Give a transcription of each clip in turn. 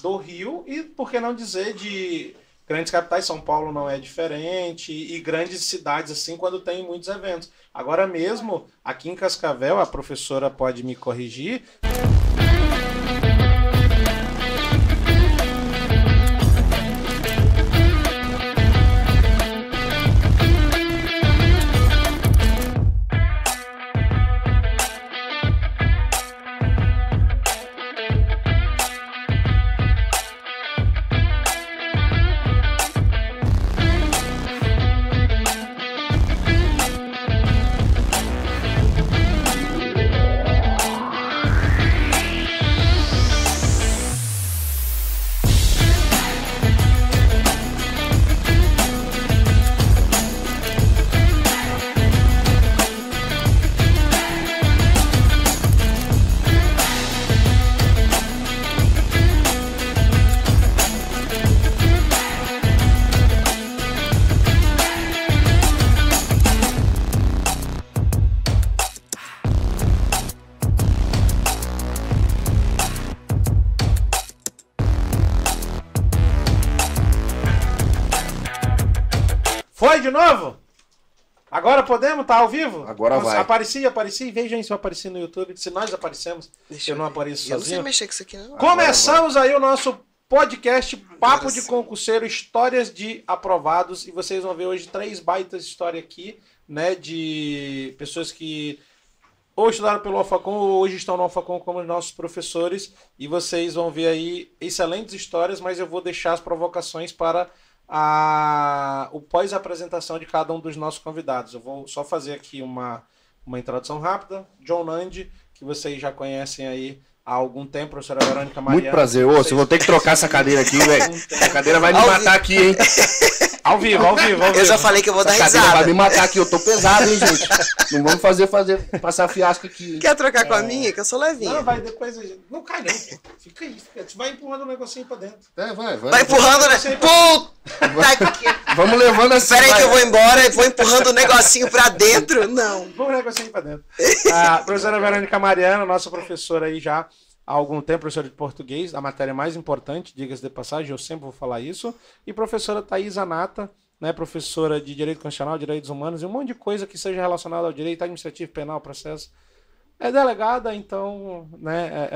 do Rio e, por que não dizer, de grandes capitais. São Paulo não é diferente e grandes cidades, assim, quando tem muitos eventos. Agora mesmo, aqui em Cascavel, a professora pode me corrigir. tá ao vivo? Agora vai. Apareci, apareci. Vejam se eu apareci no YouTube. Se nós aparecemos, Deixa eu não apareço eu sozinho. Eu mexer com isso aqui, não. Começamos aí o nosso podcast Papo Agora de sim. Concurseiro, histórias de aprovados. E vocês vão ver hoje três baitas história aqui, né? De pessoas que ou estudaram pelo Alfacom ou hoje estão no Alfacom como nossos professores. E vocês vão ver aí excelentes histórias, mas eu vou deixar as provocações para a, o pós-apresentação de cada um dos nossos convidados. Eu vou só fazer aqui uma, uma introdução rápida. John Land que vocês já conhecem aí há algum tempo, professora Verônica Maria. Muito prazer. Ô, vocês... vou ter que trocar essa cadeira aqui, velho. Essa cadeira vai me matar aqui, hein? Ao vivo, ao vivo, ao vivo. Eu já falei que eu vou Essa dar risada. vai me matar aqui, eu tô pesado, hein, gente. Não vamos fazer, fazer passar fiasco aqui. Quer trocar é... com a é. minha? Que eu sou levinha. Não, vai, depois... Não cai não, pô. Fica aí, fica. Tu vai empurrando o negocinho pra dentro. É, vai, vai. Vai empurrando, né? vai, né? Puta Vamos levando assim. Pera aí que eu vou embora e vou empurrando o negocinho pra dentro. Não. Vamos o negocinho pra dentro. A ah, professora Verônica Mariana, nossa professora aí já há algum tempo professora de português, a matéria mais importante, diga-se de passagem, eu sempre vou falar isso, e professora Thais Anata, né, professora de Direito Constitucional, Direitos Humanos e um monte de coisa que seja relacionada ao direito administrativo, penal, processo. É delegada, então, né, é,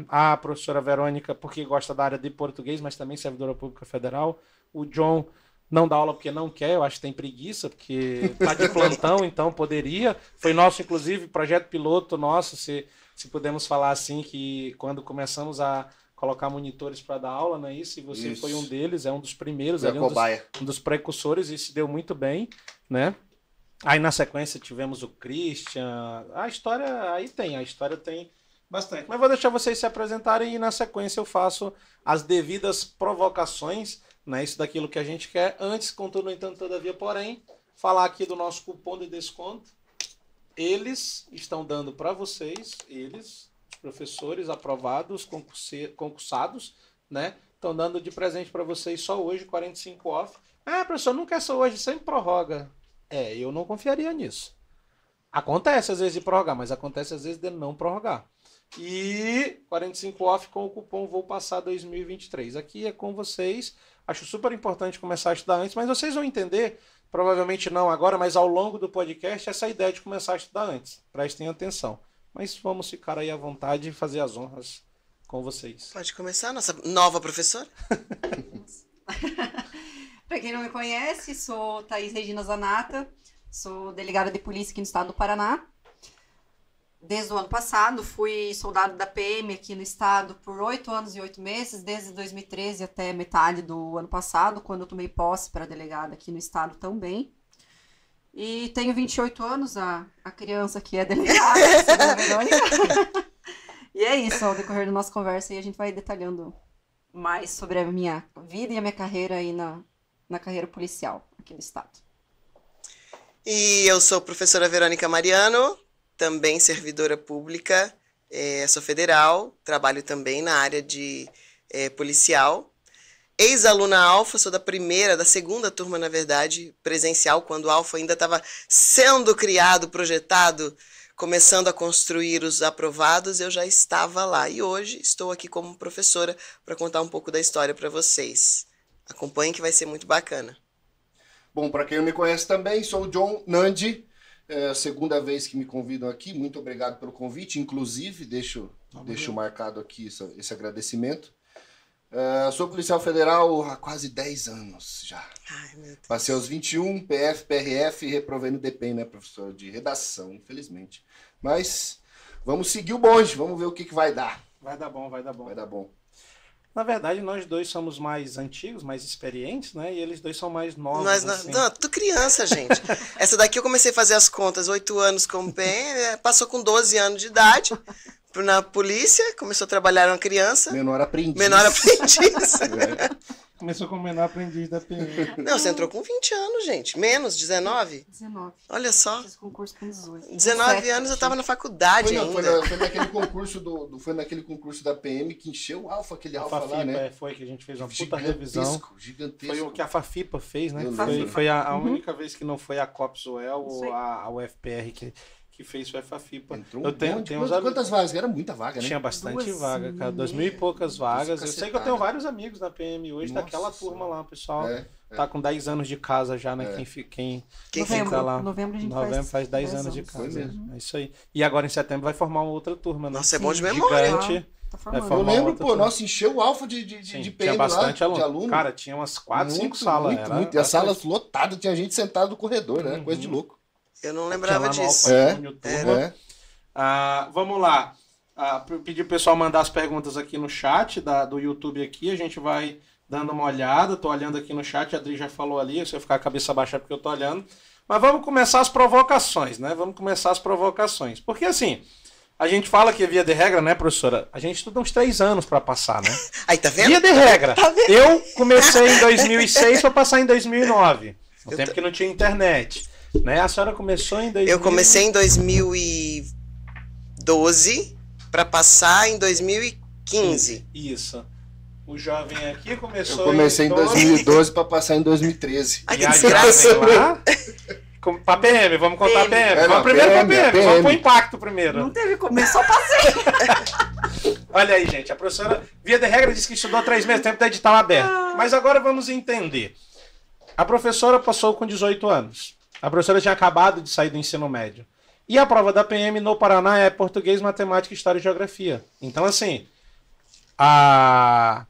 é, a professora Verônica, porque gosta da área de português, mas também servidora pública federal. O John não dá aula porque não quer, eu acho que tem preguiça, porque tá de plantão, então poderia. Foi nosso, inclusive, projeto piloto nosso, se se podemos falar assim, que quando começamos a colocar monitores para dar aula, não é isso? E você isso. foi um deles, é um dos primeiros, é ali, um, dos, um dos precursores, e se deu muito bem, né? Aí na sequência tivemos o Christian. A história aí tem, a história tem bastante. Mas vou deixar vocês se apresentarem e na sequência eu faço as devidas provocações, né? Isso daquilo que a gente quer. Antes, contudo, no entanto, todavia, porém, falar aqui do nosso cupom de desconto, eles estão dando para vocês, eles, os professores aprovados, concursados, né? Estão dando de presente para vocês só hoje, 45 off. Ah, professor, nunca é só hoje, sempre prorroga. É, eu não confiaria nisso. Acontece às vezes de prorrogar, mas acontece às vezes de não prorrogar. E 45 off com o cupom Vou Passar 2023. Aqui é com vocês. Acho super importante começar a estudar antes, mas vocês vão entender provavelmente não agora, mas ao longo do podcast, essa ideia de começar a estudar antes. Prestem atenção. Mas vamos ficar aí à vontade e fazer as honras com vocês. Pode começar, nossa nova professora? Para quem não me conhece, sou Thaís Regina Zanata, sou delegada de polícia aqui no estado do Paraná desde o ano passado. Fui soldado da PM aqui no estado por oito anos e oito meses, desde 2013 até metade do ano passado, quando eu tomei posse para delegada aqui no estado também. E tenho 28 anos, a, a criança que é delegada, a é Verônica. e é isso, ao decorrer da nossa conversa, e a gente vai detalhando mais sobre a minha vida e a minha carreira aí na, na carreira policial aqui no estado. E eu sou a professora Verônica Mariano, também servidora pública, é, sou federal, trabalho também na área de é, policial. Ex-aluna alfa, sou da primeira, da segunda turma, na verdade, presencial, quando o alfa ainda estava sendo criado, projetado, começando a construir os aprovados, eu já estava lá. E hoje estou aqui como professora para contar um pouco da história para vocês. Acompanhem que vai ser muito bacana. Bom, para quem não me conhece também, sou o John Nandi, é a segunda vez que me convidam aqui, muito obrigado pelo convite. Inclusive, deixo, deixo marcado aqui esse, esse agradecimento. É, sou policial federal há quase 10 anos já. Ai, Passei aos 21, PF, PRF, reprovei no DPEM, né, professor? De redação, infelizmente. Mas vamos seguir o bonde, vamos ver o que, que vai dar. Vai dar bom, vai dar bom. Vai dar bom. Na verdade, nós dois somos mais antigos, mais experientes, né? E eles dois são mais novos. Nós, assim. não, tu criança, gente. Essa daqui eu comecei a fazer as contas, oito anos com o PEN, é, passou com 12 anos de idade, na polícia, começou a trabalhar uma criança. Menor aprendiz. Menor aprendiz. É. Começou como menor aprendiz da PM. Não, você entrou com 20 anos, gente. Menos, 19? 19. Olha só. Fiz concurso com 18. 19 anos eu tava na faculdade foi, não, ainda. Foi, na, foi naquele concurso do, do, foi naquele concurso da PM que encheu o Alfa, aquele Alfa lá, né? É, foi que a gente fez uma gigantesco, puta revisão. Gigantesco. Foi o que a Fafipa fez, né? Foi, foi, a, a uhum. única vez que não foi a COPSUEL ou a, a UFPR que que fez o FAFIPA. Entrou eu tenho, um monte, tenho quantas, quantas vagas? Era muita vaga, né? Tinha bastante Duas vaga, cara. Dois mil e poucas vagas. Eu sei que eu tenho vários amigos na PM hoje, Nossa. daquela turma lá, o pessoal. É, é, Tá com 10 anos de casa já, né? É. Quem, quem, quem novembro, fica lá. Novembro a gente novembro faz, 10, anos, anos de casa. É isso aí. E agora em setembro vai formar uma outra turma, né? Nossa, é bom de memória. Gigante. Tá eu lembro, pô, turma. nossa, encheu o alfa de, de, Sim, de PM bastante lá, aluno. de aluno. Cara, tinha umas 4, 5 salas. Muito, né? muito. E as salas lotadas, tinha gente sentada no corredor, né? Coisa de uhum. louco. Eu não é lembrava disso. É, é. Ah, vamos lá. Ah, pedir o pessoal mandar as perguntas aqui no chat da, do YouTube aqui. A gente vai dando uma olhada. Tô olhando aqui no chat. A Adri já falou ali. Se eu ficar a cabeça baixa é porque eu tô olhando. Mas vamos começar as provocações, né? Vamos começar as provocações. Porque assim. A gente fala que é via de regra, né, professora? A gente estuda uns três anos para passar, né? Aí, tá vendo? Via de regra. Tá eu comecei em 2006 para passar em 2009. No tempo tô... que não tinha internet. Né? A senhora começou em 2000... Eu comecei em 2012 para passar em 2015. Isso. O jovem aqui começou Eu comecei em, em 2012 para passar em 2013. Ai, que desgraça. Lá, Pra PM, vamos contar PM. PM. É, vamos não, primeiro PM, pra PM, PM, vamos pro impacto primeiro. Não teve começo, só passei. Olha aí, gente, a professora, via de regra, disse que estudou três meses, tempo da edital aberto. Ah. Mas agora vamos entender. A professora passou com 18 anos. A professora tinha acabado de sair do ensino médio. E a prova da PM no Paraná é português, matemática, história e geografia. Então, assim, a...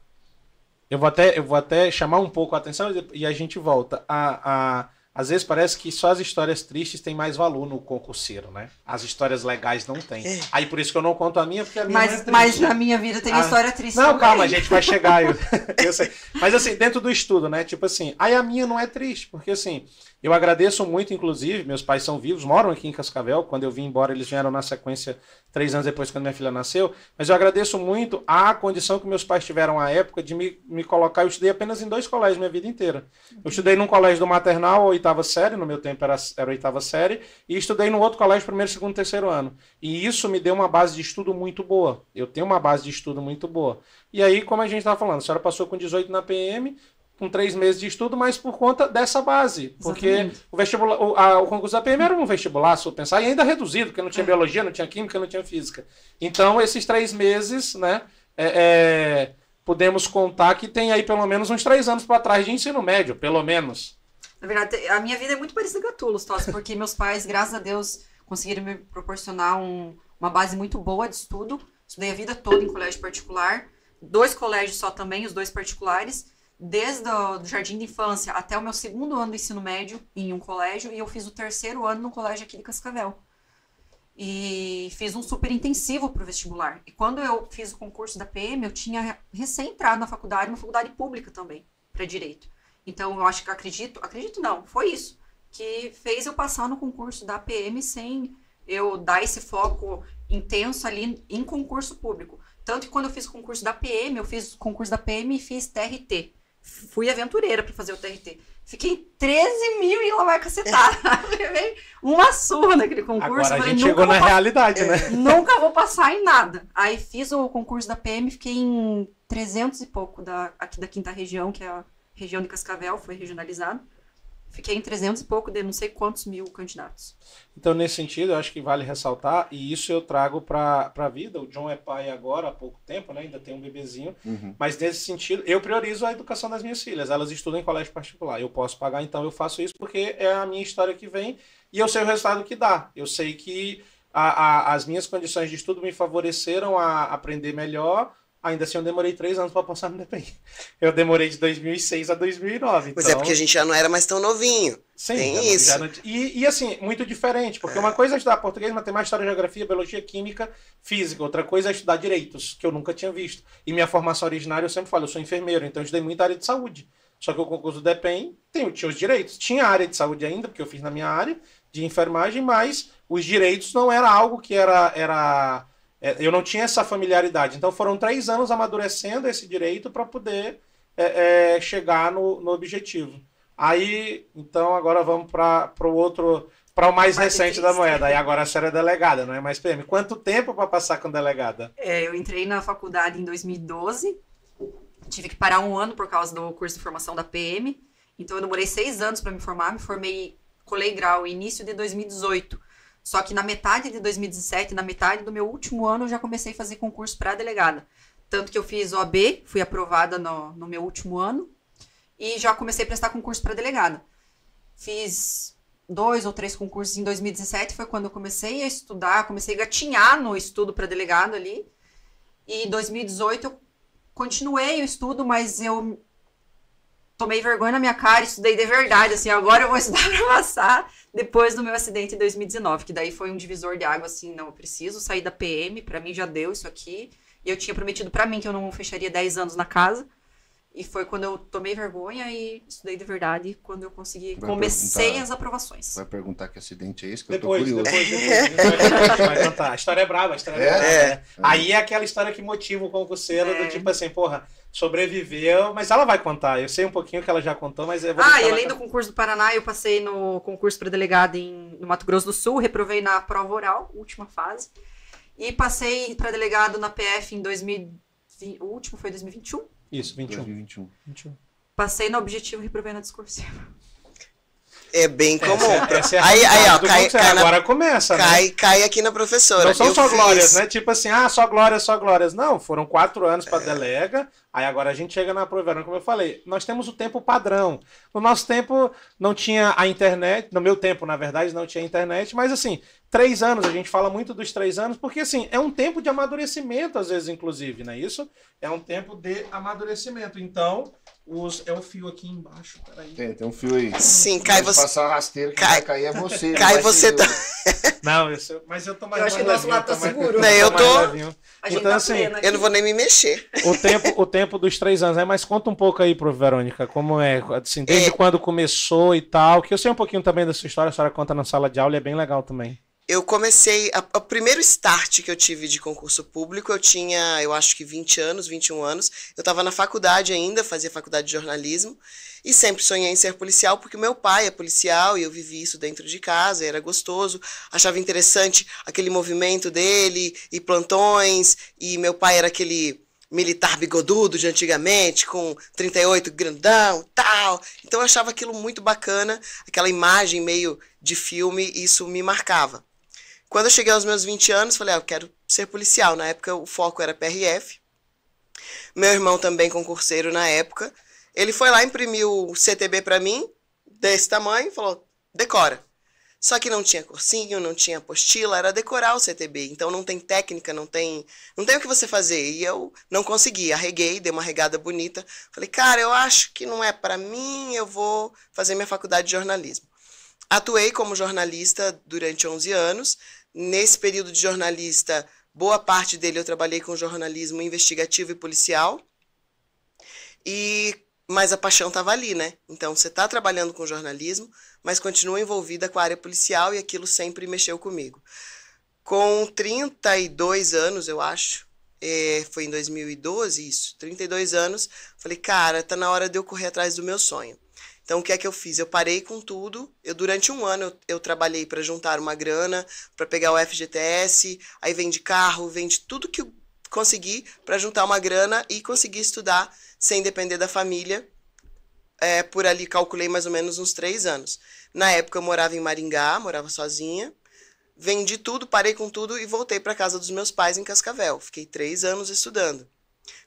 eu, vou até, eu vou até chamar um pouco a atenção e a gente volta. A, a... Às vezes parece que só as histórias tristes têm mais valor no concurseiro, né? As histórias legais não têm. É. Aí por isso que eu não conto a minha, porque a minha. Mas, é mas na minha vida tem ah. história triste. Não, também. calma, a gente vai chegar. Eu, eu sei. Mas assim, dentro do estudo, né? Tipo assim, aí a minha não é triste, porque assim, eu agradeço muito, inclusive, meus pais são vivos, moram aqui em Cascavel. Quando eu vim embora, eles vieram na sequência três anos depois, quando minha filha nasceu. Mas eu agradeço muito a condição que meus pais tiveram à época de me, me colocar. Eu estudei apenas em dois colégios minha vida inteira. Eu estudei num colégio do maternal, a oitava série, no meu tempo era, era a oitava série, e estudei no outro colégio, primeiro, segundo, terceiro ano. E isso me deu uma base de estudo muito boa. Eu tenho uma base de estudo muito boa. E aí, como a gente estava falando, a senhora passou com 18 na PM, com três meses de estudo, mas por conta dessa base. Porque o vestibular, o, a, o, concurso da PM era um vestibular, se eu pensar, e ainda reduzido, porque não tinha é. biologia, não tinha química, não tinha física. Então, esses três meses, né? É, é, podemos contar que tem aí pelo menos uns três anos para trás de ensino médio, pelo menos. Na verdade, a minha vida é muito parecida com a tua, Lustos, porque meus pais, graças a Deus, conseguiram me proporcionar um, uma base muito boa de estudo. Estudei a vida toda em colégio particular, dois colégios só também, os dois particulares desde o jardim de infância até o meu segundo ano do ensino médio em um colégio e eu fiz o terceiro ano no colégio aqui de Cascavel. E fiz um super intensivo para o vestibular. E quando eu fiz o concurso da PM, eu tinha recém entrado na faculdade, uma faculdade pública também, para direito. Então eu acho que acredito, acredito não, foi isso que fez eu passar no concurso da PM sem eu dar esse foco intenso ali em concurso público. Tanto que quando eu fiz o concurso da PM, eu fiz o concurso da PM e fiz TRT, fui aventureira para fazer o TRT. Fiquei 13 mil e lá vai cacetar. Levei uma surra naquele concurso. Agora a falei, gente chegou na realidade, né? É, nunca vou passar em nada. Aí fiz o concurso da PM, fiquei em 300 e pouco da, aqui da quinta região, que é a região de Cascavel, foi regionalizado. Fiquei em 300 e pouco de não sei quantos mil candidatos. Então, nesse sentido, eu acho que vale ressaltar, e isso eu trago para a vida. O John é pai agora há pouco tempo, né? ainda tem um bebezinho. Uhum. Mas, nesse sentido, eu priorizo a educação das minhas filhas. Elas estudam em colégio particular. Eu posso pagar, então eu faço isso porque é a minha história que vem e eu sei o resultado que dá. Eu sei que a, a, as minhas condições de estudo me favoreceram a aprender melhor Ainda assim, eu demorei três anos para passar no DPI. Eu demorei de 2006 a 2009. Pois é, então... é, porque a gente já não era mais tão novinho. Sim, Tem não, isso. Não... E, e, assim, muito diferente, porque é. uma coisa é estudar português, matemática, história, geografia, biologia, química, física. Outra coisa é estudar direitos, que eu nunca tinha visto. E minha formação originária, eu sempre falo, eu sou enfermeiro, então eu estudei muita área de saúde. Só que o concurso do DPEM tem, tinha os direitos. Tinha área de saúde ainda, porque eu fiz na minha área de enfermagem, mas os direitos não era algo que era, era é, eu não tinha essa familiaridade. Então foram três anos amadurecendo esse direito para poder é, é, chegar no, no, objetivo. Aí, então agora vamos para o outro, para o mais, recente da moeda. Aí agora a senhora é delegada, não é mais PM. Quanto tempo para passar com delegada? É, eu entrei na faculdade em 2012, tive que parar um ano por causa do curso de formação da PM. Então eu demorei seis anos para me formar, me formei colei grau início de 2018. Só que na metade de 2017, na metade do meu último ano, eu já comecei a fazer concurso para delegada. Tanto que eu fiz OAB, fui aprovada no, no meu último ano, e já comecei a prestar concurso para delegada. Fiz dois ou três concursos em 2017, foi quando eu comecei a estudar, comecei a gatinhar no estudo para delegado ali. E em 2018 eu continuei o estudo, mas eu tomei vergonha na minha cara estudei de verdade, assim, agora eu vou estudar para passar depois do meu acidente em 2019, que daí foi um divisor de água, assim, não, eu preciso sair da PM, para mim já deu isso aqui, e eu tinha prometido para mim que eu não fecharia 10 anos na casa, e foi quando eu tomei vergonha e estudei de verdade, quando eu consegui. Vai comecei as aprovações. Vai perguntar que acidente é esse? Que depois, eu tô curioso. depois, depois, depois vai contar. A história é brava, a história é, é brava. É. Né? Aí é aquela história que motiva o concurseiro, é. do tipo assim, porra, sobreviveu, mas ela vai contar. Eu sei um pouquinho que ela já contou, mas eu vou Ah, e além do concurso do Paraná, eu passei no concurso para delegado em, no Mato Grosso do Sul, reprovei na prova oral, última fase. E passei para delegado na PF em 2020. O último foi 2021 isso, 21. 2021. 21. Passei no objetivo e reprovei na discursiva. É bem comum. Essa, é essa é aí, aí, ó, cai, cai na, agora começa. Né? Cai, né? cai aqui na professora. Não são só fiz... glórias, né? Tipo assim, ah, só glórias, só glórias. Não, foram quatro anos para é. delega. Aí agora a gente chega na proverão, né? como eu falei. Nós temos o tempo padrão. No nosso tempo não tinha a internet, no meu tempo, na verdade, não tinha internet, mas assim, Três anos, a gente fala muito dos três anos, porque assim, é um tempo de amadurecimento, às vezes, inclusive, não é isso? É um tempo de amadurecimento. Então, os, é o fio aqui embaixo, peraí. Tem, tem um fio aí. Sim, cai você. passar rasteiro. rasteira que cai, vai cair é você. Cai você tá. Não, eu sou, é- mas eu tô mais Eu acho que o nosso lado tá seguro. Não, eu tô. Então, tá assim, eu não vou nem me mexer. O tempo, o tempo dos três anos, né? Mas conta um pouco aí pro Verônica, como é, assim, desde é. quando começou e tal, que eu sei um pouquinho também da sua história, a senhora conta na sala de aula e é bem legal também. Eu comecei, o primeiro start que eu tive de concurso público, eu tinha, eu acho que 20 anos, 21 anos, eu estava na faculdade ainda, fazia faculdade faculdade de jornalismo e sempre sonhei em ser policial porque meu pai é policial e eu vivi isso dentro de casa, era gostoso, achava interessante aquele movimento dele e plantões e meu pai era aquele militar bigodudo de antigamente, com 38 grandão, tal. Então eu achava aquilo muito bacana, aquela imagem meio de filme, isso me marcava. Quando eu cheguei aos meus 20 anos, falei, ah, eu quero ser policial. Na época o foco era PRF. Meu irmão também concurseiro na época, ele foi lá, imprimiu o CTB para mim, desse tamanho, falou: decora. Só que não tinha cursinho, não tinha apostila, era decorar o CTB. Então não tem técnica, não tem, não tem o que você fazer. E eu não consegui, arreguei, dei uma regada bonita. Falei, cara, eu acho que não é para mim, eu vou fazer minha faculdade de jornalismo. Atuei como jornalista durante 11 anos. Nesse período de jornalista, boa parte dele eu trabalhei com jornalismo investigativo e policial. E mas a paixão estava ali, né? Então você está trabalhando com jornalismo, mas continua envolvida com a área policial e aquilo sempre mexeu comigo. Com 32 anos, eu acho, é, foi em 2012 isso, 32 anos, falei, cara, tá na hora de eu correr atrás do meu sonho. Então, o que é que eu fiz? Eu parei com tudo. Eu durante um ano eu, eu trabalhei para juntar uma grana, para pegar o FGTS, aí vende carro, vende tudo que conseguir para juntar uma grana e conseguir estudar sem depender da família. É, por ali calculei mais ou menos uns três anos. Na época eu morava em Maringá, morava sozinha. Vendi tudo, parei com tudo e voltei para casa dos meus pais em Cascavel. Fiquei três anos estudando.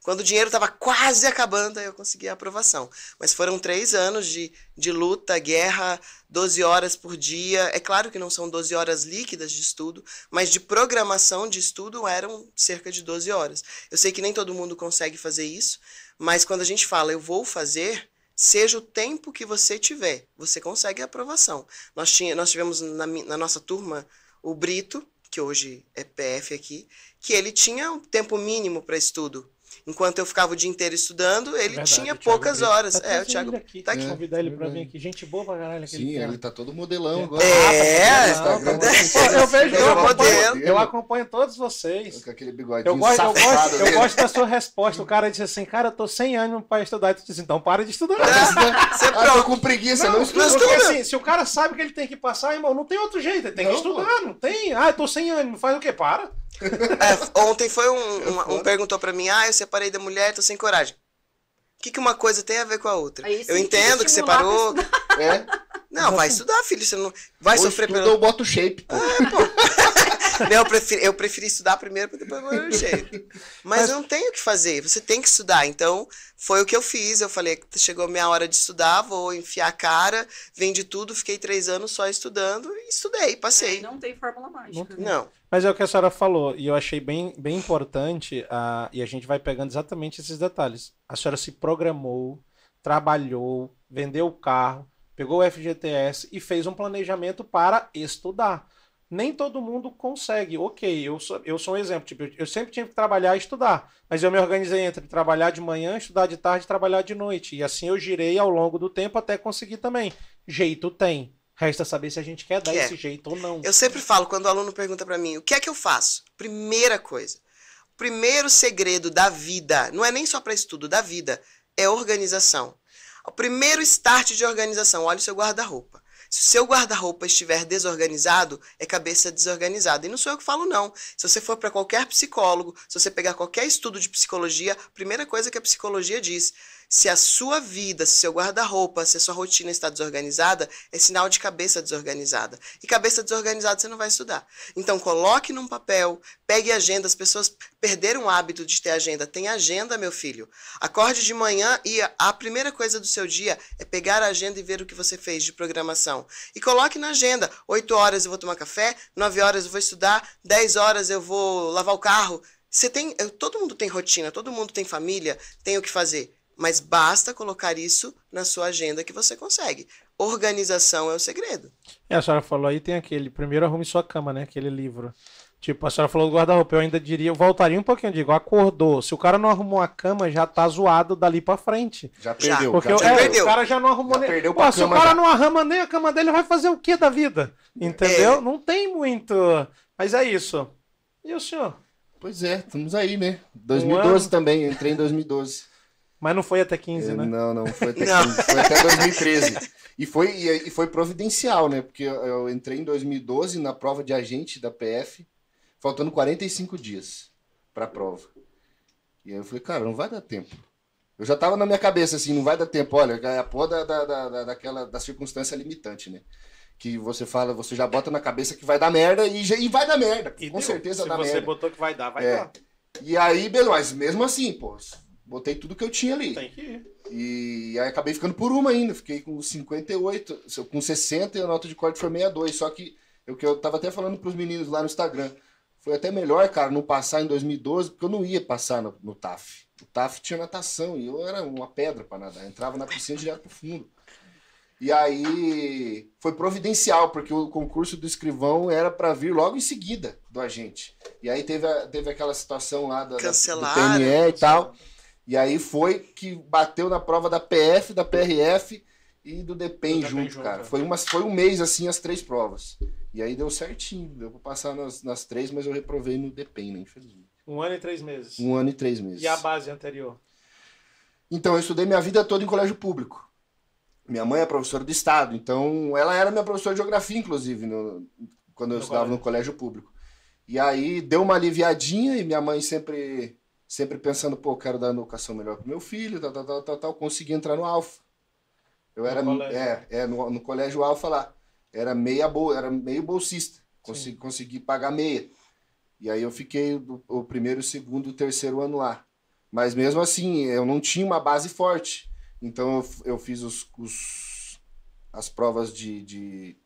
Quando o dinheiro estava quase acabando, aí eu consegui a aprovação. Mas foram três anos de, de luta, guerra, 12 horas por dia. É claro que não são 12 horas líquidas de estudo, mas de programação de estudo eram cerca de 12 horas. Eu sei que nem todo mundo consegue fazer isso, mas quando a gente fala eu vou fazer, seja o tempo que você tiver, você consegue a aprovação. Nós, tinha, nós tivemos na, na nossa turma o Brito, que hoje é PF aqui, que ele tinha um tempo mínimo para estudo Enquanto eu ficava o dia inteiro estudando, ele Verdade, tinha poucas tá horas. Tá é, o Thiago aqui. tá aqui. É, convidar ele pra vir aqui. Gente boa pra caralho. Sim, cara. ele tá todo modelão é. agora. É, tá é Eu vejo, eu acompanho, eu acompanho todos vocês. Com aquele bigodinho eu gosto, Eu gosto, eu gosto da sua resposta. O cara disse assim, cara, eu tô sem ânimo pra estudar. Tu disse, então para de estudar. Você é ah, tô com preguiça, não, não estuda. Porque assim, se o cara sabe que ele tem que passar, irmão, não tem outro jeito. Ele tem não, que estudar, não tem. Ah, eu tô sem ânimo. Faz o quê? Para. É, ontem foi um, um perguntou para mim, ah, eu separei da mulher, tô sem coragem. O que, que uma coisa tem a ver com a outra? Aí, eu entendo que, que separou. É? Não, vai estudar, filho. Você não vai Ou sofrer pelo. Eu boto shape. Pô. É, pô. eu, prefiro, eu prefiro estudar primeiro para depois eu jeito. Mas, Mas eu não tenho o que fazer, você tem que estudar. Então, foi o que eu fiz. Eu falei, chegou a minha hora de estudar, vou enfiar a cara, vende tudo, fiquei três anos só estudando e estudei, passei. É, não tem fórmula mágica. Né? Não. Né? Mas é o que a senhora falou, e eu achei bem, bem importante, uh, e a gente vai pegando exatamente esses detalhes. A senhora se programou, trabalhou, vendeu o carro, pegou o FGTS e fez um planejamento para estudar nem todo mundo consegue. Ok, eu sou, eu sou um exemplo. Tipo, eu sempre tive que trabalhar e estudar, mas eu me organizei entre trabalhar de manhã, estudar de tarde trabalhar de noite. E assim eu girei ao longo do tempo até conseguir também. Jeito tem. Resta saber se a gente quer dar que é. esse é. jeito ou não. Eu sempre falo, quando o aluno pergunta para mim, o que é que eu faço? Primeira coisa. primeiro segredo da vida, não é nem só para estudo, da vida, é organização. O primeiro start de organização, olha o seu guarda-roupa. Se seu guarda-roupa estiver desorganizado, é cabeça desorganizada. E não sou eu que falo, não. Se você for para qualquer psicólogo, se você pegar qualquer estudo de psicologia, primeira coisa que a psicologia diz se a sua vida, se seu guarda-roupa, se a sua rotina está desorganizada, é sinal de cabeça desorganizada. E cabeça desorganizada você não vai estudar. Então coloque num papel, pegue agenda. As pessoas perderam o hábito de ter agenda. Tem agenda, meu filho. Acorde de manhã e a primeira coisa do seu dia é pegar a agenda e ver o que você fez de programação. E coloque na agenda. 8 horas eu vou tomar café, 9 horas eu vou estudar, 10 horas eu vou lavar o carro. Você tem, todo mundo tem rotina, todo mundo tem família, tem o que fazer. Mas basta colocar isso na sua agenda que você consegue. Organização é o segredo. É, a senhora falou aí, tem aquele. Primeiro arrume sua cama, né? Aquele livro. Tipo, a senhora falou do guarda-roupa. Eu ainda diria, eu voltaria um pouquinho, eu digo, acordou. Se o cara não arrumou a cama, já tá zoado dali pra frente. Já perdeu. Porque já, eu, já é, perdeu. o cara já não arrumou já nem. Perdeu Pô, se cama, o cara já... não arruma nem a cama dele, vai fazer o que da vida? Entendeu? É. Não tem muito. Mas é isso. E o senhor? Pois é, estamos aí, né? 2012 um também, entrei em 2012. Mas não foi até 15, é, né? Não, não foi até 15. foi até 2013. E foi, e, foi providencial, né? Porque eu, entrei em 2012 na prova de agente da PF, faltando 45 dias para a prova. E aí eu falei, cara, não vai dar tempo. Eu já tava na minha cabeça assim, não vai dar tempo. Olha, é a porra da, da, da, daquela, da circunstância limitante, né? que você fala, você já bota na cabeça que vai dar merda e, e vai dar merda. E com deu, certeza dá merda. Se você botou que vai dar, vai é. dar. E aí, beleza, mas mesmo assim, pô, Botei tudo que eu tinha ali. Tem que ir. E aí acabei ficando por uma ainda. Fiquei com 58, com 60 e a nota de corte foi 62. Só que o que eu tava até falando pros meninos lá no Instagram. Foi até melhor, cara, não passar em 2012, porque eu não ia passar no, no TAF. O TAF tinha natação e eu era uma pedra para nadar. entrava na piscina direto pro fundo. E aí foi providencial, porque o concurso do escrivão era para vir logo em seguida do agente. E aí teve, a, teve aquela situação lá da, do PNE e tal. Sim. E aí foi que bateu na prova da PF, da PRF e do DPEM junto, junto, cara. É. Foi, uma, foi um mês assim as três provas. E aí deu certinho, deu pra passar nas, nas três, mas eu reprovei no DPEM, né, infelizmente. Um ano e três meses. Um ano e três meses. E a base anterior? Então, eu estudei minha vida toda em colégio público. Minha mãe é professora do Estado, então ela era minha professora de geografia, inclusive, no, quando eu no estudava colégio. no colégio público. E aí deu uma aliviadinha e minha mãe sempre Sempre pensando, pô, quero dar educação melhor pro meu filho, tal, tal, tal, tal, Consegui entrar no Alfa. Eu era no é, é no, no colégio Alfa lá. Era meia boa, era meio bolsista. Consegui, consegui pagar meia. E aí eu fiquei o, o primeiro, segundo, e terceiro ano lá. Mas mesmo assim, eu não tinha uma base forte. Então eu, eu fiz os, os, as provas de, de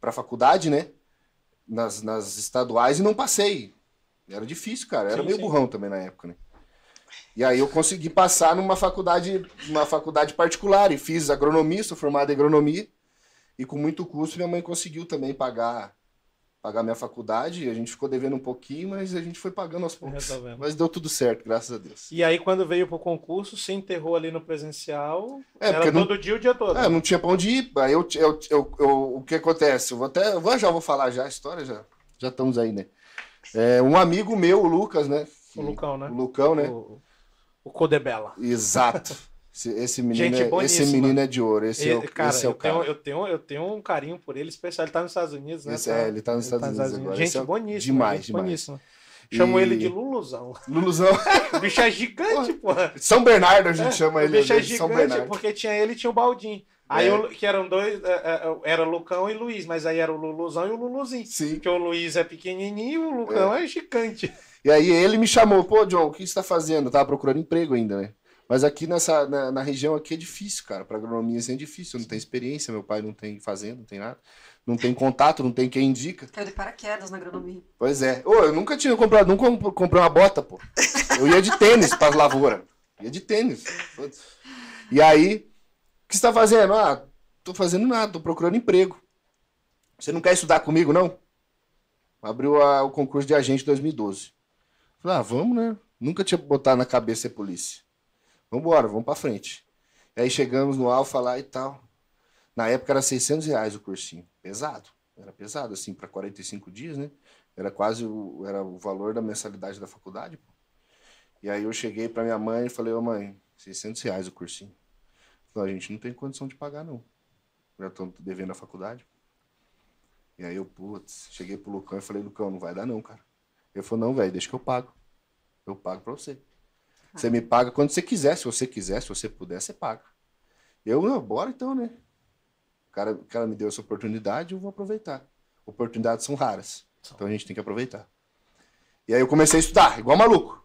para faculdade, né? Nas, nas estaduais e não passei. Era difícil, cara. Era sim, meio sim. burrão também na época, né? E aí eu consegui passar numa faculdade, numa faculdade particular e fiz agronomia, sou formado em agronomia. E com muito custo minha mãe conseguiu também pagar pagar minha faculdade. e A gente ficou devendo um pouquinho, mas a gente foi pagando aos poucos. Mas deu tudo certo, graças a Deus. E aí, quando veio pro concurso, se enterrou ali no presencial. É, era todo não... dia, o dia todo. É, não tinha pra onde ir. Aí eu, eu, eu, eu o que acontece? Eu vou até. Eu vou, já vou falar já a história, já. Já estamos aí, né? É, um amigo meu, o Lucas, né? O Lucão, né? O Lucão, né? O, o Codebela. Exato. Esse, esse menino, Gente, é, esse menino é de ouro. Esse, é, o, cara, esse é o cara. Tenho, eu, tenho, eu tenho um carinho por ele, especial. Ele tá nos Estados Unidos, né? Esse, tá é, ele tá nos ele tá Estados, tá Unidos, Estados Unidos. Gente, é boníssimo. Demais, demais. Boníssima. e... ele de Luluzão. Luluzão. bicho é gigante, porra. São Bernardo a gente é. chama ele. O bicho é gigante São Bernardo. porque tinha ele e tinha o Baldinho. Aí é. o, que eram dois, é, é, é, era Lucão e Luiz, mas aí era o Luluzão e o Luluzinho. Sim. Porque o Luiz é pequenininho e o Lucão é, é gigante. E aí ele me chamou, pô, John, o que você tá fazendo? Eu tava procurando emprego ainda, né? Mas aqui nessa, na, na região aqui é difícil, cara. Para agronomia assim, é difícil. eu Não tenho experiência, meu pai não tem fazenda, não tem nada. Não tem contato, não tem quem indica. Caiu de paraquedas na agronomia. Pois é. Ô, eu nunca tinha comprado, nunca comprei uma bota, pô. Eu ia de tênis para lavoura. Ia de tênis. E aí, que você tá fazendo? Ah, tô fazendo nada, tô procurando emprego. Você não quer estudar comigo, não? Abriu a, o concurso de agente 2012. Falei, ah, vamos, né? Nunca tinha botar na cabeça ser polícia. embora, vamos para frente. E aí chegamos no Alfa lá e tal. Na época era 600 reais o cursinho. Pesado. Era pesado, assim, para 45 dias, né? Era quase o, era o valor da mensalidade da faculdade. Pô. E aí eu cheguei para minha mãe e falei, ô oh, mãe, 600 reais o cursinho a gente não tem condição de pagar, não. Já estão devendo a faculdade. E aí eu, putz, cheguei pro Lucão e falei, Lucão, não vai dar não, cara. Ele falou, não, velho, deixa que eu pago. Eu pago pra você. Você me paga quando você quiser. Se você quiser, se você puder, você paga. Eu, não, bora então, né? O cara, o cara me deu essa oportunidade, eu vou aproveitar. Oportunidades são raras. Então a gente tem que aproveitar. E aí eu comecei a estudar, igual maluco.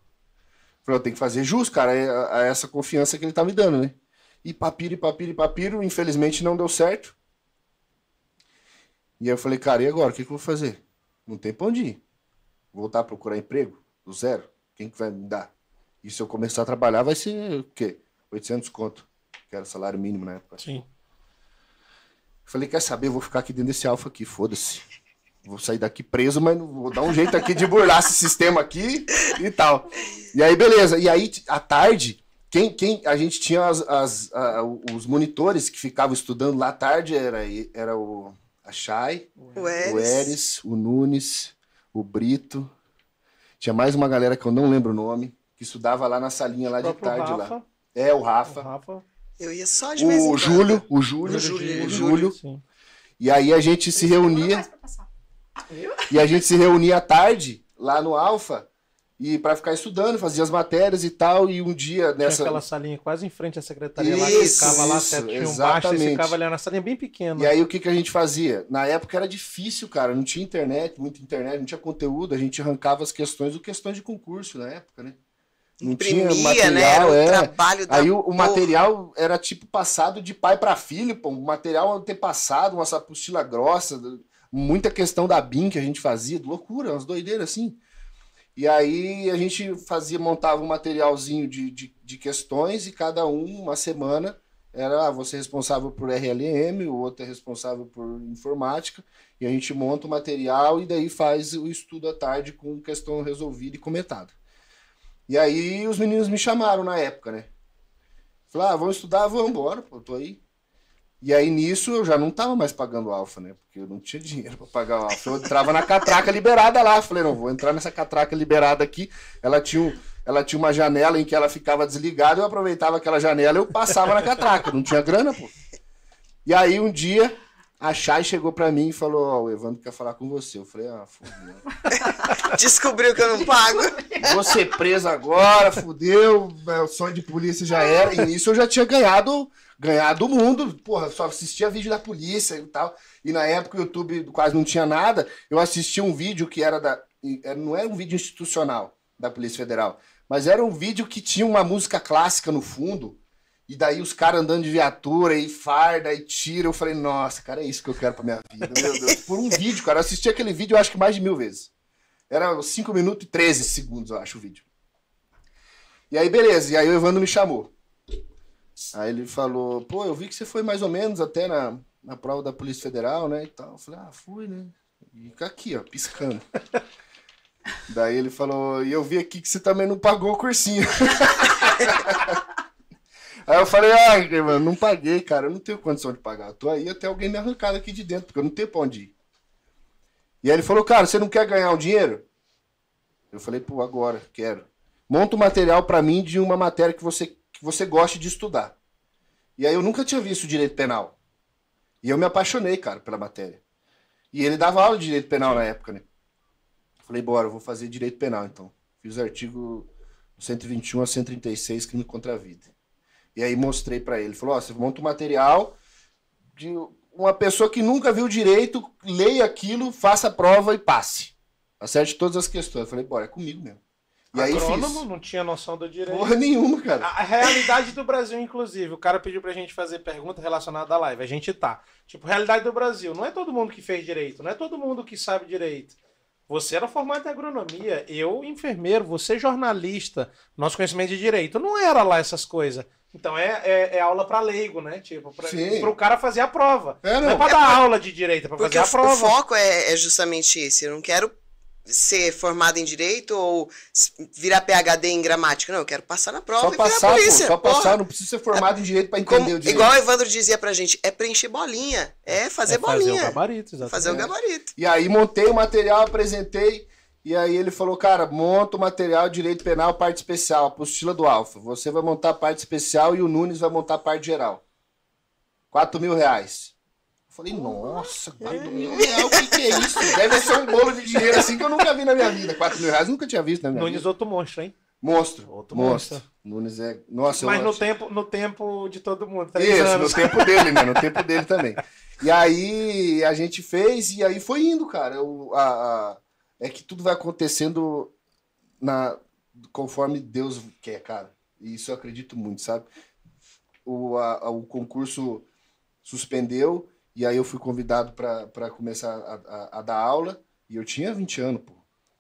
Falei, eu tenho que fazer jus, cara, a essa confiança que ele tá me dando, né? E papiro, e papiro, e papiro. Infelizmente não deu certo. E aí eu falei, cara, e agora? O que, que eu vou fazer? Não tem pra onde ir. Voltar a procurar emprego? Do zero? Quem que vai me dar? E se eu começar a trabalhar, vai ser o quê? 800 conto. Que era salário mínimo na época. Sim. Falei, quer saber? Eu vou ficar aqui dentro desse alfa aqui, foda-se. Vou sair daqui preso, mas vou dar um jeito aqui de burlar esse sistema aqui e tal. E aí, beleza. E aí, à tarde, quem, quem a gente tinha as, as, a, os monitores que ficavam estudando lá tarde era, era o a Chay, o Eris. o o Nunes, o Brito. Tinha mais uma galera que eu não lembro o nome, que estudava lá na salinha lá de tarde Rafa. lá. É, o Rafa. O Rafa. Eu ia só de vez o Júlio, o Júlio, o Júlio, o Júlio. Sim. E aí a gente se reunia. E a gente se reunia à tarde lá no Alfa e para ficar estudando, fazia as matérias e tal, e um dia nessa... Tinha aquela salinha quase em frente à secretaria isso, lá, que ficava lá, isso, tinha um baixo, e ficava ali na salinha bem pequena. E aí o que, que a gente fazia? Na época era difícil, cara, não tinha internet, muita internet, não tinha conteúdo, a gente arrancava as questões, do questões de concurso na época, né? Não Imprimia, tinha material, né? Era o é. trabalho da Aí o, o material era tipo passado de pai para filho, pô, o material antepassado, uma sapostila grossa, muita questão da BIM que a gente fazia, loucura, umas doideiras assim. E aí a gente fazia, montava um materialzinho de, de, de questões e cada um, uma semana, era ah, você é responsável por RLM, o outro é responsável por informática, e a gente monta o material e daí faz o estudo à tarde com questão resolvida e comentada. E aí os meninos me chamaram na época, né? Falaram, ah, vamos estudar, vamos embora, pô, tô aí. E aí nisso eu já não tava mais pagando alfa, né? Porque eu não tinha dinheiro para pagar o alfa. Eu entrava na catraca liberada lá. Falei, não, vou entrar nessa catraca liberada aqui. Ela tinha, um, ela tinha uma janela em que ela ficava desligada. Eu aproveitava aquela janela eu passava na catraca. Não tinha grana, pô. E aí um dia a Chay chegou para mim e falou: Ó, oh, o Evandro quer falar com você. Eu falei: Ah, fudeu. Descobriu que eu não pago. Vou ser preso agora, fudeu. É, o sonho de polícia já era. E nisso eu já tinha ganhado ganhar do mundo, porra, só assistia vídeo da polícia e tal. E na época o YouTube quase não tinha nada. Eu assisti um vídeo que era da. É, não era um vídeo institucional da Polícia Federal, mas era um vídeo que tinha uma música clássica no fundo. E daí os caras andando de viatura e farda e tira. Eu falei, nossa, cara, é isso que eu quero pra minha vida. Meu Deus. Por um vídeo, cara. Eu assisti aquele vídeo, eu acho que mais de mil vezes. Era 5 minutos e 13 segundos, eu acho, o vídeo. E aí, beleza. E aí o Evandro me chamou. Aí ele falou, pô, eu vi que você foi mais ou menos até na, na prova da Polícia Federal, né? E tal. Eu falei, ah, fui, né? E fica aqui, ó, piscando. Daí ele falou, e eu vi aqui que você também não pagou o cursinho. aí eu falei, ah, mano não paguei, cara, eu não tenho condição de pagar. Eu tô aí até alguém me arrancar daqui de dentro, porque eu não tenho pra onde ir. E aí ele falou, cara, você não quer ganhar um dinheiro? Eu falei, pô, agora, quero. Monta o um material para mim de uma matéria que você você goste de estudar. E aí eu nunca tinha visto direito penal. E eu me apaixonei, cara, pela matéria. E ele dava aula de direito penal na época, né? Falei, bora, eu vou fazer direito penal então. Fiz o artigo 121 a 136, crime contra a vida. E aí mostrei para ele. Falou, ó, oh, você monta um material de uma pessoa que nunca viu direito, leia aquilo, faça a prova e passe. Acerte todas as questões. falei, bora, é comigo mesmo. E Agrônomo, fiz. não tinha noção do direito. Porra nenhuma, cara. A realidade do Brasil, inclusive. O cara pediu pra gente fazer pergunta relacionada à live. A gente tá. Tipo, realidade do Brasil. Não é todo mundo que fez direito, não é todo mundo que sabe direito. Você era formado em agronomia, eu enfermeiro, você jornalista, nosso conhecimento de direito. Não era lá essas coisas. Então é, é, é aula para leigo, né? Tipo, para o cara fazer a prova. É, não. É não é para é dar pra... aula de direito, é para fazer a prova. O foco é, é justamente esse. Eu não quero ser formado em direito ou virar PhD em gramática. Não, eu quero passar na prova só e passar, polícia. Pô, só porra. passar, não preciso ser formado em direito para entender como, o direito. Igual o Evandro dizia pra gente, é preencher bolinha, é fazer é bolinha. Fazer o gabarito, exatamente. Fazer o gabarito. E aí montei o material, apresentei, e aí ele falou, cara, monta o material direito penal, parte especial, apostila do Alfa. Você vai montar a parte especial e o Nunes vai montar a parte geral. 4 mil reais. Falei, nossa, 4 mil reais, o que, que, é isso? Deve ser um bolo de dinheiro assim que eu nunca vi na minha vida. 4 mil reais nunca tinha visto na minha Nunes vida. Nunes outro monstro, hein? Monstro. Outro monstro. monstro. Nunes é. Nossa, Mas no tempo, no tempo de todo mundo. Isso, anos. no tempo dele, né? No tempo dele também. E aí a gente fez e aí foi indo, cara. Eu, a, a, é que tudo vai acontecendo na, conforme Deus quer, cara. E isso eu acredito muito, sabe? O, a, o concurso suspendeu e aí eu fui convidado para começar a, a, a, dar aula. E eu tinha 20 anos, pô.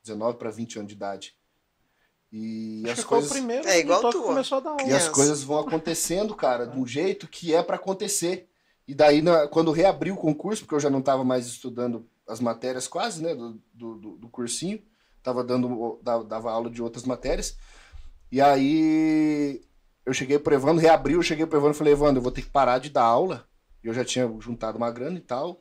19 para 20 anos de idade. E Acho as que coisas. Foi o primeiro é igual tu. Começou a dar aula. E as coisas vão acontecendo, cara, de um jeito que é para acontecer. E daí, na, quando reabri o concurso, porque eu já não estava mais estudando as matérias quase, né, do, do, do cursinho, tava dando, dava, dava aula de outras matérias. E aí eu cheguei pro Evandro, reabriu, eu cheguei pro Evandro e falei, Evandro, eu vou ter que parar de dar aula eu já tinha juntado uma grana e tal.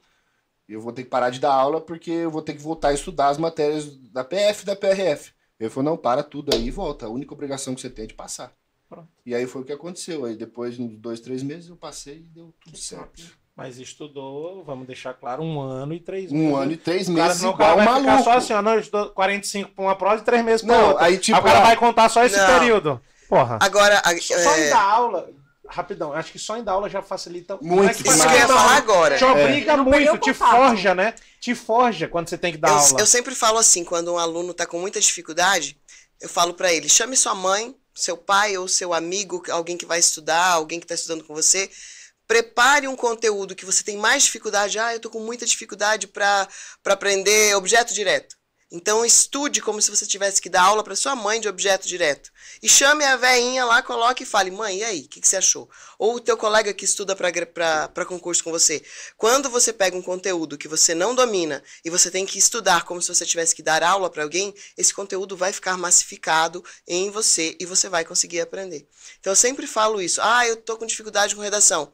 E eu vou ter que parar de dar aula porque eu vou ter que voltar a estudar as matérias da PF e da PRF. Ele falou, não, para tudo aí e volta. A única obrigação que você tem é de passar. Pronto. E aí foi o que aconteceu. Aí depois, de dois, três meses, eu passei e deu tudo que certo. Mas estudou, vamos deixar claro, um ano e três meses. Um ano e três meses. O cara, não, o cara vai maluco. ficar só assim, ó, não, eu estou 45 para uma prova e três meses para outra. Aí, tipo, Agora ah, vai contar só esse não. período. Porra. Agora, a, só é... da aula Rapidão, acho que só em dar aula já facilita muito. É que facilita falar agora. Te obriga é. muito, te forja, né? Te forja quando você tem que dar eu, aula. Eu sempre falo assim, quando um aluno está com muita dificuldade, eu falo para ele: chame sua mãe, seu pai ou seu amigo, alguém que vai estudar, alguém que está estudando com você, prepare um conteúdo que você tem mais dificuldade. Ah, eu estou com muita dificuldade para aprender objeto direto. Então estude como se você tivesse que dar aula para sua mãe de objeto direto. E chame a veinha lá, coloque e fale: "Mãe, e aí? O que, que, você achou?" Ou o teu colega que estuda para concurso com você. Quando você pega um conteúdo que você não domina e você tem que estudar como se você tivesse que dar aula para alguém, esse conteúdo vai ficar massificado em você e você vai conseguir aprender. Então eu sempre falo isso: "Ah, eu tô com dificuldade com redação."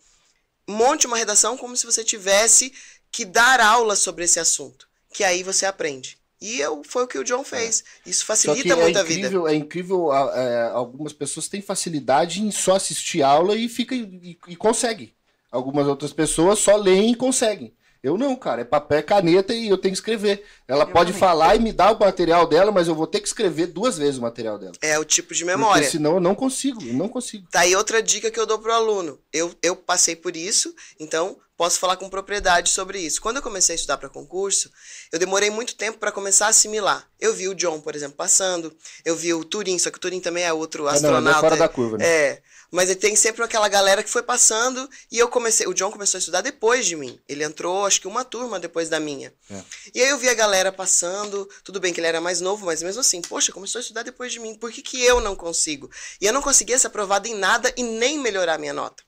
Monte uma redação como se você tivesse que dar aula sobre esse assunto, que aí você aprende. E eu, foi o que o John é. fez. Isso facilita é muito é a vida. É incrível, é, algumas pessoas têm facilidade em só assistir aula e fica e, e consegue. Algumas outras pessoas só leem e conseguem. Eu não, cara. É papel, é caneta e eu tenho que escrever. Ela eu pode também. falar e me dar o material dela, mas eu vou ter que escrever duas vezes o material dela. É o tipo de memória. Porque senão eu não consigo, eu não consigo. Tá aí outra dica que eu dou pro aluno. Eu, eu passei por isso, então posso falar com propriedade sobre isso. Quando eu comecei a estudar para concurso, eu demorei muito tempo para começar a assimilar. Eu vi o John, por exemplo, passando, eu vi o Turing, só que o Turing também é outro astronauta. Ah, não, é fora da curva, né? É. Mas tem sempre aquela galera que foi passando e eu comecei. O John começou a estudar depois de mim. Ele entrou, acho que uma turma depois da minha. É. E aí eu vi a galera passando. Tudo bem que ele era mais novo, mas mesmo assim, poxa, começou a estudar depois de mim. Por que, que eu não consigo? E eu não conseguia ser aprovado em nada e nem melhorar minha nota.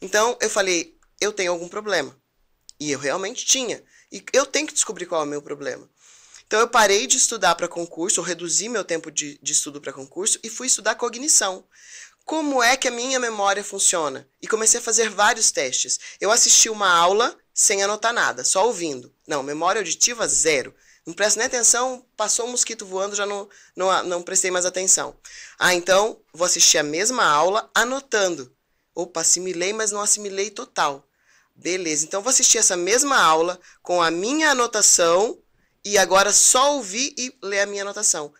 Então eu falei, eu tenho algum problema. E eu realmente tinha. E eu tenho que descobrir qual é o meu problema. Então eu parei de estudar para concurso, reduzi meu tempo de, de estudo para concurso e fui estudar cognição como é que a minha memória funciona. E comecei a fazer vários testes. Eu assisti uma aula sem anotar nada, só ouvindo. Não, memória auditiva zero. Não presto nem atenção, passou um mosquito voando, já não, não, não prestei mais atenção. Ah, então vou assistir a mesma aula anotando. Opa, assimilei, mas não assimilei total. Beleza, então vou assistir essa mesma aula com a minha anotação e agora só ouvir e ler a minha anotação.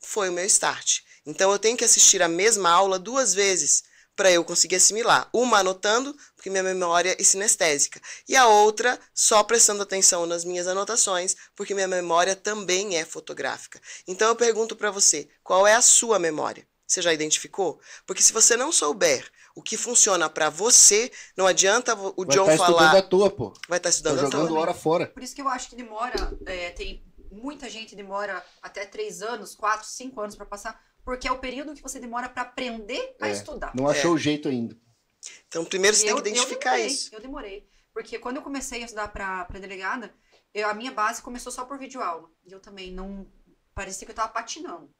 Foi o meu start. Então eu tenho que assistir a mesma aula duas vezes para eu conseguir assimilar. Uma anotando, porque minha memória é sinestésica, e a outra só prestando atenção nas minhas anotações, porque minha memória também é fotográfica. Então eu pergunto para você, qual é a sua memória? Você já identificou? Porque se você não souber o que funciona para você, não adianta o Vai John tá falar. Vai estar estudando à toa, pô. Vai estar tá estudando a tá à toa. jogando hora fora. Por isso que eu acho que demora, é, tem muita gente demora até três anos, quatro, cinco anos para passar porque é o período que você demora para aprender a é, estudar. Não achou é. o jeito ainda. Então, primeiro você eu, tem que identificar eu demorei, isso. Eu demorei, porque quando eu comecei a estudar para delegada, eu, a minha base começou só por videoaula. E eu também não. Parecia que eu estava patinando.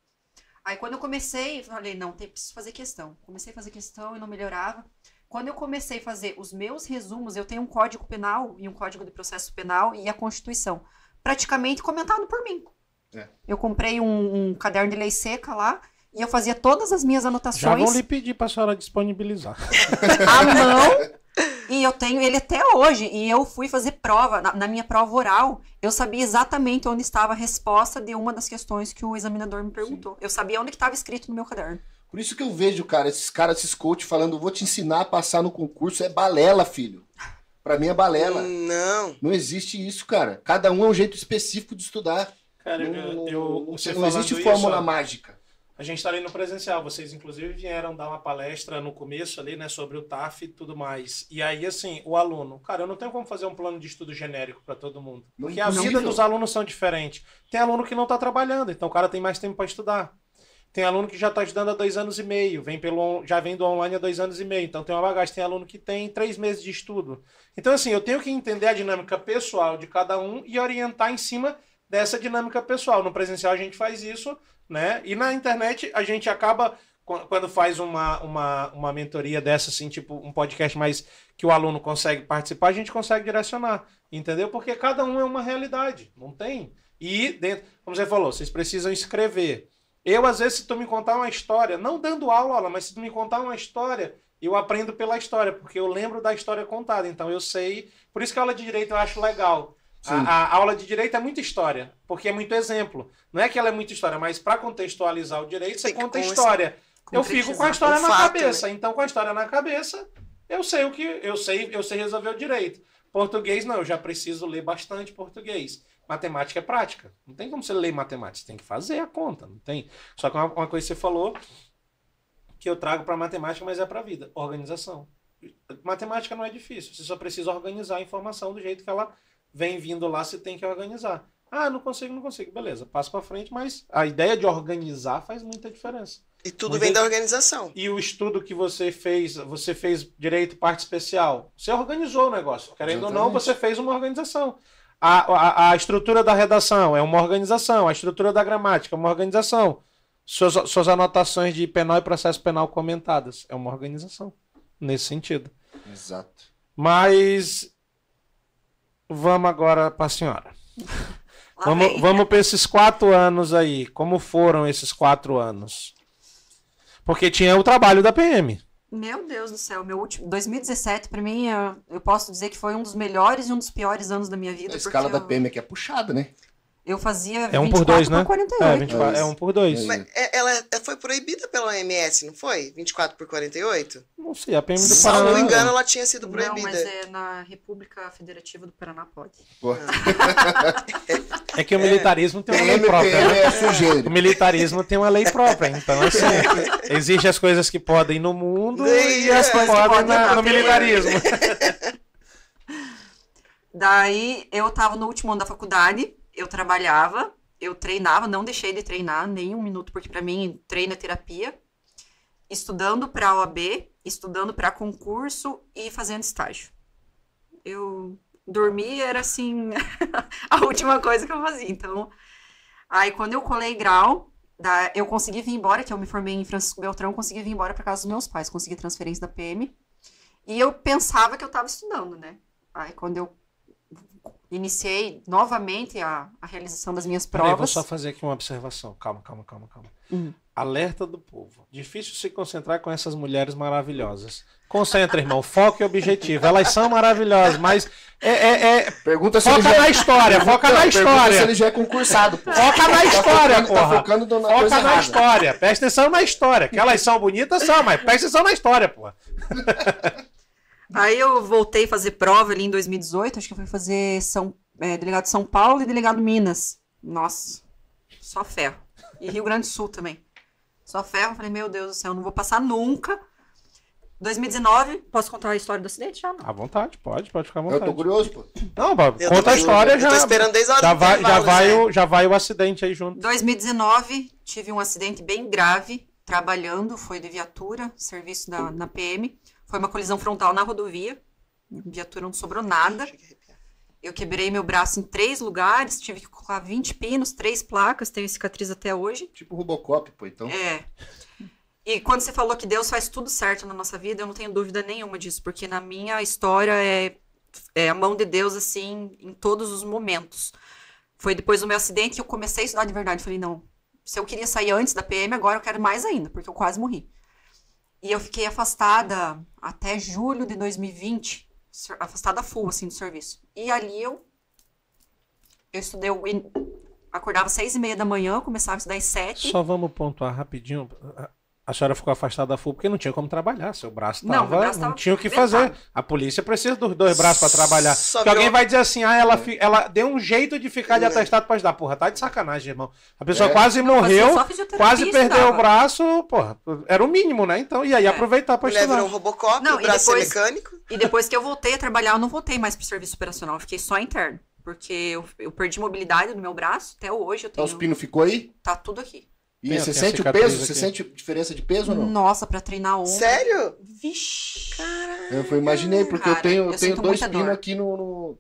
Aí, quando eu comecei, falei: não, tem, preciso fazer questão. Comecei a fazer questão e não melhorava. Quando eu comecei a fazer os meus resumos, eu tenho um código penal e um código de processo penal e a Constituição, praticamente comentado por mim. É. Eu comprei um, um, caderno de lei seca lá e eu fazia todas as minhas anotações. Já vou lhe pedir para a senhora disponibilizar. A mão. E eu tenho ele até hoje. E eu fui fazer prova, na, na, minha prova oral, eu sabia exatamente onde estava a resposta de uma das questões que o examinador me perguntou. Sim. Eu sabia onde estava escrito no meu caderno. Por isso que eu vejo, cara, esses caras, esses coaches falando, vou te ensinar a passar no concurso. É balela, filho. Pra mim é balela. Não. Não existe isso, cara. Cada um é um jeito específico de estudar. Cara, não, eu, não existe isso, fórmula ó, mágica. A gente está ali no presencial. Vocês, inclusive, vieram dar uma palestra no começo ali, né, sobre o TAF e tudo mais. E aí, assim, o aluno, cara, eu não tenho como fazer um plano de estudo genérico para todo mundo. Porque a vida dos alunos são diferentes. Tem aluno que não está trabalhando, então o cara tem mais tempo para estudar. Tem aluno que já está estudando há dois anos e meio, vem pelo, já vem do online há dois anos e meio, então tem uma bagagem. Tem aluno que tem três meses de estudo. Então, assim, eu tenho que entender a dinâmica pessoal de cada um e orientar em cima dessa dinâmica pessoal. No presencial a gente faz isso, né? E na internet a gente acaba quando faz uma, uma, uma mentoria dessa, assim, tipo um podcast mais que o aluno consegue participar, a gente consegue direcionar, entendeu? Porque cada um é uma realidade, não tem. E dentro, como você falou, vocês precisam escrever. Eu, às vezes, se tu me contar uma história, não dando aula, aula, mas se tu me contar uma história, eu aprendo pela história, porque eu lembro da história contada, então eu sei. Por isso que a aula de direito eu acho legal. A, a, aula de direito é muita história, porque é muito exemplo. Não é que ela é muita história, mas para contextualizar o direito, você conta história. Eu fico com a história na fato, cabeça. Né? Então, com a história na cabeça, eu sei o que. Eu sei, eu sei resolver o direito. Português, não, eu já preciso ler bastante português. Matemática é prática. Não tem como você ler matemática, você tem que fazer a conta, não tem. Só que uma, uma coisa que você falou que eu trago para matemática, mas é para a vida, organização. Matemática não é difícil, você só precisa organizar a informação do jeito que ela vem vindo lá, você tem que organizar. Ah, não consigo, não consigo. Beleza, passa para frente, mas a ideia de organizar faz muita diferença. E tudo Muita... vem da organização. E o estudo que você fez, você fez direito parte especial. Você organizou o negócio. Querendo Exatamente. ou não, você fez uma organização. A, a, a, estrutura da redação é uma organização. A estrutura da gramática é uma organização. Suas, suas anotações de penal e processo penal comentadas é uma organização. Nesse sentido. Exato. Mas vamos agora para a senhora. Vamos, vamos para esses quatro anos aí. Como foram esses quatro anos? Porque tinha o trabalho da PM. Meu Deus do céu, meu último 2017 para mim eu, eu, posso dizer que foi um dos melhores e um dos piores anos da minha vida. A escala eu... da PM é que é puxada, né? Eu fazia é um 24 por dois, né? 48. É, 24, é um por dois. Mas é, ela foi proibida pela OMS, não foi? 24 por 48? Não sei, a PM do Paraná... Se não me engano, ela tinha sido proibida. Não, mas é na República Federativa do Paraná pode. é que o militarismo tem uma lei própria. Né? É o militarismo tem uma lei própria, então assim, existem as coisas que podem no mundo e, as é, que podem, que na, no militarismo. Daí eu estava no último ano da faculdade eu trabalhava, eu treinava, não deixei de treinar nem um minuto, porque para mim treino é terapia, estudando para a OAB, estudando para concurso e fazendo estágio. Eu dormir era assim a última coisa que eu fazia. Então, aí quando eu colei grau, da, eu consegui vir embora, que eu me formei em Francisco Beltrão, consegui vir embora para casa dos meus pais, consegui transferência da PM. E eu pensava que eu estava estudando, né? Aí quando eu iniciei novamente a, a realização das minhas provas. Peraí, vou só fazer aqui uma observação. Calma, calma, calma, calma. Uhum. Alerta do povo. Difícil se concentrar com essas mulheres maravilhosas. Concentra, irmão. Foco e objetivo. Elas são maravilhosas, mas é, é, é... Pergunta se foca na história, então, foca Não, na história. se ele já é concursado, pô. Foca na tá história, tá focando, porra. Tá focando na foca na errada. história. Presta atenção na história. Que elas são bonitas, são, mas presta atenção na história, porra. Aí eu voltei a fazer prova ali em 2018, acho que eu fui fazer São, é, delegado São Paulo e delegado Minas. Nossa, só ferro. E Rio Grande do Sul também. Só ferro, eu falei, meu Deus do céu, não vou passar nunca. 2019, posso contar a história do acidente já? Não? À vontade, pode, pode ficar à vontade. Eu tô curioso, pô. Não, pô, eu conta a história já. Eu tô esperando 10 horas. Já vai, já, vai né? o, já vai o acidente aí junto. 2019, tive um acidente bem grave, trabalhando, foi de viatura, serviço da, na PM. Foi uma colisão frontal na rodovia. Minha viatura não sobrou nada. Eu quebrei meu braço em três lugares, tive que colocar 20 pinos, três placas, tenho cicatriz até hoje. Tipo Robocop, pô, então. É. E quando você falou que Deus faz tudo certo na nossa vida, eu não tenho dúvida nenhuma disso, porque na minha história é, é a mão de Deus, assim, em todos os momentos. Foi depois do meu acidente que eu comecei a estudar de verdade. Falei, não, se eu queria sair antes da PM, agora eu quero mais ainda, porque eu quase morri. E eu fiquei afastada até julho de 2020, afastada full, assim, do serviço. E ali eu, eu estudei, eu acordava às seis e meia da manhã, começava a estudar às sete. Só vamos pontuar rapidinho, ah, a senhora ficou afastada da FU porque não tinha como trabalhar. Seu braço estava, não, não tinha o que fazer. A polícia precisa dos dois braços para trabalhar. Porque alguém vai dizer assim: ah, ela, é. fi... ela deu um jeito de ficar de é. atestado para ajudar. Porra, tá de sacanagem, irmão. A pessoa é. quase não, morreu, quase perdeu tava. o braço. Porra, era o mínimo, né? Então, e aí é. aproveitar para estudar. Mulher virou Robocop, não, o braço é depois, mecânico. E depois que eu voltei a trabalhar, eu não voltei mais o serviço operacional. Eu fiquei só interno. Porque eu, eu perdi mobilidade no meu braço. Até hoje eu tenho. Então, os pinos ficou aí? Tá tudo aqui. E você sente o peso? Aqui. Você sente diferença de peso ou não? Nossa, pra treinar ombro. Sério? Vixe. Caralho. Eu foi, imaginei, porque Cara, eu tenho, eu, tenho dois pinos aqui no, no...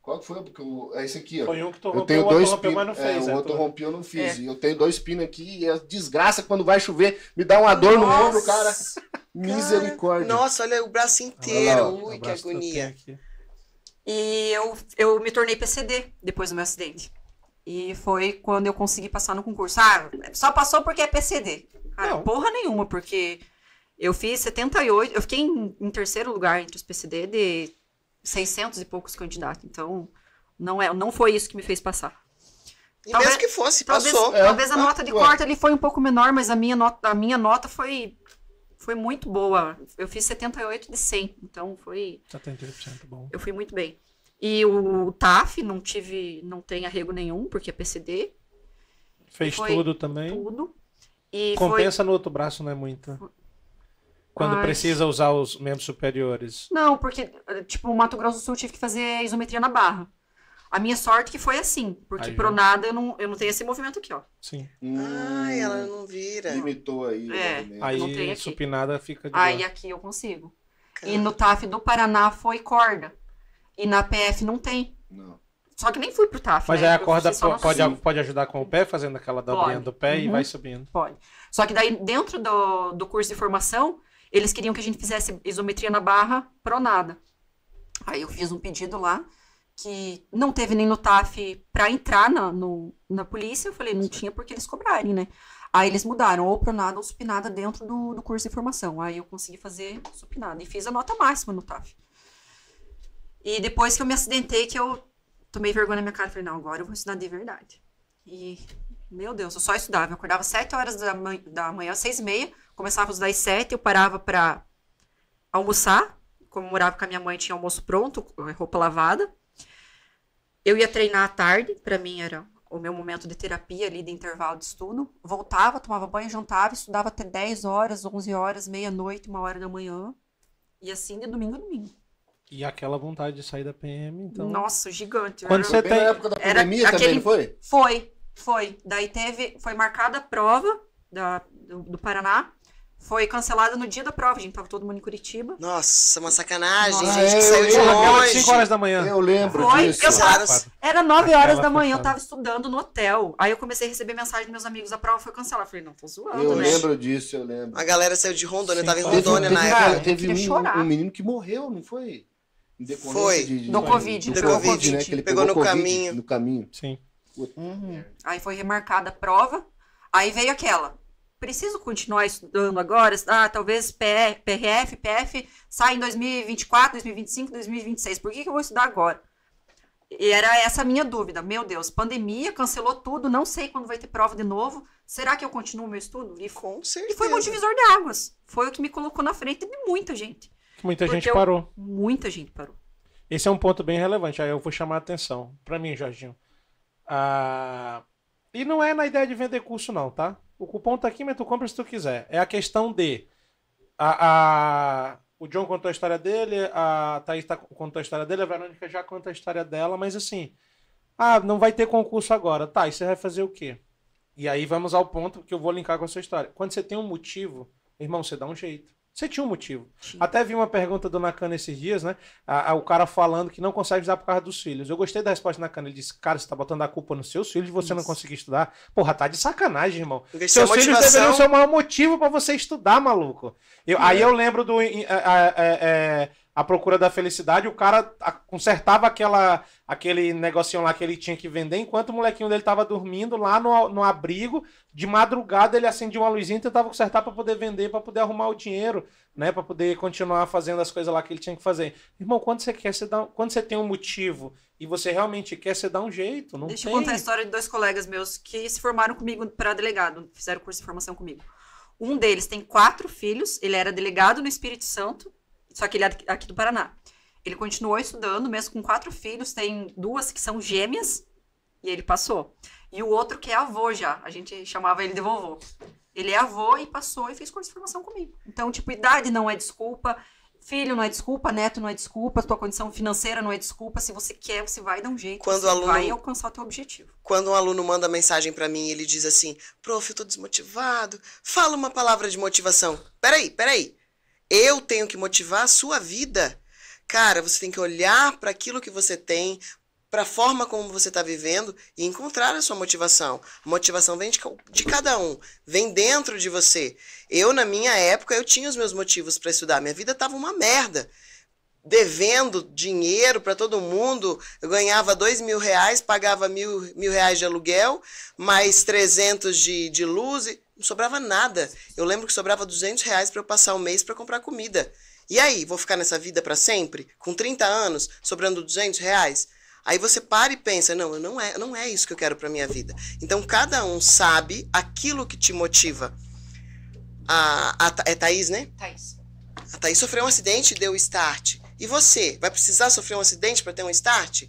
Qual foi? Porque eu, é esse aqui, ó. Foi um que tu rompeu, eu tenho dois rompeu, fez, é, é, o né, outro tu... rompeu, eu não fiz. É. E eu tenho dois pinos aqui e a é desgraça quando vai chover me dá uma dor Nossa. no ombro, cara. Misericórdia. Nossa, olha o braço inteiro. Lá, Ui, que agonia. E eu, eu me tornei PCD depois do meu acidente. E foi quando eu consegui passar no concurso. Ah, só passou porque é PCD. Cara, ah, não. porra nenhuma, porque eu fiz 78, eu fiquei em, em, terceiro lugar entre os PCD de 600 e poucos candidatos. Então, não, é, não foi isso que me fez passar. E talvez, mesmo que fosse, talvez, passou. É. Talvez é. a ah, nota de corte ali foi um pouco menor, mas a minha nota, a minha nota foi foi muito boa. Eu fiz 78 de 100, então foi 78% bom. Eu fui muito bem. E o TAF não tive, não tem arrego nenhum, porque é PCD. Fez tudo também. Tudo. E Compensa foi... no outro braço, não é muito. Quando Mas... precisa usar os membros superiores. Não, porque, tipo, o Mato Grosso do Sul eu tive que fazer isometria na barra. A minha sorte que foi assim, porque Aí, pronada eu não, eu não tenho esse movimento aqui, ó. Sim. Hum, Ai, ela não vira. Limitou aí. É, aí supinada fica de Aí aqui eu consigo. Caramba. E no TAF do Paraná foi corda. E na PF não tem. Não. Só que nem fui pro TAF. Mas né? aí a corda pode, pode ajudar com o pé, fazendo aquela dobrinha do pé uhum. e vai subindo. Pode. Só que daí, dentro do, do curso de formação, eles queriam que a gente fizesse isometria na barra pronada. Aí eu fiz um pedido lá, que não teve nem no TAF para entrar na, no, na polícia. Eu falei, não Sim. tinha porque eles cobrarem, né? Aí eles mudaram, ou pronada ou supinada dentro do, do curso de formação. Aí eu consegui fazer supinada. E fiz a nota máxima no TAF. E depois que eu me acidentei, que eu tomei vergonha na minha cara, falei, não, agora eu vou estudar de verdade. E, meu Deus, eu só estudava. Eu acordava 7 horas da, manhã, da manhã, 6 e meia, começava a estudar às 7, eu parava para almoçar. Como eu morava com a minha mãe, tinha almoço pronto, roupa lavada. Eu ia treinar à tarde, para mim era o meu momento de terapia ali, de intervalo de estudo. Voltava, tomava banho, jantava, estudava até 10 horas, 11 horas, meia-noite, uma hora da manhã. E assim de domingo a domingo. E aquela vontade de sair da PM, então. Nossa, gigante. Quando você tem... na época da pandemia era também, aquele... foi? Foi, foi. Daí teve. Foi marcada a prova da, do, do Paraná. Foi cancelada no dia da prova, a gente tava todo mundo em Curitiba. Nossa, uma sacanagem, Nossa, gente, é, que saiu de longe. 5 horas da manhã. Eu lembro Foi, disso. Eu tava, era 9 horas da manhã, eu tava estudando no hotel. Aí eu comecei a receber mensagem dos meus amigos, a prova foi cancelada. Eu falei, não, tô zoando, Eu né? lembro disso, eu lembro. A galera saiu de Rondônia, Sim, eu tava em Rondônia teve, na época. Teve, teve um, um, menino que morreu, não foi? Foi. De, de, do, Covid. do, do Covid. Covid, né? Que ele pegou, pegou no COVID, caminho. No caminho. Sim. Uhum. uhum. Aí foi remarcada a prova. Aí veio aquela. Preciso continuar estudando agora? Ah, talvez PR, PRF, PF saia em 2024, 2025, 2026. Por que, que eu vou estudar agora? E era essa a minha dúvida. Meu Deus, pandemia, cancelou tudo, não sei quando vai ter prova de novo. Será que eu continuo meu estudo? E, Com certeza. E foi um divisor de águas. Foi o que me colocou na frente de muita gente. Muita gente parou. muita gente parou. Esse é um ponto bem relevante, aí eu vou chamar a atenção. Para mim, Jorginho. Ah, e não é na ideia de vender curso, não, tá? O cupom tá aqui, mas tu compra se tu quiser. É a questão de. A, a, o John contou a história dele, a Thaís tá, contou a história dele, a Verônica já conta a história dela, mas assim. Ah, não vai ter concurso agora. Tá, e você vai fazer o quê? E aí vamos ao ponto que eu vou linkar com a sua história. Quando você tem um motivo, irmão, você dá um jeito. Você tinha um motivo. Sim. Até vi uma pergunta do Nakano esses dias, né? A, a, o cara falando que não consegue usar por causa dos filhos. Eu gostei da resposta do Nakano. Ele disse, cara, você tá botando a culpa nos seus filhos de você Isso. não conseguir estudar. Porra, tá de sacanagem, irmão. Deixa é seus motivação... filhos deveriam ser o maior motivo para você estudar, maluco. Eu, Aí né? eu lembro do... a é, é a procura da felicidade, o cara consertava aquela, aquele negocinho lá que ele tinha que vender, enquanto o molequinho dele tava dormindo lá no, no abrigo, de madrugada ele acendia uma luzinha e tentava consertar para poder vender, para poder arrumar o dinheiro, né, para poder continuar fazendo as coisas lá que ele tinha que fazer. Irmão, quando você quer, você dá, quando você tem um motivo e você realmente quer, você dá um jeito, não Deixa tem. eu contar a história de dois colegas meus que se formaram comigo para delegado, fizeram curso de formação comigo. Um deles tem quatro filhos, ele era delegado no Espírito Santo, só que ele é aqui do Paraná. Ele continuou estudando, mesmo com quatro filhos, tem duas que são gêmeas, e ele passou. E o outro que é avô já, a gente chamava ele de vovô. Ele é avô e passou e fez curso de formação comigo. Então, tipo, idade não é desculpa, filho não é desculpa, neto não é desculpa, tua condição financeira não é desculpa. Se você quer, você vai dar um jeito, quando você aluno, vai alcançar o teu objetivo. Quando um aluno manda mensagem para mim, ele diz assim: "Prof, eu tô desmotivado. Fala uma palavra de motivação". Peraí, peraí. Eu tenho que motivar a sua vida. Cara, você tem que olhar para aquilo que você tem, para a forma como você está vivendo e encontrar a sua motivação. A motivação vem de, de, cada um, vem dentro de você. Eu, na minha época, eu tinha os meus motivos para estudar. Minha vida estava uma merda. Devendo dinheiro para todo mundo, eu ganhava dois mil reais, pagava mil, mil reais de aluguel, mais 300 de, de luz não sobrava nada. Eu lembro que sobrava 200 reais para eu passar o um mês para comprar comida. E aí, vou ficar nessa vida para sempre? Com 30 anos, sobrando 200 reais? Aí você para e pensa, não, não é, não é isso que eu quero para minha vida. Então cada um sabe aquilo que te motiva. A, a, é Thaís, né? Thaís. A Thaís sofreu um acidente e deu start. E você, vai precisar sofrer um acidente para ter um start?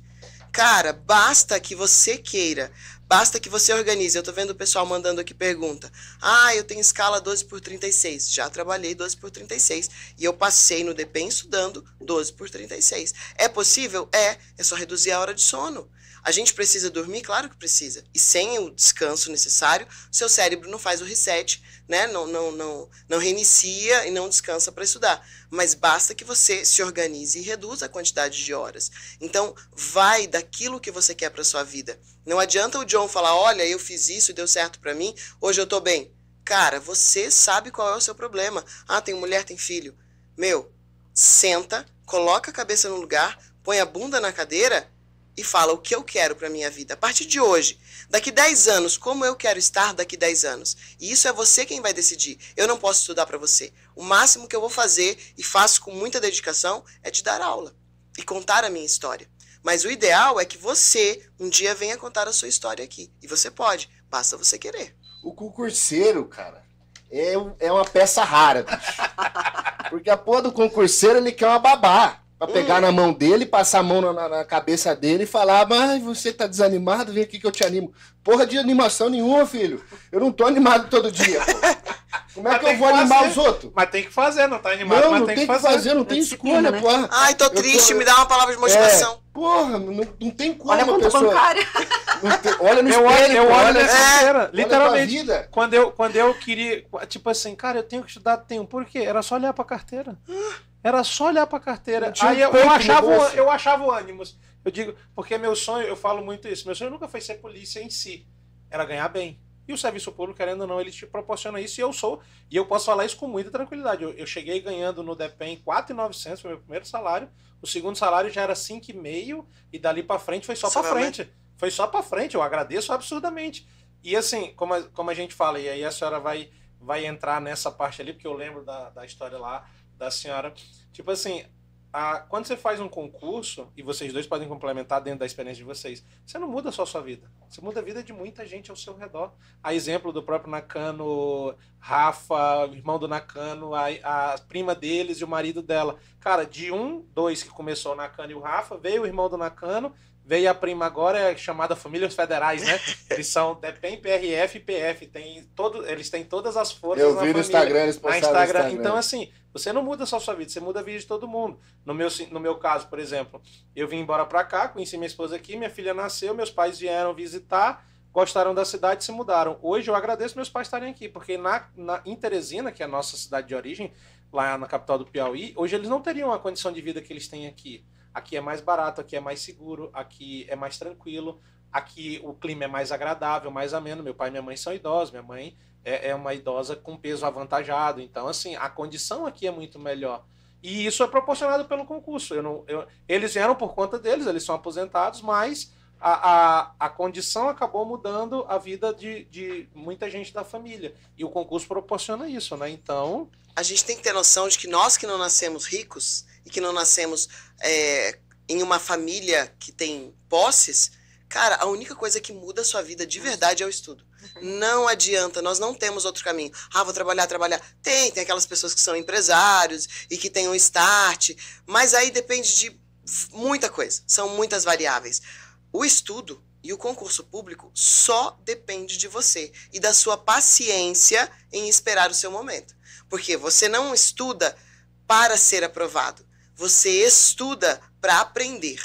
Cara, basta que você queira. Basta que você organize. Eu tô vendo o pessoal mandando aqui pergunta. Ah, eu tenho escala 12 por 36. Já trabalhei 12 por 36 e eu passei no DPEM estudando 12 por 36. É possível? É, é só reduzir a hora de sono. A gente precisa dormir? Claro que precisa. E sem o descanso necessário, seu cérebro não faz o reset, né? Não, não, não, não reinicia e não descansa para estudar. Mas basta que você se organize e reduza a quantidade de horas. Então, vai daquilo que você quer para sua vida. Não adianta o John falar: "Olha, eu fiz isso e deu certo para mim, hoje eu estou bem". Cara, você sabe qual é o seu problema. Ah, tem mulher, tem filho. Meu, senta, coloca a cabeça no lugar, põe a bunda na cadeira e fala o que eu quero para minha vida a partir de hoje, daqui 10 anos, como eu quero estar daqui 10 anos. E isso é você quem vai decidir. Eu não posso estudar para você. O máximo que eu vou fazer e faço com muita dedicação é te dar aula e contar a minha história. Mas o ideal é que você um dia venha contar a sua história aqui. E você pode, basta você querer. O concurseiro, cara, é, é uma peça rara, bicho. Porque a porra do concurseiro ele quer uma babá. Pra pegar hum. na mão dele, passar a mão na, na cabeça dele e falar, ah, mas você tá desanimado, vem aqui que eu te animo. Porra de animação nenhuma, filho. Eu não tô animado todo dia, pô. Como é que eu vou que animar os outros? Mas tem que fazer, não tá animado, não, mas não tem, tem que, que fazer. Não tem é escolha, né? porra. Ai, tô triste, tô... me dá uma palavra de é, motivação. É, porra, não, não tem como, Olha a pessoa... bancária. Tem... Olha no eu espelho, eu olho nessa é, Literalmente, vida. Quando, eu, quando eu queria, tipo assim, cara, eu tenho que estudar, tenho. Por quê? Era só olhar pra carteira. Era só olhar para a carteira. Aí eu, eu, achava, eu achava o ânimos. Eu digo, porque meu sonho, eu falo muito isso, meu sonho nunca foi ser polícia em si. Era ganhar bem. E o serviço público, querendo ou não, ele te proporciona isso. E eu sou, e eu posso falar isso com muita tranquilidade. Eu, eu cheguei ganhando no DEPEN 4,900, foi meu primeiro salário. O segundo salário já era 5,5 e dali para frente foi só para frente. Foi só para frente, eu agradeço absurdamente. E assim, como a, como a gente fala, e aí a senhora vai, vai entrar nessa parte ali, porque eu lembro da, da história lá da senhora. Tipo assim, a, quando você faz um concurso, e vocês dois podem complementar dentro da experiência de vocês, você não muda só a sua vida. Você muda a vida de muita gente ao seu redor. A exemplo do próprio Nakano, Rafa, o irmão do Nakano, a, a prima deles e o marido dela. Cara, de um, dois que começou o Nakano e o Rafa, veio o irmão do Nakano, Veio a prima agora, é chamada Famílias Federais, né? Eles são é PRF e PF. Tem todo, eles têm todas as forças. Eu vi no família, Instagram, eles postaram Instagram. Instagram. Então, assim, você não muda só sua vida, você muda a vida de todo mundo. No meu, no meu caso, por exemplo, eu vim embora para cá, conheci minha esposa aqui, minha filha nasceu, meus pais vieram visitar, gostaram da cidade e se mudaram. Hoje eu agradeço meus pais estarem aqui, porque na, na, em Teresina, que é a nossa cidade de origem, lá na capital do Piauí, hoje eles não teriam a condição de vida que eles têm aqui aqui é mais barato, aqui é mais seguro, aqui é mais tranquilo, aqui o clima é mais agradável, mais ameno. Meu pai e minha mãe são idosos, minha mãe é, é uma idosa com peso avantajado, então assim a condição aqui é muito melhor. E isso é proporcionado pelo concurso. Eu não, eu, eles vieram por conta deles, eles são aposentados, mas a, a, a condição acabou mudando a vida de, de muita gente da família. E o concurso proporciona isso, né? Então. A gente tem que ter noção de que nós que não nascemos ricos, e que não nascemos é, em uma família que tem posses, cara, a única coisa que muda a sua vida de verdade é o estudo. Não adianta, nós não temos outro caminho. Ah, vou trabalhar, trabalhar. Tem, tem aquelas pessoas que são empresários e que têm um start, mas aí depende de muita coisa, são muitas variáveis. O estudo e o concurso público só depende de você e da sua paciência em esperar o seu momento. Porque você não estuda para ser aprovado. Você estuda para aprender.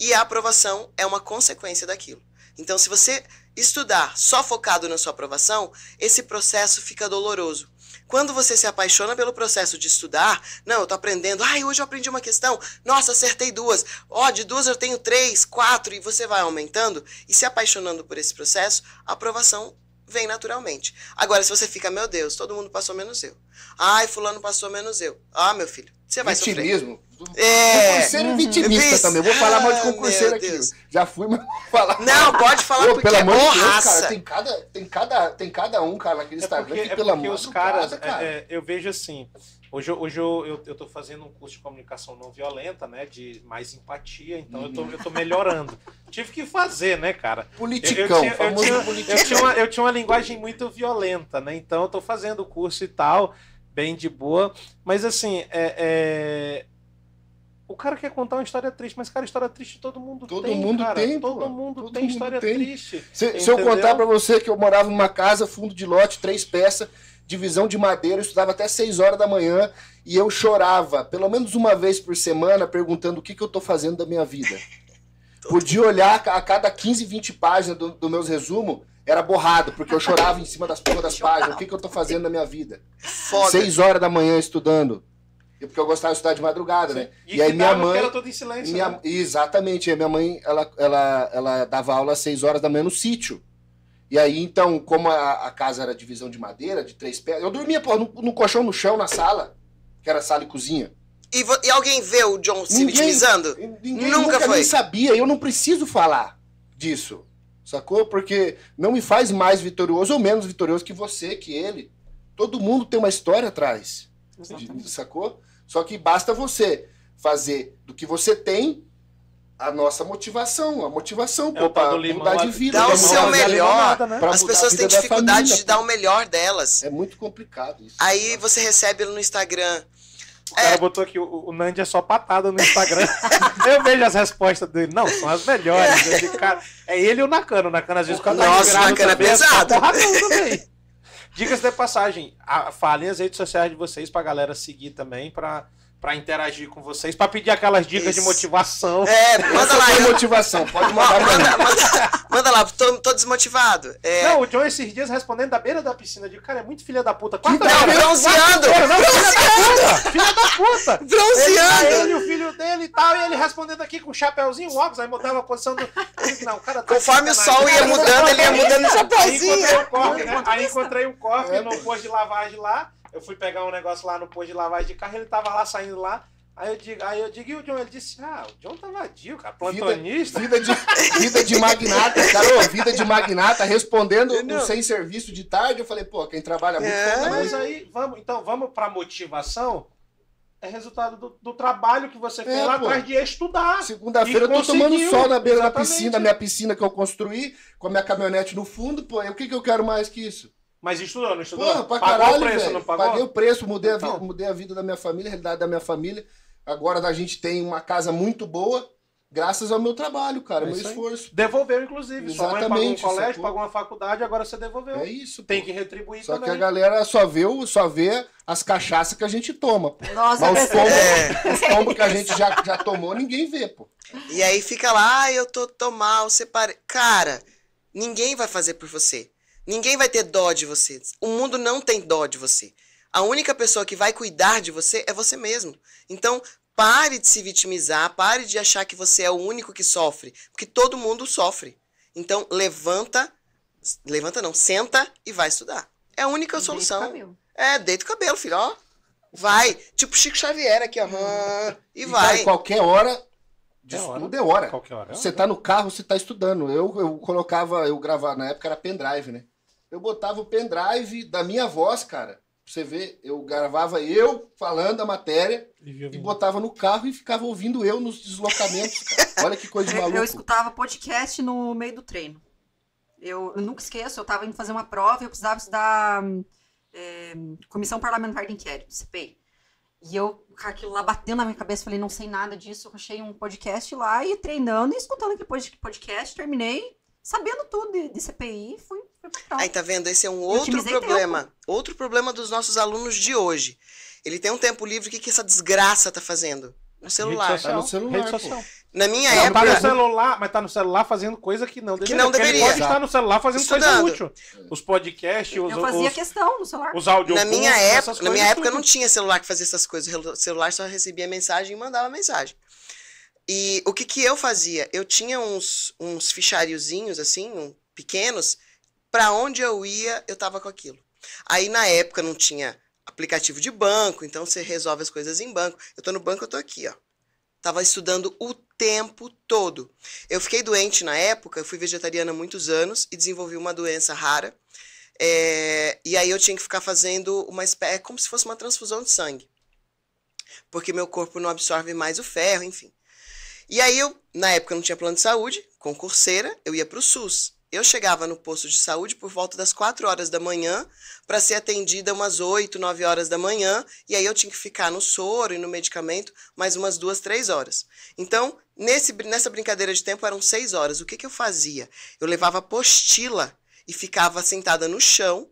E a aprovação é uma consequência daquilo. Então, se você estudar só focado na sua aprovação, esse processo fica doloroso. Quando você se apaixona pelo processo de estudar, não, eu tô aprendendo, ai, hoje eu aprendi uma questão, nossa, acertei duas, ó, oh, de duas eu tenho três, quatro, e você vai aumentando e se apaixonando por esse processo, a aprovação vem naturalmente. Agora, se você fica, meu Deus, todo mundo passou menos eu. Ai, fulano passou menos eu. Ah, meu filho, você vai Vitimismo. É. Concurseiro e uhum. vitimista Vis... também. Eu vou falar mal de concurseiro aqui. Deus. Já fui, mas vou falar. Não, pode falar Pô, porque pelo é amor de Deus, Cara, tem cada, tem, cada, tem cada um, cara, naquele é Instagram. Porque, que, é pelo amor os caras, é, cara. é, eu vejo assim, Hoje, hoje eu, eu, eu fazendo um curso de comunicação não violenta, né? De mais empatia, então uhum. eu, tô, eu tô melhorando. Tive que fazer, né, cara? Politicão, eu, eu, tinha, eu, tinha, politicão. eu, tinha, uma, eu tinha uma linguagem muito violenta, né? Então eu tô fazendo o curso e tal, bem de boa. Mas assim, é, é o cara quer contar uma história triste, mas, cara, história triste todo mundo todo tem. Mundo cara. tem todo mundo todo tem mundo história tem. triste. Se, se eu contar para você que eu morava numa casa, fundo de lote, três peças, divisão de madeira, eu estudava até seis horas da manhã e eu chorava pelo menos uma vez por semana perguntando o que, que eu tô fazendo da minha vida. Podia olhar a cada 15, 20 páginas do, do meus resumos, era borrado, porque eu chorava em cima das porra das páginas. O que, que eu tô fazendo da minha vida? Foda. horas da manhã estudando porque eu gostava de estudar de madrugada, né? Sim. né? E, e aí minha mãe. Era toda em silêncio. Minha, né? Exatamente. E a minha mãe, ela, ela, ela dava aula às seis horas da manhã no sítio. E aí, então, como a, a casa era divisão de madeira, de três pés, eu dormia, pô, no, no, colchão no chão, na sala, que era sala e cozinha. E, e alguém vê o John se ninguém, vitimizando? Ninguém nunca, nunca foi. Nem sabia, eu não preciso falar disso. Sacou? Porque não me faz mais vitorioso ou menos vitorioso que você, que ele. Todo mundo tem uma história atrás. Sacou? Só que basta você fazer do que você tem a nossa motivação, a motivação, é, pô, né? mudar de vida. Dar o seu melhor. Né? As pessoas têm dificuldade família, de dar o melhor delas. É muito complicado isso. Aí você recebe no Instagram. O cara é. botou aqui, o, o Nandi é só patada no Instagram. eu vejo as respostas dele. Não, são as melhores. É, cara, é ele e o Nakano. O Nakano às vezes o cara tá Nossa, tá o Nakano é pesado. Também. Tá Dicas de passagem, a, falem as redes sociais de vocês pra galera seguir também, pra para interagir com vocês, para pedir aquelas dicas Isso. de motivação. É, manda lá. motivação, pode mandar. manda, manda, manda, lá, tô, tô desmotivado. É... Não, o John esses dias respondendo da beira da piscina, de cara, é muito filha da puta. Quarta não, feira, bronzeando. Quarta não, bronzeando. Filha da puta. Filha da puta. Bronzeando. Ele, ele, o filho dele e tal, e ele respondendo aqui com o chapéuzinho, óculos, aí mudava a posição do... Não, cara tá Conforme o sol ia mudando, ele ia mudando o chapéuzinho. Aí encontrei um corte, né? Aí encontrei um corte é. no posto de lavagem lá, eu fui pegar um negócio lá no posto de lavagem de carro, ele tava lá saindo lá. Aí eu digo, aí eu digo e o John? Ele disse, ah, o John tá vadio, cara, plantonista. Vida, vida, de, vida de magnata, cara, ô, vida de magnata, respondendo Entendeu? sem serviço de tarde. Eu falei, pô, quem trabalha muito... É, mas aí, vamos, então, vamos pra motivação é resultado do, do, trabalho que você é, fez é, lá pô. atrás de estudar. Segunda-feira eu tô tomando sol na beira da piscina, minha piscina que eu construí, com a minha caminhonete no fundo, pô. E o que, que eu quero mais que isso? Mas estudou, não estudou? Porra, pra pagou caralho, o preço, véio. não pagou? Paguei o preço, mudei, então. a vida, mudei a vida da minha família, a realidade da minha família. Agora a gente tem uma casa muito boa, graças ao meu trabalho, cara, é meu esforço. Devolveu, inclusive. Exatamente, Sua mãe pagou um colégio, pagou uma faculdade, agora você devolveu. É isso. Pô. Tem que retribuir só também. Só que a galera só vê, só vê as cachaças que a gente toma. Pô. Nossa, Mas os tombos, é. os tombos que a gente já, já tomou, ninguém vê, pô. E aí fica lá, ah, eu tô tão mal, separei. Cara, ninguém vai fazer por você. Ninguém vai ter dó de você. O mundo não tem dó de você. A única pessoa que vai cuidar de você é você mesmo. Então, pare de se vitimizar, pare de achar que você é o único que sofre, porque todo mundo sofre. Então, levanta, levanta não, senta e vai estudar. É a única solução. Cabelo. É, deita o cabelo, filho, ó. Vai, tipo Chico Xavier aqui, ó. Hum. E, e vai. Cara, qualquer hora de é estudo hora. é hora. Qualquer hora. É você tá no carro, você tá estudando. Eu, eu colocava, eu gravava, na época era pendrive, né? eu botava o pendrive da minha voz, cara. Pra você ver, eu gravava eu falando a matéria e, e botava no carro e ficava ouvindo eu nos deslocamentos, cara. Olha que coisa de maluco. Eu escutava podcast no meio do treino. Eu, eu, nunca esqueço, eu tava indo fazer uma prova e eu precisava estudar é, Comissão Parlamentar de Inquérito, CPI. E eu, aquilo lá batendo na minha cabeça, falei, não sei nada disso. Eu achei um podcast lá e treinando e escutando aquele podcast, terminei sabendo tudo de, de CPI, fui Aí tá vendo, esse é um outro problema, tempo. outro problema dos nossos alunos de hoje. Ele tem um tempo livre, o que que essa desgraça tá fazendo? No celular. tá no celular. Rede social. Na minha não, época. Tá no celular, mas tá no celular fazendo coisa que não deveria. Que não deveria. Ele pode estar no celular fazendo Estudando. coisa útil. Os podcasts, os. Eu fazia os, questão no celular. Os áudios. Na minha época, na minha época não tinha celular que fazia essas coisas. O celular só recebia mensagem e mandava mensagem. E o que que eu fazia? Eu tinha uns, uns fichariozinhos, assim, pequenos, para onde eu ia, eu tava com aquilo. Aí na época não tinha aplicativo de banco, então você resolve as coisas em banco. Eu tô no banco, eu tô aqui, ó. Tava estudando o tempo todo. Eu fiquei doente na época, fui vegetariana há muitos anos e desenvolvi uma doença rara. É, e aí eu tinha que ficar fazendo uma espécie, é como se fosse uma transfusão de sangue. Porque meu corpo não absorve mais o ferro, enfim. E aí eu, na época, não tinha plano de saúde, concurseira, eu ia para o SUS. Eu chegava no posto de saúde por volta das 4 horas da manhã para ser atendida umas 8, 9 horas da manhã, e aí eu tinha que ficar no soro e no medicamento mais umas 2, 3 horas. Então, nesse, nessa brincadeira de tempo eram 6 horas. O que, que eu fazia? Eu levava apostila e ficava sentada no chão.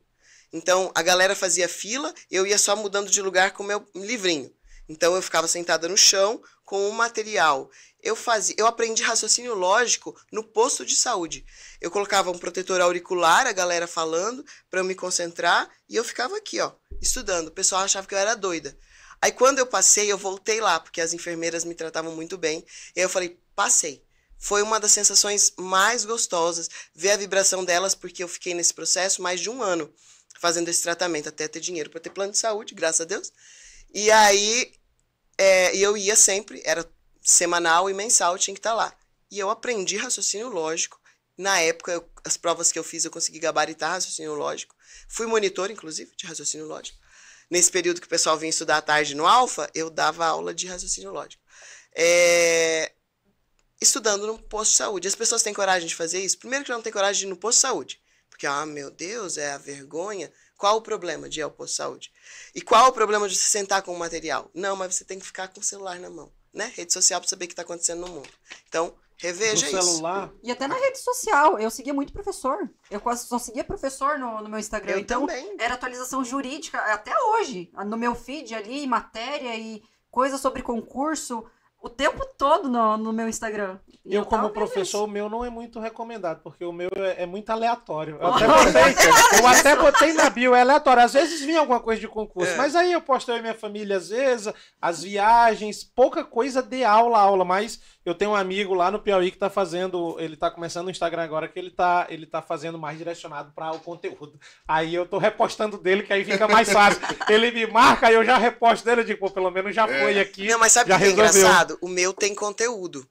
Então, a galera fazia fila, eu ia só mudando de lugar com o meu livrinho. Então eu ficava sentada no chão com o material eu fazia, eu aprendi raciocínio lógico no posto de saúde. Eu colocava um protetor auricular, a galera falando, para eu me concentrar, e eu ficava aqui, ó, estudando. O pessoal achava que eu era doida. Aí quando eu passei, eu voltei lá, porque as enfermeiras me tratavam muito bem. E aí eu falei, passei. Foi uma das sensações mais gostosas ver a vibração delas, porque eu fiquei nesse processo mais de um ano fazendo esse tratamento, até ter dinheiro para ter plano de saúde, graças a Deus. E aí é, eu ia sempre, era semanal e mensal tinha que estar tá lá. E eu aprendi raciocínio lógico. Na época, eu, as provas que eu fiz, eu consegui gabaritar raciocínio lógico. Fui monitor, inclusive, de raciocínio lógico. Nesse período que o pessoal vinha estudar à tarde no Alfa, eu dava aula de raciocínio lógico. É... Estudando no posto de saúde. As pessoas têm coragem de fazer isso? Primeiro que não tem coragem de ir no posto de saúde. Porque, ah, meu Deus, é a vergonha. Qual o problema de ir ao posto de saúde? E qual o problema de se sentar com o material? Não, mas você tem que ficar com o celular na mão né, rede social para saber o que está acontecendo no mundo. Então, reveja no isso. celular. E até na rede social. Eu seguia muito professor. Eu quase só seguia professor no, no meu Instagram. Eu então, também. Era atualização jurídica até hoje. No meu feed ali, matéria e coisa sobre concurso o tempo todo no, no meu Instagram. E eu, como professor, isso. o meu não é muito recomendado, porque o meu é, é muito aleatório. Eu, oh, até botei, eu até botei na bio, é aleatório. Às vezes vinha alguma coisa de concurso, é. mas aí eu posto aí minha família, às vezes, as viagens, pouca coisa de aula, aula, mas eu tenho um amigo lá no Piauí que está fazendo, ele está começando no Instagram agora que ele está ele tá fazendo mais direcionado para o conteúdo. Aí eu estou repostando dele que aí fica mais fácil. ele me marca aí eu já reposto dele, eu digo, pô, pelo menos já é. foi aqui. Não, mas sabe o que é engraçado? O meu tem conteúdo.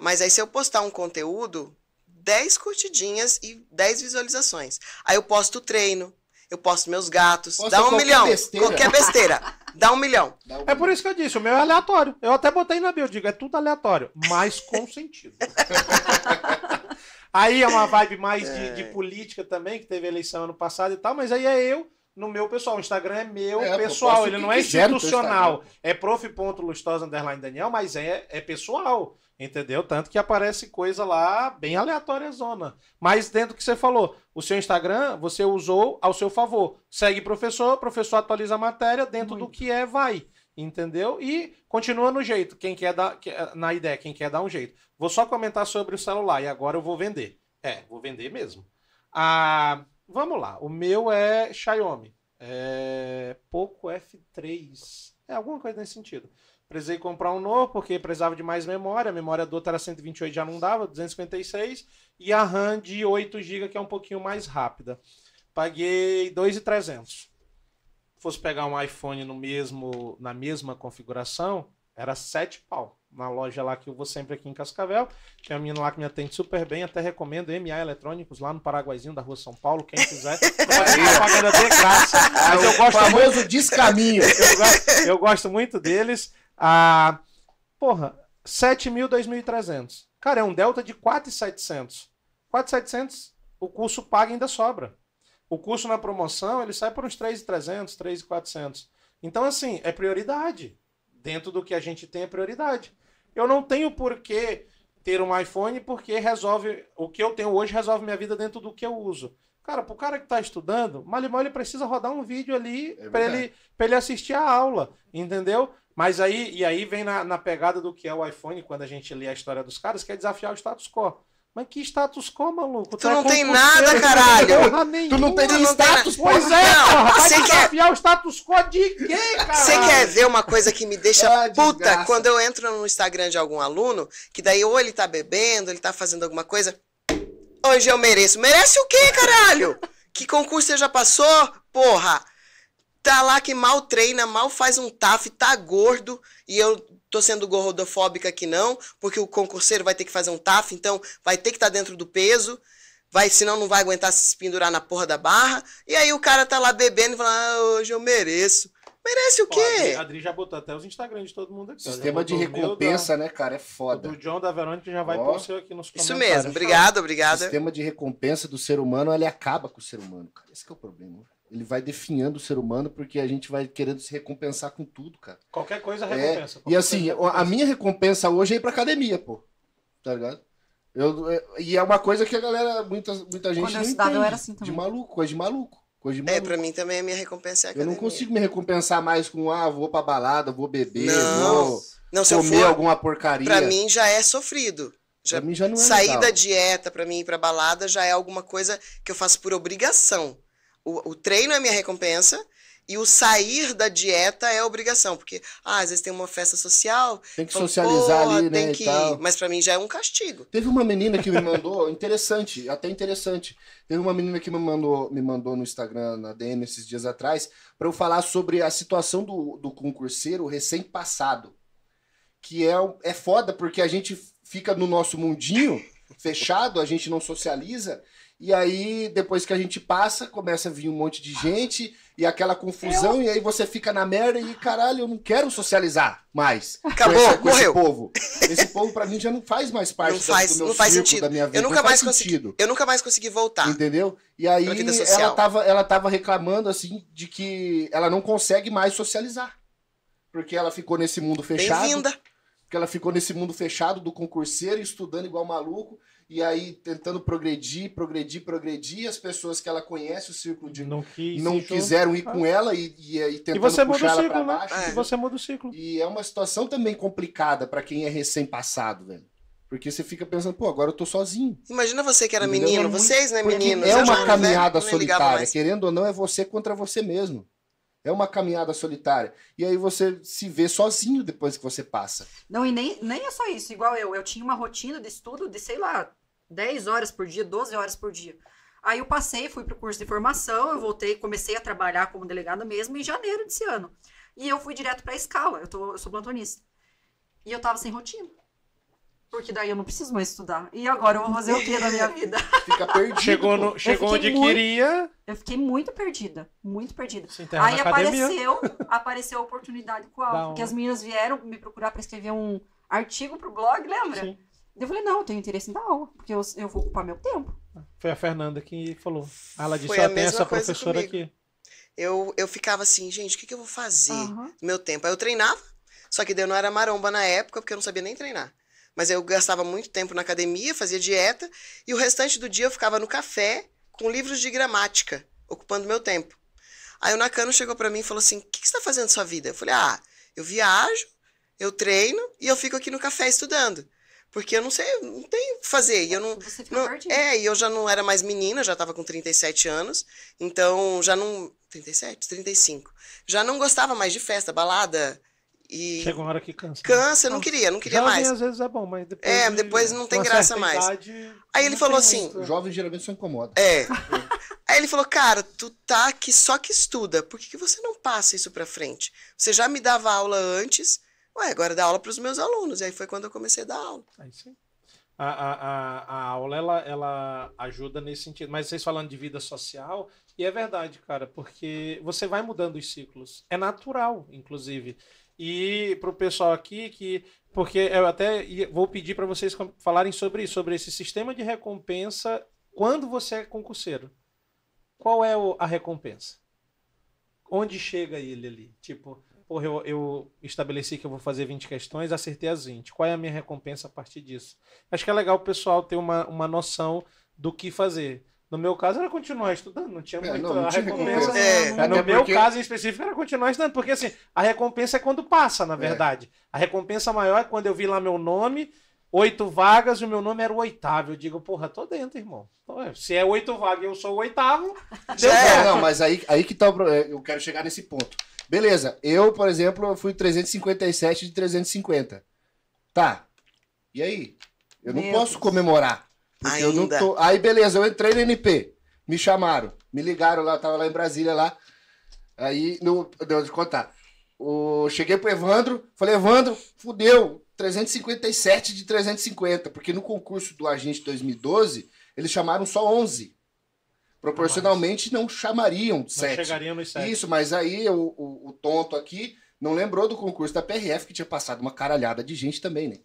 Mas aí se eu postar um conteúdo, 10 curtidinhas e 10 visualizações. Aí eu posto o treino, eu posto meus gatos, Posta dá um milhão, besteira. qualquer besteira. Dá um milhão. é por isso que eu disse, o meu é aleatório. Eu até botei na bio, digo, é tudo aleatório, mas com sentido. aí é uma vibe mais de, de é. política também, que teve eleição ano passado e tal, mas aí é eu no meu pessoal. O Instagram é meu é, pessoal, ele não é institucional. É prof.lustosa__daniel, Daniel, mas é, é pessoal. Entendeu? Tanto que aparece coisa lá bem aleatória zona. Mas dentro do que você falou, o seu Instagram você usou ao seu favor. Segue professor, professor atualiza a matéria dentro Muito. do que é, vai. Entendeu? E continua no jeito, quem quer dar na ideia, quem quer dar um jeito. Vou só comentar sobre o celular e agora eu vou vender. É, vou vender mesmo. Ah, Vamos lá. O meu é Xiaomi. É Poco F3. É alguma coisa nesse sentido. Precisei comprar um novo porque precisava de mais memória. A memória do outro era 128, já não dava, 256. E a RAM de 8 GB, que é um pouquinho mais rápida. Paguei 2,300. Se fosse pegar um iPhone no mesmo, na mesma configuração, era sete pau. Na loja lá que eu vou sempre aqui em Cascavel. Tem uma menina lá que me atende super bem, até recomendo MA Eletrônicos lá no Paraguaizinho da rua São Paulo. Quem quiser, propaganda de graça. Mas eu gosto famoso muito... descaminho. Eu gosto, eu gosto muito deles. Ah, porra, 7.000, mil, 2.300. Cara, é um delta de 4.700. 4.700, o curso paga ainda sobra. O curso na promoção, ele sai por uns 3.300, 3.400. Então, assim, é prioridade dentro do que a gente tem a prioridade. Eu não tenho por que ter um iPhone porque resolve o que eu tenho hoje resolve minha vida dentro do que eu uso. Cara, pro cara que está estudando, mal e mal ele precisa rodar um vídeo ali é para ele, pra ele assistir a aula, entendeu? Mas aí, e aí vem na, na, pegada do que é o iPhone, quando a gente lê a história dos caras, que é desafiar o status quo. Mas que status quo, maluco? Tu, tu tá não tem nada, caralho! Porra Tu não tem tu status, quo. pois é, não, porra! Vai desafiar quer... o status quo de quem? cara? Você quer ver uma coisa que me deixa ah, puta desgraça. quando eu entro no Instagram de algum aluno, que daí ou ele tá bebendo, ele tá fazendo alguma coisa. Hoje eu mereço. Merece o quê, caralho? que concurso você já passou? Porra! Tá lá que mal treina, mal faz um TAF, tá gordo, e eu tô sendo gordofóbica aqui não, porque o concurseiro vai ter que fazer um TAF, então vai ter que estar tá dentro do peso, vai, senão não vai aguentar se pendurar na porra da barra. E aí o cara tá lá bebendo e fala, ah, hoje eu mereço. Merece o quê? a, Adri, já botou até os Instagram de todo mundo aqui. Sistema de recompensa, né, cara? É foda. O do John da Verônica já vai Ó, pôr seu aqui nos comentários. Isso mesmo, obrigado, obrigado. O sistema de recompensa do ser humano, ele acaba com o ser humano, cara. Esse é o problema ele vai definhando o ser humano porque a gente vai querendo se recompensar com tudo, cara. Qualquer coisa é, recompensa. É, qualquer e assim, recompensa. a minha recompensa hoje é ir pra academia, pô. Tá ligado? Eu, eu, e é uma coisa que a galera, muita, muita gente. Quando eu estudava, eu era assim também. De maluco, coisa de maluco. Coisa de é, maluco. É, pra mim também a minha recompensa é a academia. Eu não consigo me recompensar mais com, ah, vou pra balada, vou beber, não. vou não, se comer eu for, alguma porcaria. Pra mim já é sofrido. Já, pra mim já não é Sair legal. da dieta, pra mim ir pra balada, já é alguma coisa que eu faço por obrigação. O, o treino é minha recompensa e o sair da dieta é obrigação, porque ah, às vezes tem uma festa social. Tem que socializar ali, né? Que... Mas para mim já é um castigo. Teve uma menina que me mandou, interessante, até interessante. Teve uma menina que me mandou, me mandou no Instagram, na DM, esses dias atrás, para eu falar sobre a situação do, do concurseiro recém-passado. Que é, é foda, porque a gente fica no nosso mundinho fechado, a gente não socializa. E aí, depois que a gente passa, começa a vir um monte de gente e aquela confusão, eu... e aí você fica na merda e caralho, eu não quero socializar mais. Acabou, essa, morreu. Esse povo. Esse povo pra mim já não faz mais parte não faz, do meu não faz sentido. da minha vida. Eu nunca não mais consegui, sentido. eu nunca mais consegui voltar. Entendeu? E aí ela tava, ela tava reclamando assim de que ela não consegue mais socializar. Porque ela ficou nesse mundo fechado. Bem-vinda. Porque ela ficou nesse mundo fechado do concurseiro, estudando igual maluco e aí tentando progredir, progredir, progredir, as pessoas que ela conhece, o círculo de não, quis, não quiseram ir com ah. ela e, e, e tentando e você puxar muda o ciclo, ela né? pra baixo. Né? É. E você muda o ciclo. E é uma situação também complicada para quem é recém-passado, velho. Porque você fica pensando, pô, agora eu tô sozinho. Imagina você que era Entendeu? menino, é vocês, né, meninos? É uma caminhada velho, solitária, querendo ou não, é você contra você mesmo. É uma caminhada solitária. E aí você se vê sozinho depois que você passa. Não, e nem, nem é só isso. Igual eu, eu tinha uma rotina de estudo de, sei lá, 10 horas por dia, 12 horas por dia. Aí eu passei, fui para o curso de formação, eu voltei, comecei a trabalhar como delegada mesmo em janeiro desse ano. E eu fui direto para a escala, eu, tô, eu sou plantonista. E eu estava sem rotina. Porque daí eu não preciso mais estudar. E agora eu vou fazer o que da minha vida? Fica perdido. Chegou, no, chegou onde muito, queria. Eu fiquei muito perdida. Muito perdida. Aí apareceu, apareceu a oportunidade com a Alfa, que as meninas vieram me procurar para escrever um artigo para o blog, lembra? Sim. Eu falei, não, eu tenho interesse em dar aula, porque eu, eu vou ocupar meu tempo. Foi a Fernanda que falou. Ela disse, Foi a tem essa professora comigo. aqui. Eu, eu ficava assim, gente, o que, que eu vou fazer uhum. no meu tempo? Aí eu treinava, só que eu não era maromba na época, porque eu não sabia nem treinar. Mas eu gastava muito tempo na academia, fazia dieta, e o restante do dia eu ficava no café com livros de gramática, ocupando meu tempo. Aí o Nakano chegou para mim e falou assim: O que, que você está fazendo na sua vida? Eu falei: Ah, eu viajo, eu treino e eu fico aqui no café estudando. Porque eu não sei, não tem o que fazer. E eu não, Você não É, e eu já não era mais menina, já estava com 37 anos. Então, já não. 37? 35. Já não gostava mais de festa, balada. E Chega uma hora que cansa. Né? Cansa, eu não queria, não queria jovem, mais. às vezes é bom, mas depois. É, depois não tem graça mais. Idade, Aí ele falou assim. Muito. Jovens geralmente só incomoda. É. Aí ele falou, cara, tu tá aqui só que estuda, por que, que você não passa isso pra frente? Você já me dava aula antes, Ué, agora dá aula para os meus alunos. E aí foi quando eu comecei a dar aula. É aí sim. A, a, a, aula ela, ela ajuda nesse sentido. Mas vocês falando de vida social, e é verdade, cara, porque você vai mudando os ciclos. É natural, inclusive. E para o pessoal aqui que. Porque eu até vou pedir para vocês falarem sobre isso, sobre esse sistema de recompensa quando você é concurseiro. Qual é a recompensa? Onde chega ele ali? Tipo, porra, eu, eu, estabeleci que eu vou fazer 20 questões, acertei as 20. Qual é a minha recompensa a partir disso? Acho que é legal o pessoal ter uma, uma noção do que fazer. No meu caso era continuar estudando, não tinha é, a não, não tinha recompensa. É, no porque... meu caso em específico era continuar estudando, porque assim, a recompensa é quando passa, na é. verdade. É. A recompensa maior é quando eu vi lá meu nome, oito vagas, e o meu nome era o oitavo. Eu digo, porra, tô dentro, irmão. É, se é oito vagas e eu sou o oitavo. É, não, mas aí, aí que tá. É, eu quero chegar nesse ponto. Beleza, eu, por exemplo, fui 357 de 350. Tá. E aí? Eu não Meu posso Deus. comemorar. Ainda. Eu não tô... Aí, beleza, eu entrei no NP. Me chamaram, me ligaram lá, eu tava lá em Brasília lá. Aí, não deu de contar. O... Cheguei pro Evandro, falei, Evandro, fudeu, 357 de 350, porque no concurso do Agente 2012, eles chamaram só 11 proporcionalmente tá não chamariam de 7. Não chegariam nos Isso, mas aí o, o, o, tonto aqui não lembrou do concurso da PRF, que tinha passado uma caralhada de gente também, né?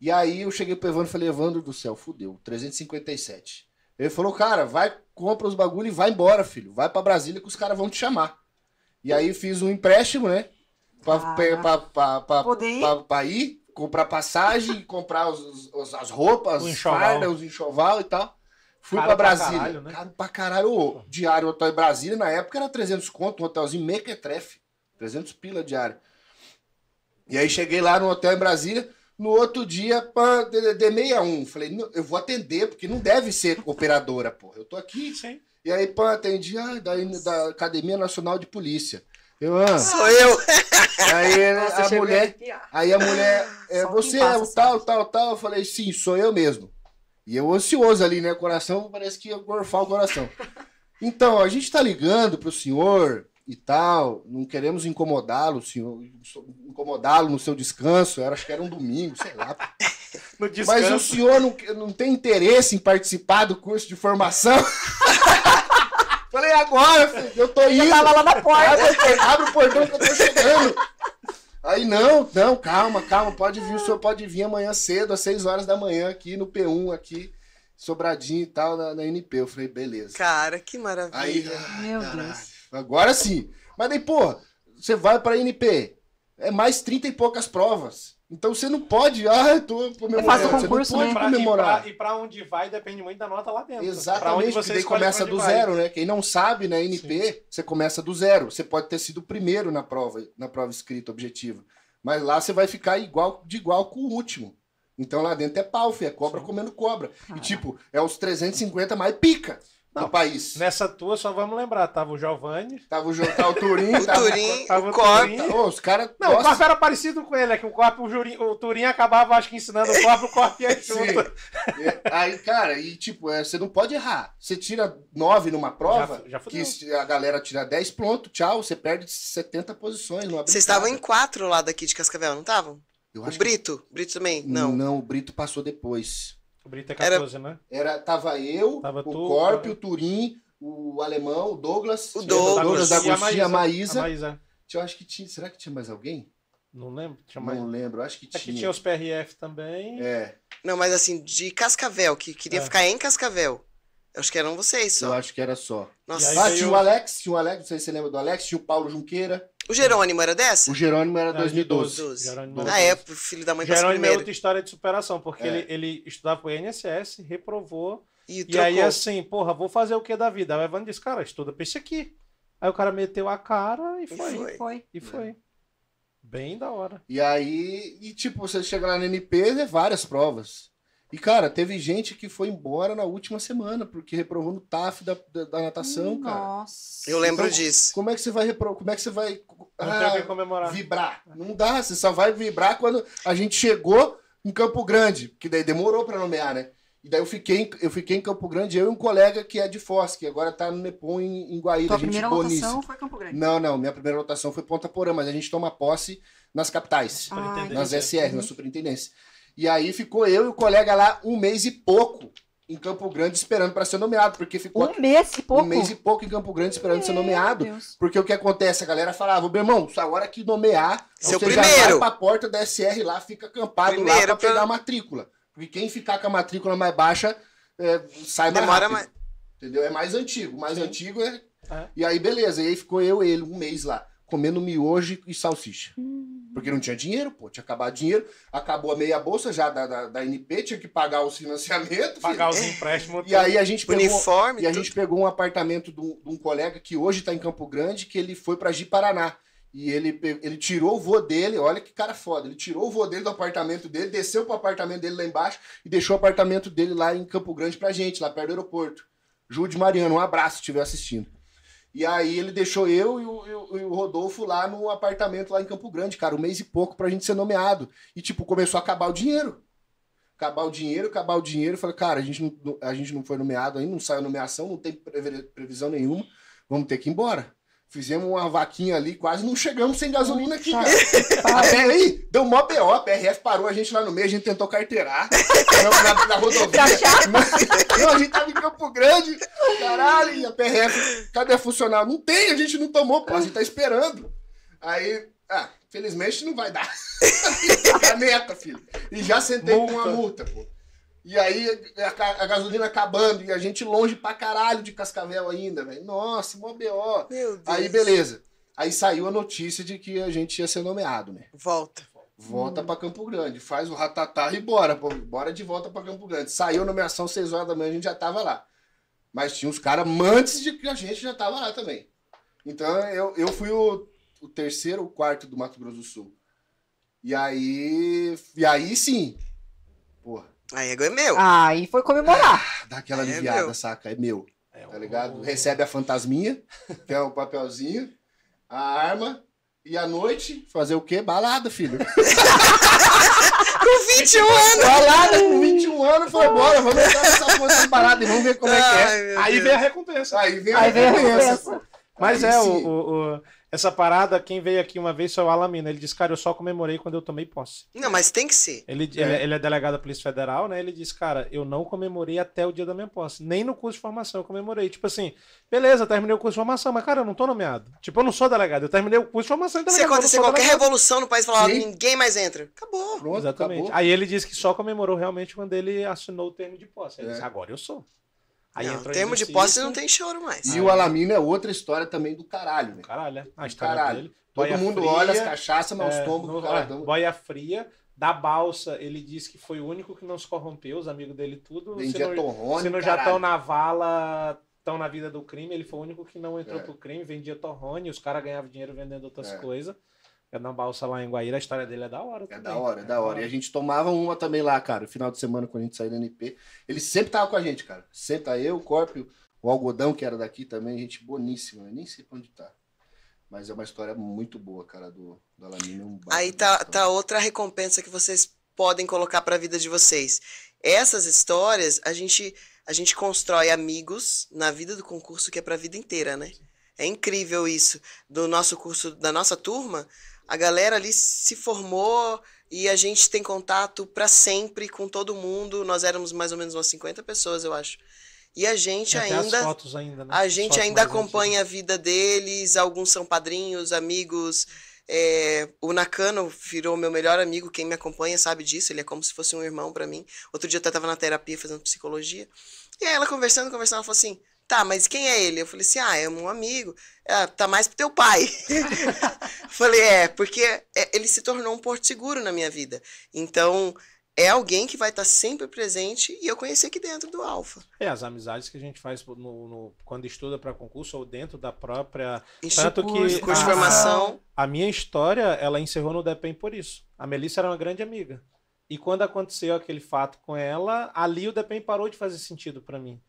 E aí eu cheguei pro Evandro e falei, Evandro do céu, fudeu, 357. Ele falou, cara, vai, compra os bagulho e vai embora, filho. Vai para Brasília que os caras vão te chamar. E aí fiz um empréstimo, né? Pra, ah, pra, pra, pra, poder ir? Pra, pra ir, comprar passagem, comprar os, os, as roupas, os fardas, os enxoval e tal. Fui para Brasília. Caralho, né? Caro pra caralho. O diário hotel em Brasília, na época era 300 conto, um hotelzinho mequetrefe. 300 pila diário. E aí cheguei lá no hotel em Brasília, no outro dia, de D61. Falei, eu vou atender, porque não deve ser operadora, porra. Eu tô aqui. Sim. E aí, pá, atendi ah, da, da Academia Nacional de Polícia. Eu, ah, ah Sou eu! Aí né, Nossa, a mulher. Aí a mulher. É, você é o tal, tal, tal. Eu falei, sim, sou eu mesmo. E eu ansioso ali, né? Coração, parece que ia gorfar o coração. Então, a gente tá ligando pro senhor e tal, não queremos incomodá-lo, senhor, incomodá-lo no seu descanso. era acho que era um domingo, sei lá. Mas o senhor não, não tem interesse em participar do curso de formação? Falei, agora, filho, eu tô indo. Eu tava lá na porta. Abre, abre o portão que eu tô chegando. Aí, não, não, calma, calma, pode vir, o senhor pode vir amanhã cedo, às 6 horas da manhã, aqui no P1, aqui, Sobradinho e tal, na, na NP. Eu falei, beleza. Cara, que maravilha. Aí, Meu caralho. Deus. Agora sim. Mas daí, pô, você vai pra NP, é mais 30 e poucas provas. Então você não pode, ah, eu tô comemorando. Faz o concurso, você não pode né? comemorar. E para onde vai depende muito da nota lá dentro. Exatamente, porque daí começa do zero, né? Quem não sabe, né, NP, Sim. você começa do zero. Você pode ter sido o primeiro na prova, na prova escrita objetiva. Mas lá você vai ficar igual de igual com o último. Então lá dentro é pau, é cobra Sim. comendo cobra. Ah. E tipo, é os 350 mais pica. Não, do país. Nessa tua, só vamos lembrar, tava o Giovanni. Tava o, jo... tava o Turim. o tava, Turim, tava o Corpo. Oh, os caras... Não, o Corpo era parecido com ele, é que o Corpo, o, o Turim acabava, acho que, ensinando o Corpo, o Corpo ia junto. aí, cara, e tipo, é, você não pode errar. Você tira nove numa prova, já, já que a galera tira dez, pronto, tchau, você perde 70 posições. Vocês estavam em quatro lá daqui de Cascavel, não estavam? o Brito? Que... Brito também? Não. Não, o Brito passou depois. O Brito é 14, era, né? Era, tava eu, tava o Corp, o Turim, o Alemão, o Douglas. O Douglas, da Agostinha, a Maísa. A Maísa. Eu acho que tinha, será que tinha mais alguém? Não lembro. Tinha mais... Não lembro, acho que é tinha. Aqui tinha os PRF também. É. Não, mas assim, de Cascavel, que queria é. ficar em Cascavel. Eu acho que eram vocês só. Eu acho que era só. Nossa. Ah, tinha o Alex, tinha o Alex, não sei se você lembra do Alex, tinha o Paulo Junqueira. O Jerônimo era dessa? O Jerônimo era 2012. Na época, o filho da mãe passou tá Jerônimo é primeiro. é outra história de superação, porque é. ele, ele estudava para o INSS, reprovou. E, e aí, assim, porra, vou fazer o que da vida? Aí o Evandro disse, cara, estuda pra esse aqui. Aí o cara meteu a cara e foi. E foi. E foi. E é. foi. Bem da hora. E aí, e tipo, você chega lá na NP, é várias provas. E, cara, teve gente que foi embora na última semana, porque reprovou no TAF da, da, da natação, Nossa. cara. Nossa. Eu lembro então, disso. Como é que você vai repro... Como é que você vai ah, vibrar? Não dá, você só vai vibrar quando a gente chegou em Campo Grande, que daí demorou para nomear, né? E daí eu fiquei, eu fiquei em Campo Grande, eu e um colega que é de Foz, que agora tá no Nepom em, em Guaíra. Tua a gente primeira lotação foi Campo Grande? Não, não, minha primeira lotação foi Ponta Porã, mas a gente toma posse nas capitais, ah, nas SR, uhum. na superintendência. E aí ficou eu e o colega lá um mês e pouco em Campo Grande esperando para ser nomeado, porque ficou um mês e pouco, um mês e pouco em Campo Grande esperando ser nomeado, Deus. porque o que acontece, a galera falava, "Meu irmão, agora que nomear, Seu você primeiro. já vai para a porta da SR lá, fica acampado primeiro lá para pegar a matrícula, porque quem ficar com a matrícula mais baixa é, sai Demora mais rápido, mais... entendeu? É mais antigo, mais Sim. antigo é, é. E aí beleza, e aí ficou eu e ele um mês lá comendo miojo e salsicha. Hum. Porque não tinha dinheiro, pô, tinha acabado o dinheiro, acabou a meia bolsa já da, da, da NP, tinha que pagar os financiamentos. Pagar filho. os empréstimos. E aí a gente pegou, uniforme. E a gente pegou um apartamento de um, de um colega que hoje está em Campo Grande, que ele foi para Ji Paraná. E ele, ele tirou o vô dele, olha que cara foda. Ele tirou o vô dele do apartamento dele, desceu pro apartamento dele lá embaixo e deixou o apartamento dele lá em Campo Grande para gente, lá perto do aeroporto. Júlio Mariano, um abraço se estiver assistindo. E aí ele deixou eu e o, e o, Rodolfo lá no apartamento lá em Campo Grande, cara, um mês e pouco pra gente ser nomeado. E, tipo, começou a acabar o dinheiro. Acabar o dinheiro, acabar o dinheiro. falei, cara, a gente não, a gente não foi nomeado ainda, não saiu nomeação, não tem previsão nenhuma, vamos ter que ir embora. Fizemos uma vaquinha ali, quase não chegamos sem gasolina aqui, cara. É, aí, deu mó BO, a PRF parou a gente lá no meio, a gente tentou carteirar. na, na, na rodovia. Tá não, a gente tava em Campo Grande. Caralho, e a PRF, cadê a funcional? Não tem, a gente não tomou, pô, a gente tá esperando. Aí, ah, felizmente não vai dar. a meta filho. E já sentei com uma multa, pô. E aí a, a, gasolina acabando e a gente longe pra caralho de Cascavel ainda, velho. Nossa, mó BO. Aí beleza. Aí saiu a notícia de que a gente ia ser nomeado, né? Volta. Volta hum. pra Campo Grande, faz o ratatá e bora, pô, bora de volta pra Campo Grande. Saiu a nomeação 6 horas da manhã, a gente já tava lá. Mas tinha uns caras antes de que a gente já tava lá também. Então eu, eu fui o, o terceiro o quarto do Mato Grosso do Sul. E aí. E aí sim. Porra Aí é meu. Aí foi comemorar. Ah, dá aquela Aí é aliviada, é saca? É meu. É tá ligado? Um... Recebe a fantasminha, tem o um papelzinho, a arma, e à noite, fazer o quê? Balada, filho. com 21 anos! Balada com 21 anos, foi embora, vamos entrar nessa coisa de balada e vamos ver como é que é. Ai, Aí Deus. vem a recompensa. Aí vem a, Aí recompensa. Vem a recompensa. Mas Aí é, se... o, o, o, essa parada, quem veio aqui uma vez foi o Alamina. Ele disse, cara, eu só comemorei quando eu tomei posse. Não, mas tem que ser. Ele é, ele, é, ele é delegado da Polícia Federal, né? Ele disse, cara, eu não comemorei até o dia da minha posse. Nem no curso de formação eu comemorei. Tipo assim, beleza, terminei o curso de formação, mas, cara, eu não tô nomeado. Tipo, eu não sou delegado. Eu terminei o curso de formação e delegado. Se acontecer qualquer delegado. revolução no país, falar, ninguém mais entra. Acabou. Pronto, Exatamente. Acabou. Aí ele disse que só comemorou realmente quando ele assinou o termo de posse. Ele é. disse, agora eu sou. Aí não, entrou termo de posse não tem choro mais. E ah, o Alamino é outra história também do caralho, né? Caralho, é. A história caralho. dele. Todo Boia mundo fria, olha as cachaças, mas é, os tombos no, cara, Boia fria, da balsa, ele disse que foi o único que não se corrompeu, os amigos dele tudo. Vendia torrone, se não já estão na vala, estão na vida do crime, ele foi o único que não entrou é. pro crime, vendia torrone, os caras ganhavam dinheiro vendendo outras é. coisas. É na balsa lá em Guaíra, a história dele é da hora. É da hora, é da hora. E a gente tomava uma também lá, cara. Final de semana, quando a gente saía da NP. Ele sempre tava com a gente, cara. Sempre tá eu, o Corpio, o Algodão, que era daqui também. Gente boníssima. Eu nem sei pra onde tá. Mas é uma história muito boa, cara, do, do Alamino. É um Aí tá, tá outra recompensa que vocês podem colocar para a vida de vocês. Essas histórias, a gente, a gente constrói amigos na vida do concurso que é para a vida inteira, né? É incrível isso. Do nosso curso, da nossa turma, a galera ali se formou e a gente tem contato para sempre com todo mundo. Nós éramos mais ou menos umas 50 pessoas, eu acho. E a gente ainda. As fotos ainda né? A gente ainda acompanha a vida deles, alguns são padrinhos, amigos. É, o Nakano virou meu melhor amigo, quem me acompanha sabe disso, ele é como se fosse um irmão para mim. Outro dia eu tava na terapia fazendo psicologia. E aí ela conversando, conversando, ela falou assim: tá, mas quem é ele? Eu falei assim, ah, é um amigo. Ah, tá mais pro teu pai. falei, é, porque é, ele se tornou um porto seguro na minha vida. Então, é alguém que vai estar tá sempre presente e eu conheci aqui dentro do Alfa. É, as amizades que a gente faz no, no quando estuda para concurso ou dentro da própria. Instituto, tanto que curso de formação. A minha história, ela encerrou no DEPEN por isso. A Melissa era uma grande amiga. E quando aconteceu aquele fato com ela, ali o DEPEN parou de fazer sentido para mim.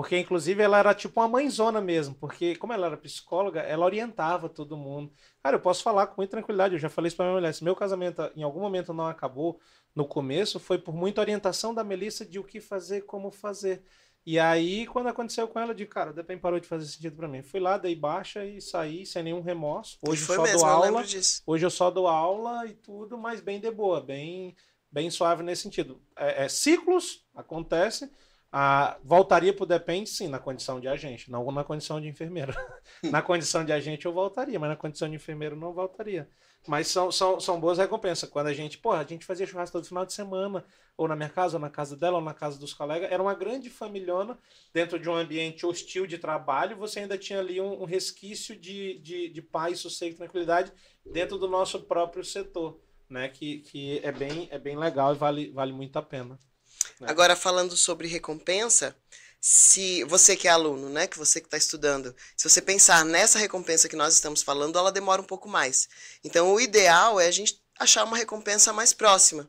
Porque, inclusive, ela era tipo uma mãezona mesmo, porque, como ela era psicóloga, ela orientava todo mundo. Cara, eu posso falar com muita tranquilidade, eu já falei isso pra minha mulher. Se meu casamento em algum momento não acabou no começo, foi por muita orientação da Melissa de o que fazer, como fazer. E aí, quando aconteceu com ela, de cara, depois parou de fazer sentido para mim. Fui lá, dei baixa e saí sem nenhum remorso. Hoje só mesmo, dou aula. Hoje eu só dou aula e tudo, mas bem de boa, bem, bem suave nesse sentido. É, é ciclos acontecem a, voltaria para o sim, na condição de agente, não na condição de enfermeiro. na condição de agente eu voltaria, mas na condição de enfermeiro não voltaria. Mas são, são, são boas recompensas. Quando a gente, porra, a gente fazia churrasco todo final de semana, ou na minha casa, ou na casa dela, ou na casa dos colegas. Era uma grande familhona dentro de um ambiente hostil de trabalho. Você ainda tinha ali um, um resquício de, de, de paz, sossego e tranquilidade dentro do nosso próprio setor, né? Que, que é, bem, é bem legal e vale, vale muito a pena. Né. Agora, falando sobre recompensa, se você que é aluno, né, que você que está estudando, se você pensar nessa recompensa que nós estamos falando, ela demora um pouco mais. Então, o ideal é a gente achar uma recompensa mais próxima.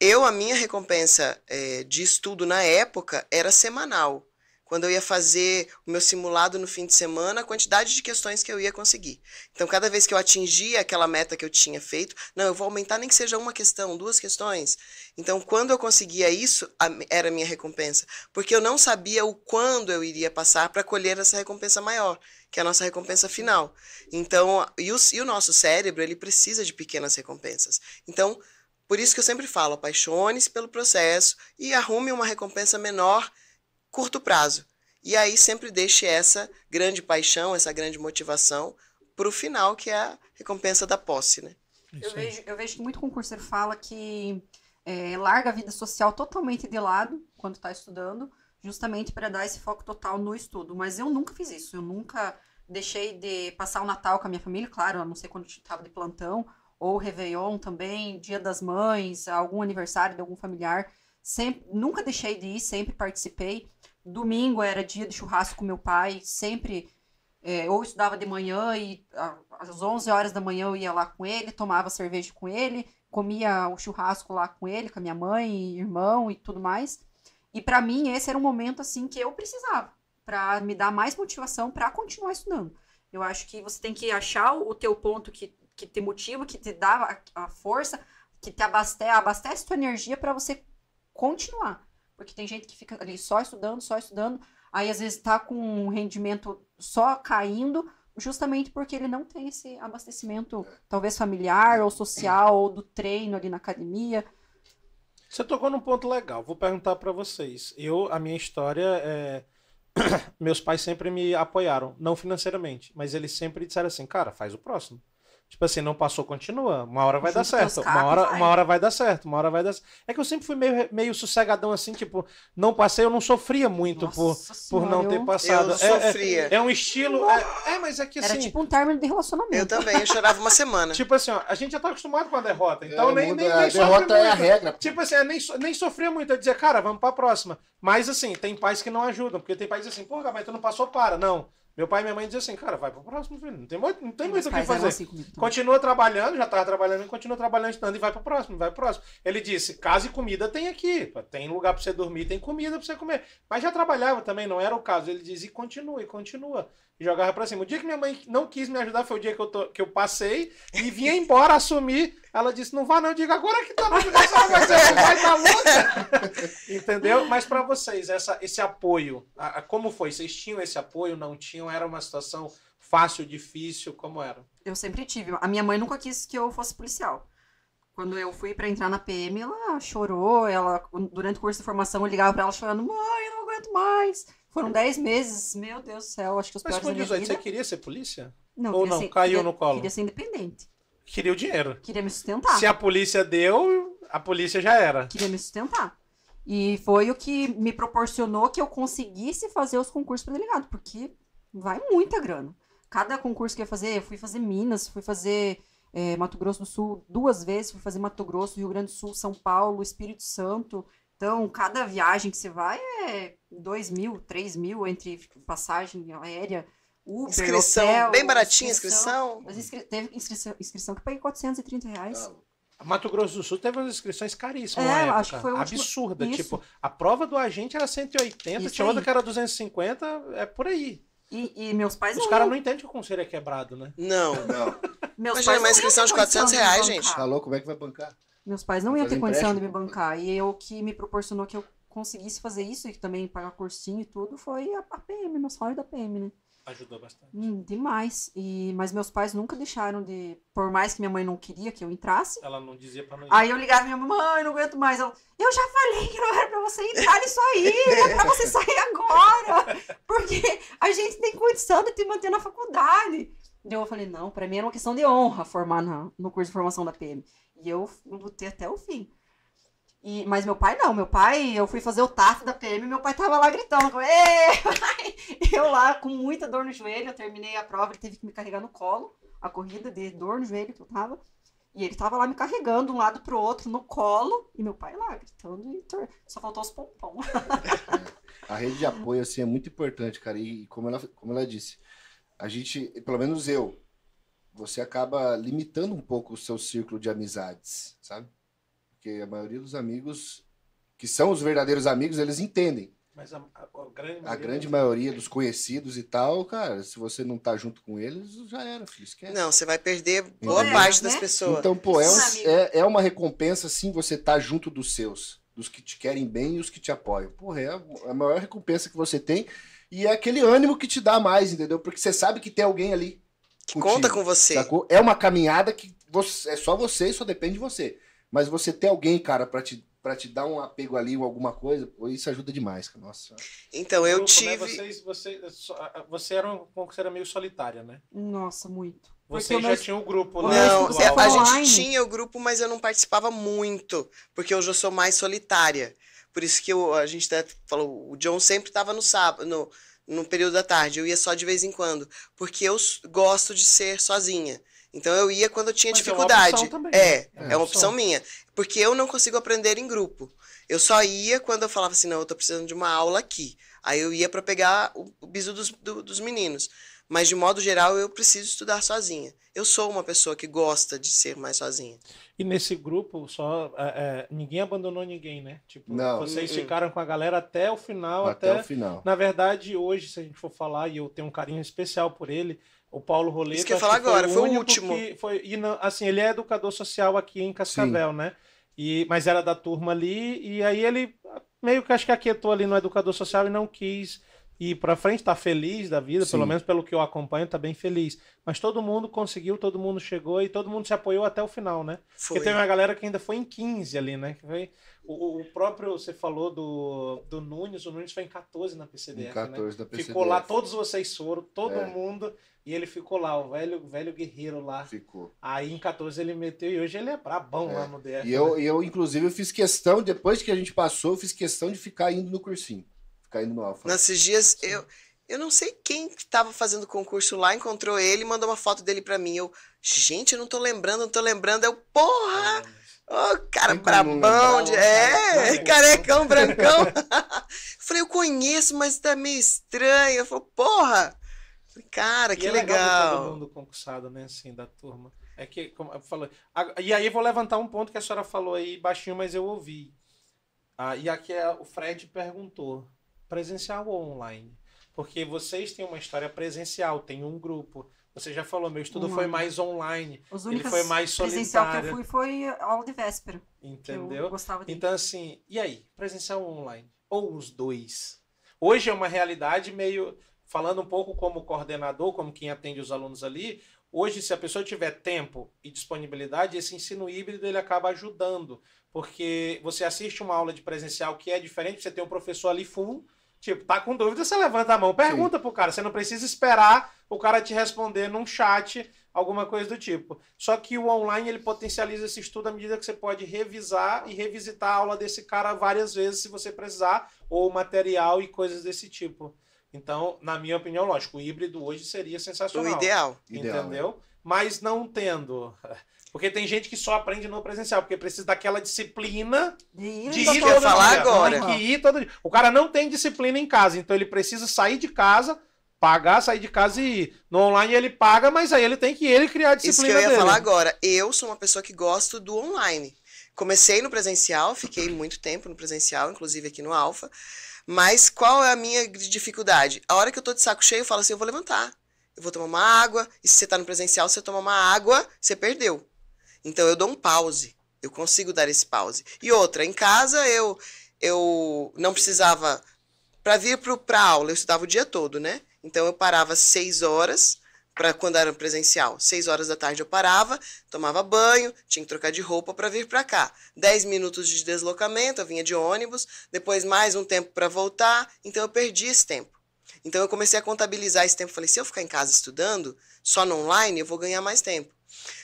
Eu, a minha recompensa é, de estudo na época era semanal quando eu ia fazer o meu simulado no fim de semana, a quantidade de questões que eu ia conseguir. Então, cada vez que eu atingia aquela meta que eu tinha feito, não, eu vou aumentar nem que seja uma questão, duas questões. Então, quando eu conseguia isso, era a minha recompensa. Porque eu não sabia o quando eu iria passar para colher essa recompensa maior, que é a nossa recompensa final. Então, e o, e o nosso cérebro, ele precisa de pequenas recompensas. Então, por isso que eu sempre falo, apaixone-se pelo processo e arrume uma recompensa menor curto prazo. E aí sempre deixe essa grande paixão, essa grande motivação para o final, que é a recompensa da posse, né? Eu vejo, eu vejo que muito concurseiro fala que é, larga a vida social totalmente de lado quando está estudando, justamente para dar esse foco total no estudo. Mas eu nunca fiz isso, eu nunca deixei de passar o Natal com a minha família, claro, a não ser quando estava de plantão, ou Réveillon também, Dia das Mães, algum aniversário de algum familiar. Sempre, nunca deixei de ir, sempre participei domingo era dia de churrasco com meu pai, sempre é, ou estudava de manhã e às 11 horas da manhã eu ia lá com ele, tomava cerveja com ele, comia o churrasco lá com ele, com a minha mãe, irmão e tudo mais. E para mim esse era um momento assim que eu precisava para me dar mais motivação para continuar estudando. Eu acho que você tem que achar o teu ponto que, que te motiva, que te dá a, a força, que te abastece, abastece tua energia para você continuar. Porque tem gente que fica ali só estudando, só estudando, aí às vezes está com um rendimento só caindo, justamente porque ele não tem esse abastecimento, talvez familiar ou social, ou do treino ali na academia. Você tocou num ponto legal. Vou perguntar para vocês. Eu, a minha história é meus pais sempre me apoiaram, não financeiramente, mas eles sempre disseram assim, cara, faz o próximo. Tipo assim, não passou, continua. Uma hora vai Junto dar certo. Cabos, uma, hora, vai. uma hora vai dar certo, uma hora vai dar certo. É que eu sempre fui meio, meio sossegadão assim, tipo, não passei, eu não sofria muito por, por não ter passado. Eu é, é, sofria. É, é, um estilo. É, é, mas é que assim. Era tipo um término de relacionamento. Eu também, eu chorava uma semana. tipo assim, ó, a gente já tá acostumado com a derrota. É, então nem, nem, nem, derrota é a regra. Tipo assim, nem, nem sofria muito. Eu dizia, cara, vamos pra próxima. Mas assim, tem pais que não ajudam, porque tem pais assim, pô, mas tu não passou, para. Não. Meu pai e minha mãe diziam assim, cara, vai pro próximo, filho. Não tem muito, não tem muito o que fazer. Assim continua trabalhando, já tava trabalhando, continua trabalhando, estudando e vai pro próximo, vai pro próximo. Ele disse, casa e comida tem aqui. Tem lugar pra você dormir, tem comida pra você comer. Mas já trabalhava também, não era o caso. Ele diz, e continua, e continua e jogava pra cima. O dia que minha mãe não quis me ajudar foi o dia que eu, tô, que eu passei e vinha embora assumir. Ela disse: Não vá, não. diga digo: Agora que tá na judiação, vai ser, vai dar luta. Entendeu? Mas para vocês, essa, esse apoio, a, a, como foi? Vocês tinham esse apoio? Não tinham? Era uma situação fácil, difícil? Como era? Eu sempre tive. A minha mãe nunca quis que eu fosse policial. Quando eu fui para entrar na PM, ela chorou. Ela, durante o curso de formação, eu ligava pra ela chorando: Mãe, eu não aguento mais foram 10 meses, meu Deus do céu, acho que os Mas com 18, vida... você queria ser polícia? Não, Ou não, ser, caiu queria, no colo? Queria ser independente. Queria o dinheiro. Queria me sustentar. Se a polícia deu, a polícia já era. Queria me sustentar. E foi o que me proporcionou que eu conseguisse fazer os concursos para delegado, porque vai muita grana. Cada concurso que eu ia fazer, eu fui fazer Minas, fui fazer é, Mato Grosso do Sul duas vezes, fui fazer Mato Grosso, Rio Grande do Sul, São Paulo, Espírito Santo. Então, cada viagem que você vai é 2 mil, 3 mil entre passagem aérea, Uber, inscrição, hotel, bem baratinha a inscrição. inscrição. teve inscrição, inscrição que eu paguei 430 reais. Ah, Mato Grosso do Sul teve umas inscrições caríssimas é, na época. Acho que foi Absurda. Isso. Tipo, a prova do agente era 180, Isso tinha outra que era 250, é por aí. E, e meus pais Os caras não entendem que o conselho é quebrado, né? Não, não. meus Imagina, uma inscrição de 400 reais, gente. Tá louco, como é que vai bancar? Meus pais não iam ter condição de me bancar. E o que me proporcionou que eu conseguisse fazer isso e também pagar cursinho e tudo foi a, a PM, meu salário da PM, né? Ajudou bastante. Hum, demais. E, mas meus pais nunca deixaram de. Por mais que minha mãe não queria que eu entrasse. Ela não dizia pra mim. Aí eu ligava minha mãe, não aguento mais. Ela, eu já falei que não era pra você entrar nisso aí, era pra você sair agora. Porque a gente tem condição de te manter na faculdade. eu falei, não, pra mim era uma questão de honra formar na, no curso de formação da PM. E eu lutei até o fim. E, mas meu pai não, meu pai, eu fui fazer o TAF da PM, meu pai tava lá gritando, eu lá com muita dor no joelho, eu terminei a prova, ele teve que me carregar no colo, a corrida de dor no joelho que eu tava, e ele tava lá me carregando de um lado pro outro, no colo, e meu pai lá gritando, e só faltou os pompons a rede de apoio, assim, é muito importante, cara, e como ela, como ela disse, a gente, pelo menos eu, você acaba limitando um pouco o seu círculo de amizades, sabe? Porque a maioria dos amigos, que são os verdadeiros amigos, eles entendem. Mas a, a, a grande, maioria, a grande maioria dos conhecidos e tal, cara, se você não tá junto com eles, já era, filho, esquece. Não, você vai perder boa parte das né? pessoas. Então, pô, é, um, é, é, uma recompensa, sim, você tá junto dos seus, dos que te querem bem e os que te apoiam. Porra, é a, a maior recompensa que você tem e é aquele ânimo que te dá mais, entendeu? Porque você sabe que tem alguém ali. Que conta com você. Sacou? É uma caminhada que você, é só você, e só depende de você. Mas você ter alguém, cara, para te para te dar um apego ali ou alguma coisa, isso ajuda demais, nossa. Então, eu né? tive... Né, vocês, você, você era um você era meio solitária, né? Nossa, muito. Você já nós... tinha o um grupo lá. Né? Não, é, a gente tinha o grupo, mas eu não participava muito, porque hoje eu sou mais solitária. Por isso que eu, a gente até falou, o John sempre estava no sábado, no, no período da tarde. Eu ia só de vez em quando, porque eu gosto de ser sozinha. Então eu ia quando eu tinha Mas é dificuldade. Né? É, é, é, uma opção, é, é, é uma opção minha, porque eu não consigo aprender em grupo. Eu só ia quando eu falava assim, não, eu tô precisando de uma aula aqui. Aí eu ia para pegar o, o bisu dos, do, dos meninos. Mas, de modo geral, eu preciso estudar sozinha. Eu sou uma pessoa que gosta de ser mais sozinha. E nesse grupo, só é, é ninguém abandonou ninguém, né? Tipo, Não. vocês ficaram com a galera até o final. Até, até o final. Na verdade, hoje, se a gente for falar, e eu tenho um carinho especial por ele, o Paulo Roleta. Isso que eu falar agora, foi o, foi o último. Foi, e não, assim, ele é educador social aqui em Cascavel, Sim. né? E, mas era da turma ali, e aí ele meio que acho que aquietou ali no educador social e não quis e para frente está feliz da vida, Sim. pelo menos pelo que eu acompanho, está bem feliz. Mas todo mundo conseguiu, todo mundo chegou e todo mundo se apoiou até o final, né? Foi. Porque teve uma galera que ainda foi em 15 ali, né? Que foi, o, próprio, você falou do, do Nunes, o Nunes foi em 14 na PCDF, em 14 né? PCDF. Ficou lá, todos vocês foram, todo é. mundo, e ele ficou lá, o velho, velho guerreiro lá. Ficou. Aí em 14 ele meteu e hoje ele é brabão é. lá no DF. E eu, né? eu, inclusive, eu fiz questão, depois que a gente passou, eu fiz questão de ficar indo no cursinho. Ficar indo no Alfa. Nesses dias, Sim. eu, eu não sei quem estava fazendo concurso lá, encontrou ele e mandou uma foto dele para mim. Eu, gente, eu não tô lembrando, não tô lembrando. Eu, porra! Ah, Ô, oh, cara brabão, de... é, é, carecão, brancão. Falei, eu conheço, mas tá meio estranho. Eu falei, porra! Cara, que e é legal. legal. Todo mundo concursado, né, assim, da turma. É que, como eu falei, e aí vou levantar um ponto que a senhora falou aí baixinho, mas eu ouvi. Ah, e aqui é, o Fred perguntou presencial ou online. Porque vocês têm uma história presencial, tem um grupo. Você já falou, meu estudo foi mais online. Os ele foi mais solitário. presencial que eu fui foi aula de véspera. Entendeu? Então, assim, e aí? Presencial ou online? Ou os dois? Hoje é uma realidade meio. Falando um pouco como coordenador, como quem atende os alunos ali, Hoje, se a pessoa tiver tempo e disponibilidade, esse ensino híbrido ele acaba ajudando, porque você assiste uma aula de presencial que é diferente, você tem o um professor ali full Tipo, tá com dúvida, você levanta a mão, pergunta Sim. pro cara. Você não precisa esperar o cara te responder num chat, alguma coisa do tipo. Só que o online ele potencializa esse estudo à medida que você pode revisar e revisitar a aula desse cara várias vezes se você precisar, ou material e coisas desse tipo. Então, na minha opinião, lógico, o híbrido hoje seria sensacional. O ideal. Entendeu? Ideal, é mas não tendo. Porque tem gente que só aprende no presencial, porque precisa daquela disciplina de, de ir todo falar dia. agora. Tem que ir todo dia. O cara não tem disciplina em casa, então ele precisa sair de casa, pagar, sair de casa e ir. No online ele paga, mas aí ele tem que ele criar a disciplina Isso que eu ia dele. falar agora. Eu sou uma pessoa que gosto do online. Comecei no presencial, fiquei muito tempo no presencial, inclusive aqui no Alfa. Mas qual é a minha dificuldade? A hora que eu tô de saco cheio, eu falo assim, eu vou levantar eu vou tomar uma água, e se você está no presencial, você toma uma água, você perdeu. Então eu dou um pause. Eu consigo dar esse pause. E outra, em casa eu eu não precisava para vir para aula, eu estudava o dia todo, né? Então eu parava seis horas para quando era presencial. Seis horas da tarde eu parava, tomava banho, tinha que trocar de roupa para vir para cá. Dez minutos de deslocamento, eu vinha de ônibus, depois mais um tempo para voltar, então eu perdi esse tempo. Então eu comecei a contabilizar esse tempo. Falei, se eu ficar em casa estudando, só no online, eu vou ganhar mais tempo.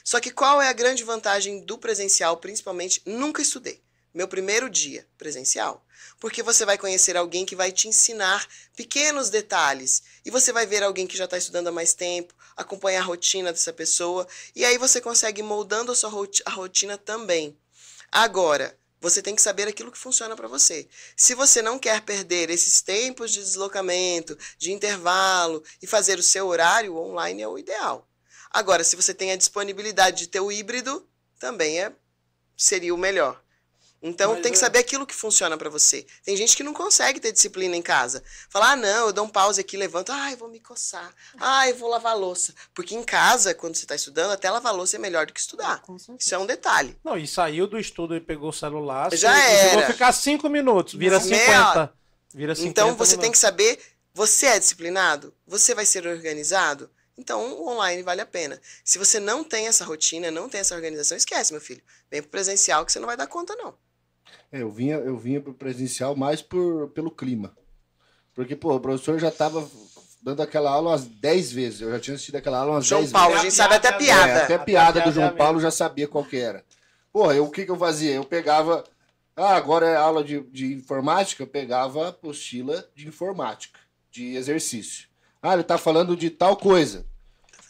Só que qual é a grande vantagem do presencial, principalmente? Nunca estudei. Meu primeiro dia presencial. Porque você vai conhecer alguém que vai te ensinar pequenos detalhes. E você vai ver alguém que já está estudando há mais tempo, acompanhar a rotina dessa pessoa. E aí você consegue moldando a sua rotina também. Agora, você tem que saber aquilo que funciona para você. Se você não quer perder esses tempos de deslocamento, de intervalo e fazer o seu horário online é o ideal. Agora, se você tem a disponibilidade de ter o híbrido, também é, seria o melhor. Então Mas tem que é. saber aquilo que funciona para você. Tem gente que não consegue ter disciplina em casa. Falar, ah, não, eu dou um pause aqui, levanto, ai, vou me coçar, ai, ah, eu vou lavar louça. Porque em casa, quando você está estudando, até lavar louça é melhor do que estudar. Isso é um detalhe. Não, e saiu do estudo e pegou o celular. Já é. Vou ficar cinco minutos, vira Mas 50. Vira 50 então você minutos. tem que saber, você é disciplinado? Você vai ser organizado? Então, o online vale a pena. Se você não tem essa rotina, não tem essa organização, esquece, meu filho. Vem pro presencial que você não vai dar conta, não. É, eu vinha, eu vinha pro presencial mais por, pelo clima. Porque, pô, o professor já tava dando aquela aula umas 10 vezes. Eu já tinha assistido aquela aula umas 10 vezes. João Paulo, a gente sabe até é, piada. É, até piada do João Paulo já sabia qual que era. Porra, eu, o que, que eu fazia? Eu pegava. Ah, agora é aula de, de informática, eu pegava apostila de informática, de exercício. Ah, ele tá falando de tal coisa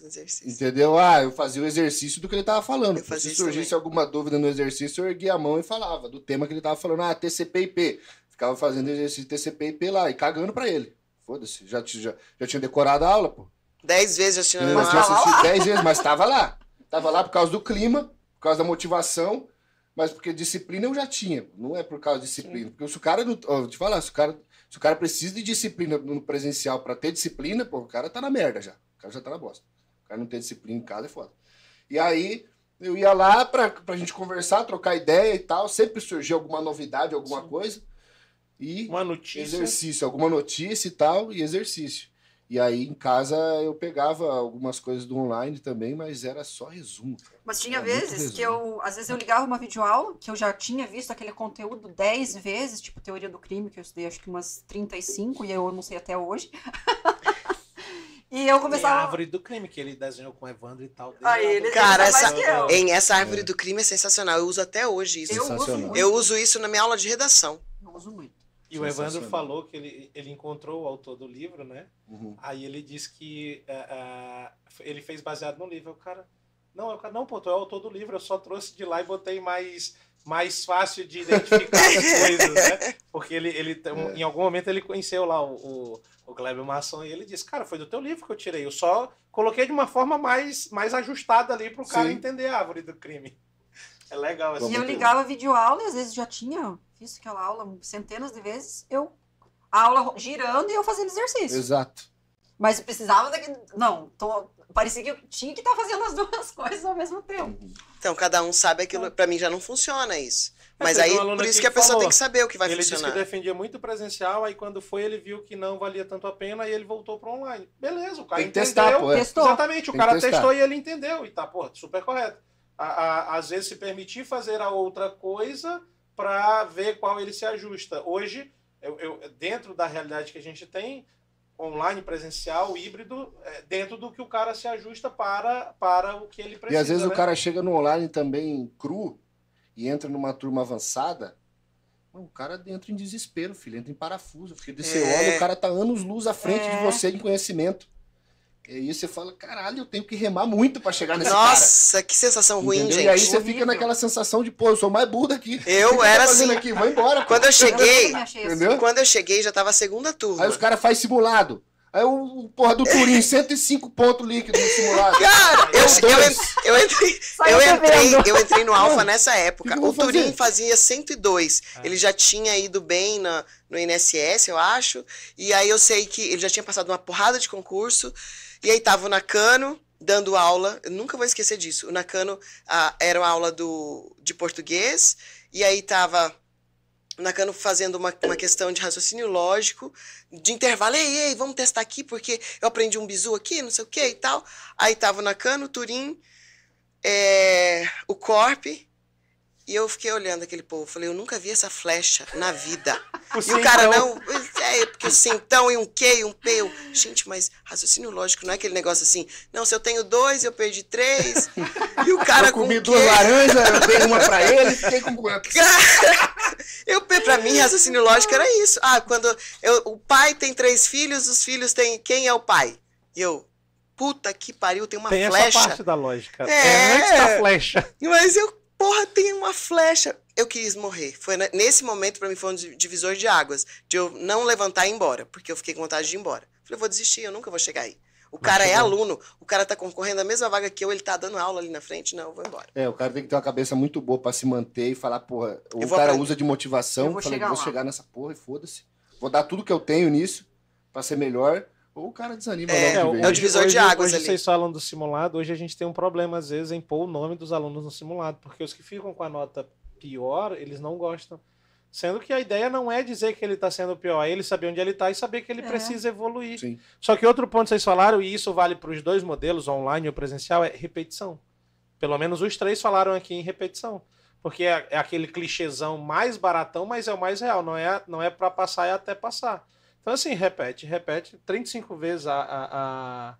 exercício. Entendeu? Ah, eu fazia o exercício do que ele estava falando. Se surgisse também. alguma dúvida no exercício, eu erguia a mão e falava do tema que ele estava falando. Ah, TCP/IP. Ficava fazendo exercício TCP/IP lá e cagando para ele. Foda-se, já, já, já tinha decorado a aula, pô. Dez vezes já tinha... decorado aula assisti dez vezes, mas tava lá. tava lá por causa do clima, por causa da motivação, mas porque disciplina eu já tinha. Não é por causa de disciplina. Sim. Porque se o cara... ó, vou te falar, se o cara... Se o cara precisa de disciplina no presencial para ter disciplina, pô, o cara tá na merda já. O cara já tá na bosta cara não ter disciplina em casa é foda. E aí eu ia lá pra, pra gente conversar, trocar ideia e tal. Sempre surgia alguma novidade, alguma Sim. coisa. E uma notícia. exercício, alguma notícia e tal, e exercício. E aí em casa eu pegava algumas coisas do online também, mas era só resumo. Mas tinha era vezes que eu, às vezes eu ligava uma videoaula que eu já tinha visto aquele conteúdo 10 vezes, tipo teoria do crime, que eu estudei acho que umas 35 e eu não sei até hoje. E eu começava. E a árvore do crime que ele desenhou com Evandro e tal. Aí, ele Cara, essa, em essa árvore é. do crime é sensacional. Eu uso até hoje isso. Eu uso, eu uso isso na minha aula de redação. Eu uso muito. E o Evandro falou que ele, ele encontrou o autor do livro, né? Uhum. Aí ele disse que uh, uh, ele fez baseado no livro. O cara, não, eu, não, pô, tu é o autor do livro, eu só trouxe de lá e botei mais mais fácil de identificar as coisas, né? Porque ele, ele é. em algum momento ele conheceu lá o, o, Kleber Masson e ele disse, cara, foi do teu livro que eu tirei, eu só coloquei de uma forma mais, mais ajustada ali para o cara entender a árvore do crime. É legal assim. E eu ligava videoaula e às vezes já tinha visto aquela aula centenas de vezes, eu a aula girando e eu fazendo exercício. Exato. Mas precisava daquele. Não, tô... parecia que eu tinha que estar tá fazendo as duas coisas ao mesmo tempo. Então, cada um sabe aquilo. Então. Para mim já não funciona isso. É, Mas aí, um por isso que a pessoa falou. tem que saber o que vai ele funcionar. Ele disse que defendia muito presencial, aí quando foi, ele viu que não valia tanto a pena e ele voltou para online. Beleza, o cara tem que entendeu. Testar, pô, é. Exatamente, o cara testou e ele entendeu. E tá, pô, super correto. A, a, às vezes se permitir fazer a outra coisa para ver qual ele se ajusta. Hoje, eu, eu, dentro da realidade que a gente tem, online, presencial, híbrido, é, dentro do que o cara se ajusta para, para o que ele precisa. E às vezes né? o cara chega no online também cru e entra numa turma avançada. o cara entra em desespero, filho, entra em parafuso. Porque você é... olha, o cara tá anos luz à frente é... de você em conhecimento. E é aí você fala, caralho, eu tenho que remar muito para chegar nesse Nossa, cara. que sensação ruim, Entendeu? gente. E aí você fica naquela sensação de, pô, eu sou mais burro aqui. Eu era assim. Aqui? Vou embora. Quando pô. eu cheguei, quando eu cheguei já tava a segunda turma. Aí os caras faz simulado. Aí o, porra do Turim, 105 pontos líquidos no simulado. Cara, eu, eu, eu, entrei, eu, entrei, eu entrei no Alfa nessa época. O Turim fazia 102. É. Ele já tinha ido bem na, no INSS, eu acho. E aí eu sei que ele já tinha passado uma porrada de concurso. E aí tava o Nakano dando aula, eu nunca vou esquecer disso. O Nakano ah, era uma aula do, de português, e aí tava o Nakano fazendo uma, uma questão de raciocínio lógico, de intervalo, ei, ei, vamos testar aqui, porque eu aprendi um bizu aqui, não sei o que e tal. Aí tava o Nakano, o Turim, é, o Corp, e eu fiquei olhando aquele povo, falei, eu nunca vi essa flecha na vida. O e sim, o cara, então. não, não é, é, porque centão e um Q e um P. Eu, gente, mas raciocínio lógico não é aquele negócio assim, não, se eu tenho dois, eu perdi três. E o cara eu comi duas laranjas, eu dei uma pra ele, fiquei com quantos? eu, pra mim, raciocínio lógico era isso. Ah, quando eu, o pai tem três filhos, os filhos têm, quem é o pai? E eu, puta que pariu, tem uma tem flecha. Tem essa parte da lógica. É, é antes da flecha. Mas eu porra, tem uma flecha. Eu quis morrer. Foi nesse momento para mim foi um divisor de águas, de eu não levantar e ir embora, porque eu fiquei com vontade de ir embora. Falei, eu vou desistir, eu nunca vou chegar aí. O Mas cara é aluno, o cara tá concorrendo à mesma vaga que eu, ele tá dando aula ali na frente, não, eu vou embora. É, o cara tem que ter uma cabeça muito boa para se manter e falar, porra, o cara aprender. usa de motivação, eu vou, fala, chegar, vou chegar nessa porra e foda-se. Vou dar tudo que eu tenho nisso para ser melhor ou o cara desanima é, logo. é o divisor hoje, de águas hoje, ali. Vocês falam do simulado, hoje a gente tem um problema, às vezes, em pôr o nome dos alunos no simulado, porque os que ficam com a nota pior, eles não gostam. Sendo que a ideia não é dizer que ele está sendo pior, é ele saber onde ele está e saber que ele é. precisa evoluir. Sim. Só que outro ponto que vocês falaram, e isso vale para os dois modelos, online ou presencial, é repetição. Pelo menos os três falaram aqui em repetição. Porque é, é aquele clichêzão mais baratão, mas é o mais real. Não é, não é para passar, é até passar. Então, assim, repete, repete 35 vezes a, a, a...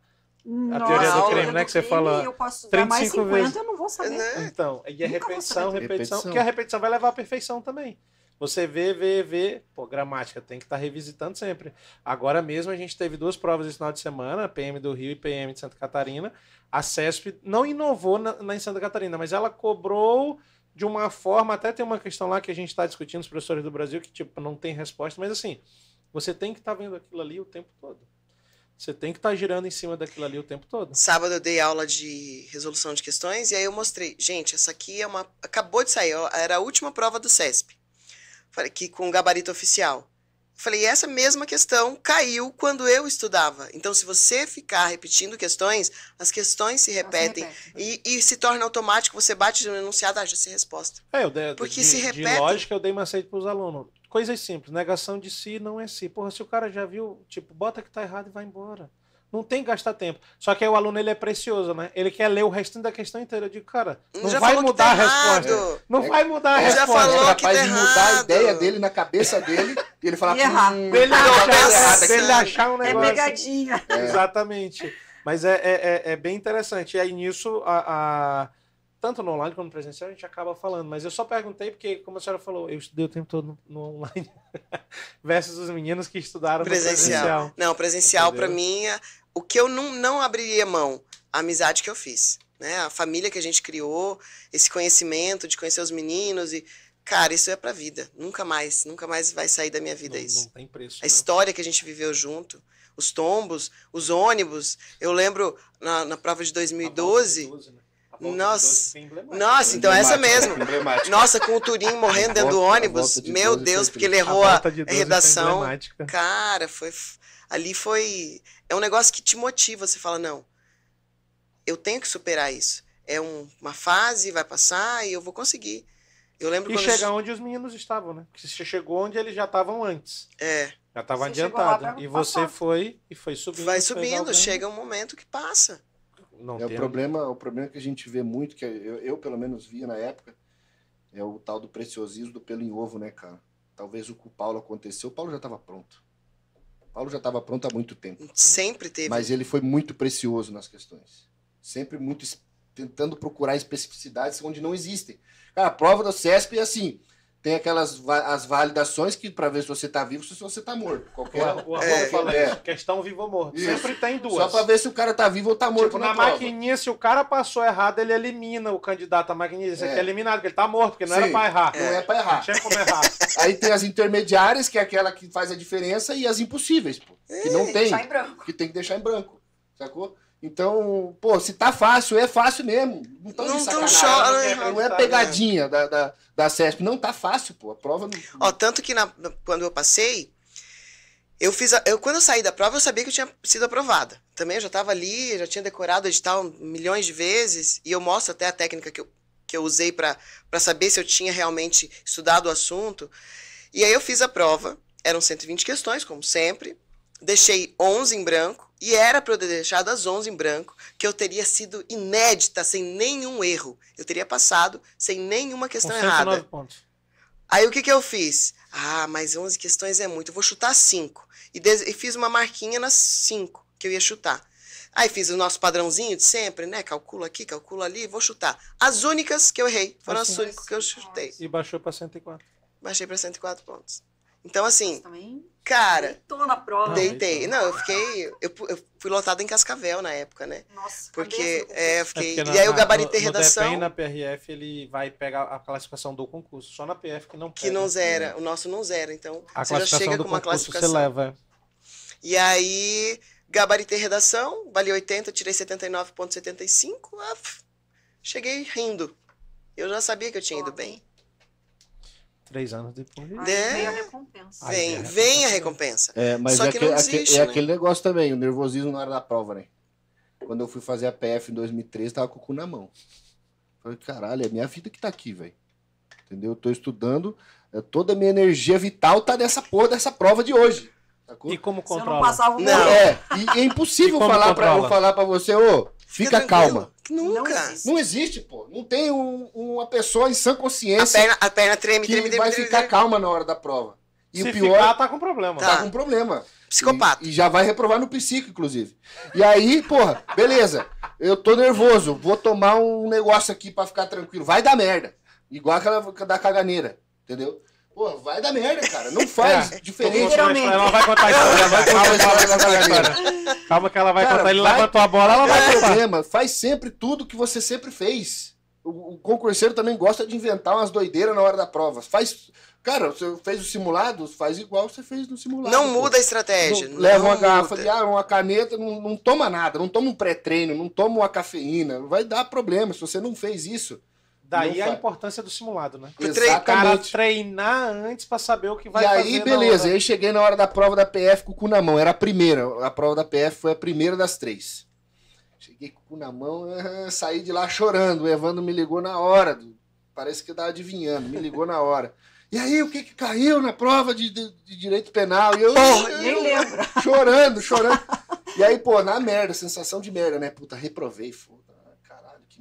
A teoria do crime, né? Do que crime, você fala. Eu posso 35 mais 50, vezes. eu não vou saber. É. Então, e é a repetição, repetição, repetição, Porque a repetição vai levar à perfeição também. Você vê, vê, vê. Pô, gramática, tem que estar tá revisitando sempre. Agora mesmo a gente teve duas provas esse final de semana, PM do Rio e PM de Santa Catarina. A CESP não inovou na, na em Santa Catarina, mas ela cobrou de uma forma. Até tem uma questão lá que a gente está discutindo, os professores do Brasil, que tipo, não tem resposta, mas assim você tem que estar tá vendo aquilo ali o tempo todo. Você tem que estar tá girando em cima daquilo ali o tempo todo. Sábado eu dei aula de resolução de questões e aí eu mostrei, gente, essa aqui é uma acabou de sair, era a última prova do CESP. Falei que com gabarito oficial. Falei, essa mesma questão caiu quando eu estudava. Então, se você ficar repetindo questões, as questões se repetem. Se repete. e, e, se torna automático, você bate no enunciado, ah, já sei resposta. É, eu dei, Porque de, se repete. De lógica, eu dei macete para os alunos. Coisas simples, negação de si não é si. Porra, se o cara já viu, tipo, bota que tá errado e vai embora. Não tem que gastar tempo. Só que aí o aluno ele é precioso, né? Ele quer ler o restante da questão inteira. Eu digo, cara, não já vai mudar tá a resposta. Errado. Não é, vai mudar a já resposta. falou é capaz tá de mudar errado. a ideia dele na cabeça dele e ele falar. E Hum, ele, achar, tá ele tá achar um é negócio. É pegadinha. É. Exatamente. Mas é, é, é, é, bem interessante. E aí nisso, a, a, tanto no online como no presencial, a gente acaba falando. Mas eu só perguntei porque, como a senhora falou, eu estudei o tempo todo no, no online versus os meninos que estudaram presencial. no presencial. Não, presencial para mim, o que eu não, não abriria mão? A amizade que eu fiz, né? A família que a gente criou, esse conhecimento de conhecer os meninos e cara, isso é pra vida. Nunca mais, nunca mais vai sair da minha vida não, isso. Não tem preço. A né? história que a gente viveu junto, os tombos, os ônibus. Eu lembro na, na prova de 2012. né? Nossa, nossa, então essa mesmo. Nossa, com o Turim morrendo dentro do ônibus. De Meu Deus, porque ele errou a, a redação. Cara, foi ali foi. É um negócio que te motiva. Você fala, não, eu tenho que superar isso. É um, uma fase, vai passar e eu vou conseguir. Eu lembro e chegar eu... onde os meninos estavam, né? Porque você chegou onde eles já estavam antes. É. Já estava adiantada. E você passar. foi e foi subindo. Vai subindo, chega um momento que passa. Não é o problema, o problema que a gente vê muito, que eu, eu pelo menos via na época, é o tal do preciosismo do pelo em ovo, né, cara? Talvez o que o Paulo aconteceu, o Paulo já estava pronto. Paulo já estava pronto há muito tempo. Sempre teve. Mas ele foi muito precioso nas questões. Sempre muito tentando procurar especificidades onde não existem. Cara, a prova do CESP é assim: tem aquelas as validações que para ver se você está vivo, se você está morto. Qualquer o, o é, fala é. questão vivo ou morto. Isso. Sempre tem duas. Só para ver se o cara está vivo ou está morto tipo, na, na maquininha, se o cara passou errado, ele elimina o candidato à maquininha. Isso é. aqui é eliminado, porque ele está morto, porque não Sim. era para errar. Não é para errar. Não tinha como errar. Aí tem as intermediárias, que é aquela que faz a diferença, e as pô que não tem. Que tem que deixar em branco. Sacou? Então, pô, se tá fácil, é fácil mesmo. Não, tão não, tão chora, né? né? não, é, não é pegadinha da, da, da CESP. Não tá fácil, pô. A prova não. Ó, tanto que na, quando eu passei, eu fiz. A, eu, quando eu saí da prova, eu sabia que eu tinha sido aprovada. Também eu já tava ali, já tinha decorado o edital milhões de vezes. E eu mostro até a técnica que eu, que eu usei para saber se eu tinha realmente estudado o assunto. E aí eu fiz a prova. Eram 120 questões, como sempre. Deixei 11 em branco e era para eu ter deixado as 11 em branco, que eu teria sido inédita, sem nenhum erro. Eu teria passado sem nenhuma questão errada. Pontos. Aí o que, que eu fiz? Ah, mas 11 questões é muito. Eu vou chutar 5. E, e fiz uma marquinha nas 5 que eu ia chutar. Aí fiz o nosso padrãozinho de sempre, né? Calcula aqui, calcula ali, vou chutar. As únicas que eu errei foram assim, as únicas que eu chutei. E baixou para 104. Baixei para 104 pontos. Então, assim. também Cara. Deitou na prova. Deitei. Não, eu fiquei. Eu, eu fui lotado em Cascavel na época, né? Nossa, porque. é, eu fiquei. É na, e aí eu gabaritei no, redação. No DPM, na PRF ele vai pegar a classificação do concurso. Só na PF que não pega. Que não assim, zera. Né? O nosso não zera. Então a você já chega com uma classificação. Você leva. É. E aí, gabaritei redação, vale 80, tirei 79,75. Cheguei rindo. Eu já sabia que eu tinha ido bem três anos depois. Né? Vem a recompensa. Vem, vem a recompensa. É, mas Só é que aquele, não existe, é né? aquele negócio também, o nervosismo na hora da prova, né? Quando eu fui fazer a PF em 2013, tava com o cu na mão. Falei, caralho, é minha vida que tá aqui, velho. Entendeu? Eu tô estudando, é, toda a minha energia vital tá nessa porra dessa prova de hoje. Sacou? E como controla? Se eu não passava o não. É, e é impossível falar para eu falar para você, ô, Fica, Fica calma. Nunca. Não existe. não existe, pô. Não tem um, uma pessoa em sã consciência. A perna, a perna treme, que treme, treme, vai treme, ficar treme. calma na hora da prova. E Se o pior. Ficar, tá com problema. Tá, tá com problema. Psicopata. E, e, já vai reprovar no psico, inclusive. E aí, porra, beleza. Eu tô nervoso. Vou tomar um negócio aqui para ficar tranquilo. Vai dar merda. Igual aquela da caganeira. Entendeu? Pô, vai dar merda, cara. Não faz é, diferente. Ela vai contar a história. Vai contar a história. Calma que ela vai cara, contar. Ele vai... levantou a bola, ela vai é contar. Problema. Faz sempre tudo que você sempre fez. O, o concurseiro também gosta de inventar umas doideiras na hora da prova. Faz... Cara, você fez o simulado, faz igual você fez no simulado. Não pô. muda a estratégia. Não, não leva uma garrafa de uma caneta, não, não toma nada, não toma um pré-treino, não toma uma cafeína. Vai dar problema se você não fez isso. Daí a importância do simulado, né? Exatamente. O cara treinar antes para saber o que vai e fazer. E aí, beleza. Hora... Aí cheguei na hora da prova da PF com o cu na mão. Era a primeira. A prova da PF foi a primeira das três. Cheguei com o cu na mão, saí de lá chorando. O Evandro me ligou na hora. Parece que eu tava adivinhando. Me ligou na hora. E aí, o que que caiu na prova de, de, de direito penal? E eu, Porra, eu, nem lembro. Chorando, chorando. E aí, pô, na merda, sensação de merda, né? Puta, reprovei, foda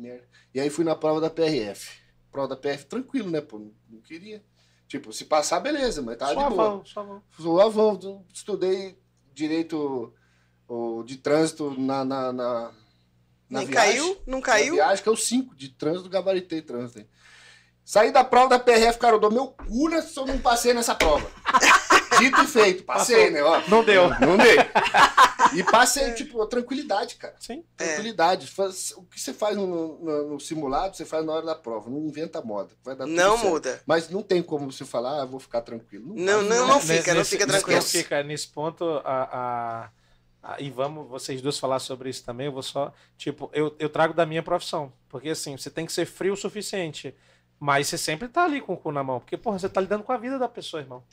merda. E aí fui na prova da PRF. Prova da PRF, tranquilo, né, pô? Não queria. Tipo, se passar, beleza, mas tá de boa. Suavão, suavão. Estudei direito o, de trânsito na, na, na, na Nem viagem. caiu? Não caiu? Acho viagem, que é o 5 de trânsito, gabaritei trânsito. Saí da prova da PRF, cara, eu dou meu cu né, se eu não passei nessa prova. Dito e feito, passei, né? Ó, não deu. Não, dei. E passei, é. tipo, tranquilidade, cara. Sim. Tranquilidade. Faz, o que você faz no, no, no, simulado, você faz na hora da prova. Não inventa moda. Vai dar Não muda. Mas não tem como você falar, ah, vou ficar tranquilo. Não, não, não, não fica, nesse, não fica tranquilo. Não fica. Nesse ponto, a... a... e vamos vocês duas falar sobre isso também. Eu vou só, tipo, eu, eu trago da minha profissão. Porque assim, você tem que ser frio o suficiente. Mas você sempre tá ali com o cu na mão. Porque, porra, você tá lidando com a vida da pessoa, irmão.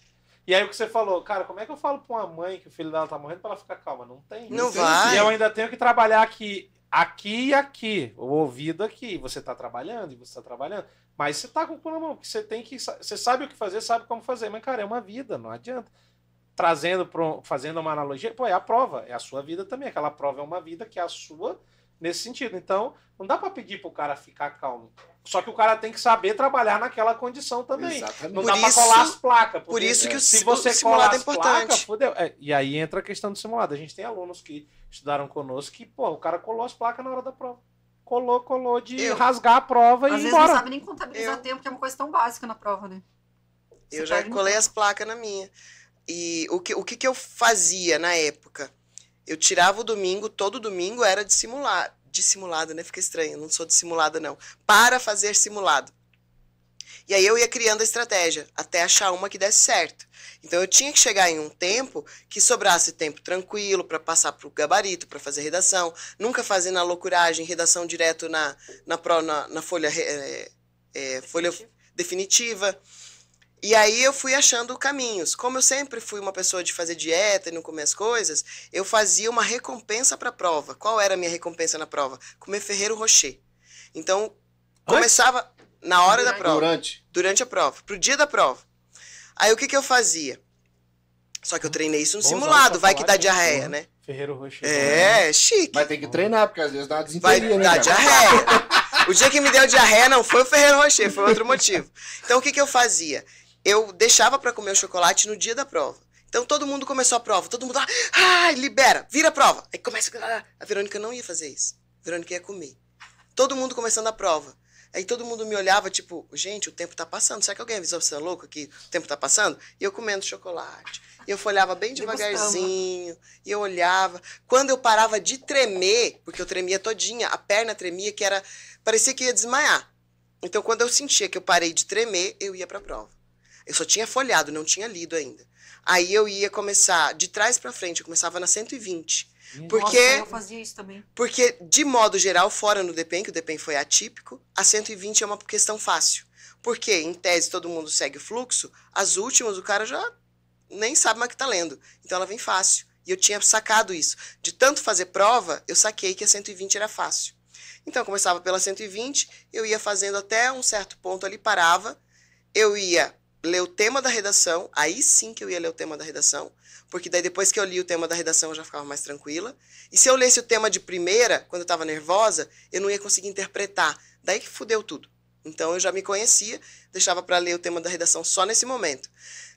E aí o que você falou, cara, como é que eu falo pra uma mãe que o filho dela tá morrendo pra ela ficar calma? Não tem. Não, vai. E eu ainda tenho que trabalhar aqui, aqui e aqui, o ouvido aqui. Você tá trabalhando e você tá trabalhando. Mas você tá com o cu na mão, porque você tem que. Você sabe o que fazer, sabe como fazer. Mas, cara, é uma vida, não adianta. Trazendo, pro, fazendo uma analogia, pô, é a prova, é a sua vida também. Aquela prova é uma vida que é a sua nesse sentido. Então, não dá para pedir pro cara ficar calmo. Só que o cara tem que saber trabalhar naquela condição também. Exatamente. Não por dá para colar as placas. por isso que o, se você simulado é importante. fudeu. É, e aí entra a questão do simulado. A gente tem alunos que estudaram conosco que, pô, o cara colou as placas na hora da prova. Colou, colou de eu. rasgar a prova Às e vezes embora. não sabe nem contabilizar eu. tempo, que é uma coisa tão básica na prova, né? Você eu já colei as placas na minha. E o que, o que, que eu fazia na época? Eu tirava o domingo, todo domingo era de Dissimulado, né? Fica estranho, não sou dissimulada, não. Para fazer simulado. E aí eu ia criando a estratégia, até achar uma que desse certo. Então eu tinha que chegar em um tempo que sobrasse tempo tranquilo para passar para o gabarito, para fazer redação, nunca fazer na loucuragem, redação direto na, na, pro, na, na folha, é, é, folha definitiva. E aí eu fui achando caminhos. Como eu sempre fui uma pessoa de fazer dieta e não comer as coisas, eu fazia uma recompensa para a prova. Qual era a minha recompensa na prova? Comer Ferreiro Rocher. Então, começava na hora da prova. Durante? Durante a prova, pro dia da prova. Aí o que, que eu fazia? Só que eu treinei isso no Bom, simulado, vai que dá diarreia, né? Ferreiro Rocher. É, chique. Mas tem que treinar, porque às vezes dá uma desinteria, vai né? Dá diarreia. o dia que me deu diarreia não foi o Ferreiro Rocher, foi outro motivo. Então o que, que eu fazia? eu deixava para comer o chocolate no dia da prova. Então todo mundo começou a prova, todo mundo, ah, libera, vira a prova. Aí começa, a a Verônica não ia fazer isso. A Verônica ia comer. Todo mundo começando a prova. Aí todo mundo me olhava, tipo, gente, o tempo tá passando. Será que alguém avisou você é louca que o tempo tá passando? E eu comendo chocolate. E eu folhava bem devagarzinho. E eu olhava. Quando eu parava de tremer, porque eu tremia todinha, a perna tremia, que era. parecia que ia desmaiar. Então, quando eu sentia que eu parei de tremer, eu ia pra prova. Eu só tinha folhado, não tinha lido ainda. Aí eu ia começar de trás para frente, eu começava na 120. Nossa, porque eu fazia isso também. Porque de modo geral, fora no DPEM, que o DPEM foi atípico, a 120 é uma questão fácil. Porque em tese todo mundo segue o fluxo, as últimas o cara já nem sabe mais o que tá lendo. Então ela vem fácil. E eu tinha sacado isso. De tanto fazer prova, eu saquei que a 120 era fácil. Então eu começava pela 120, eu ia fazendo até um certo ponto ali, parava, eu ia ler o tema da redação, aí sim que eu ia ler o tema da redação, porque daí depois que eu li o tema da redação eu já ficava mais tranquila. E se eu lesse o tema de primeira, quando eu estava nervosa, eu não ia conseguir interpretar. Daí que fudeu tudo. Então eu já me conhecia, deixava para ler o tema da redação só nesse momento.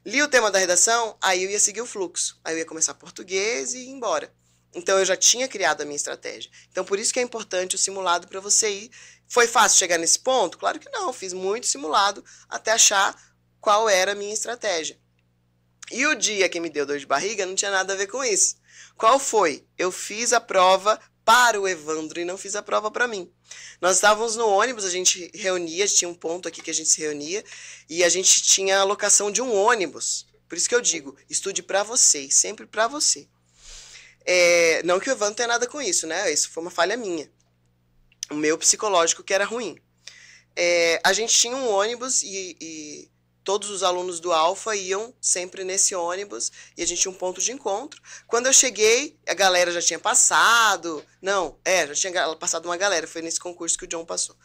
Li o tema da redação, aí eu ia seguir o fluxo. Aí eu ia começar português e ir embora. Então eu já tinha criado a minha estratégia. Então por isso que é importante o simulado para você ir. Foi fácil chegar nesse ponto? Claro que não, fiz muito simulado até achar qual era a minha estratégia. E o dia que me deu dor de barriga não tinha nada a ver com isso. Qual foi? Eu fiz a prova para o Evandro e não fiz a prova para mim. Nós estávamos no ônibus, a gente reunia, tinha um ponto aqui que a gente se reunia e a gente tinha a locação de um ônibus. Por isso que eu digo, estude para você, sempre para você. É, não que o Evandro tenha nada com isso, né? Isso foi uma falha minha. O meu psicológico que era ruim. É, a gente tinha um ônibus e, e todos os alunos do Alfa iam sempre nesse ônibus e a gente tinha um ponto de encontro. Quando eu cheguei, a galera já tinha passado. Não, é, já tinha passado uma galera. Foi nesse concurso que o John passou.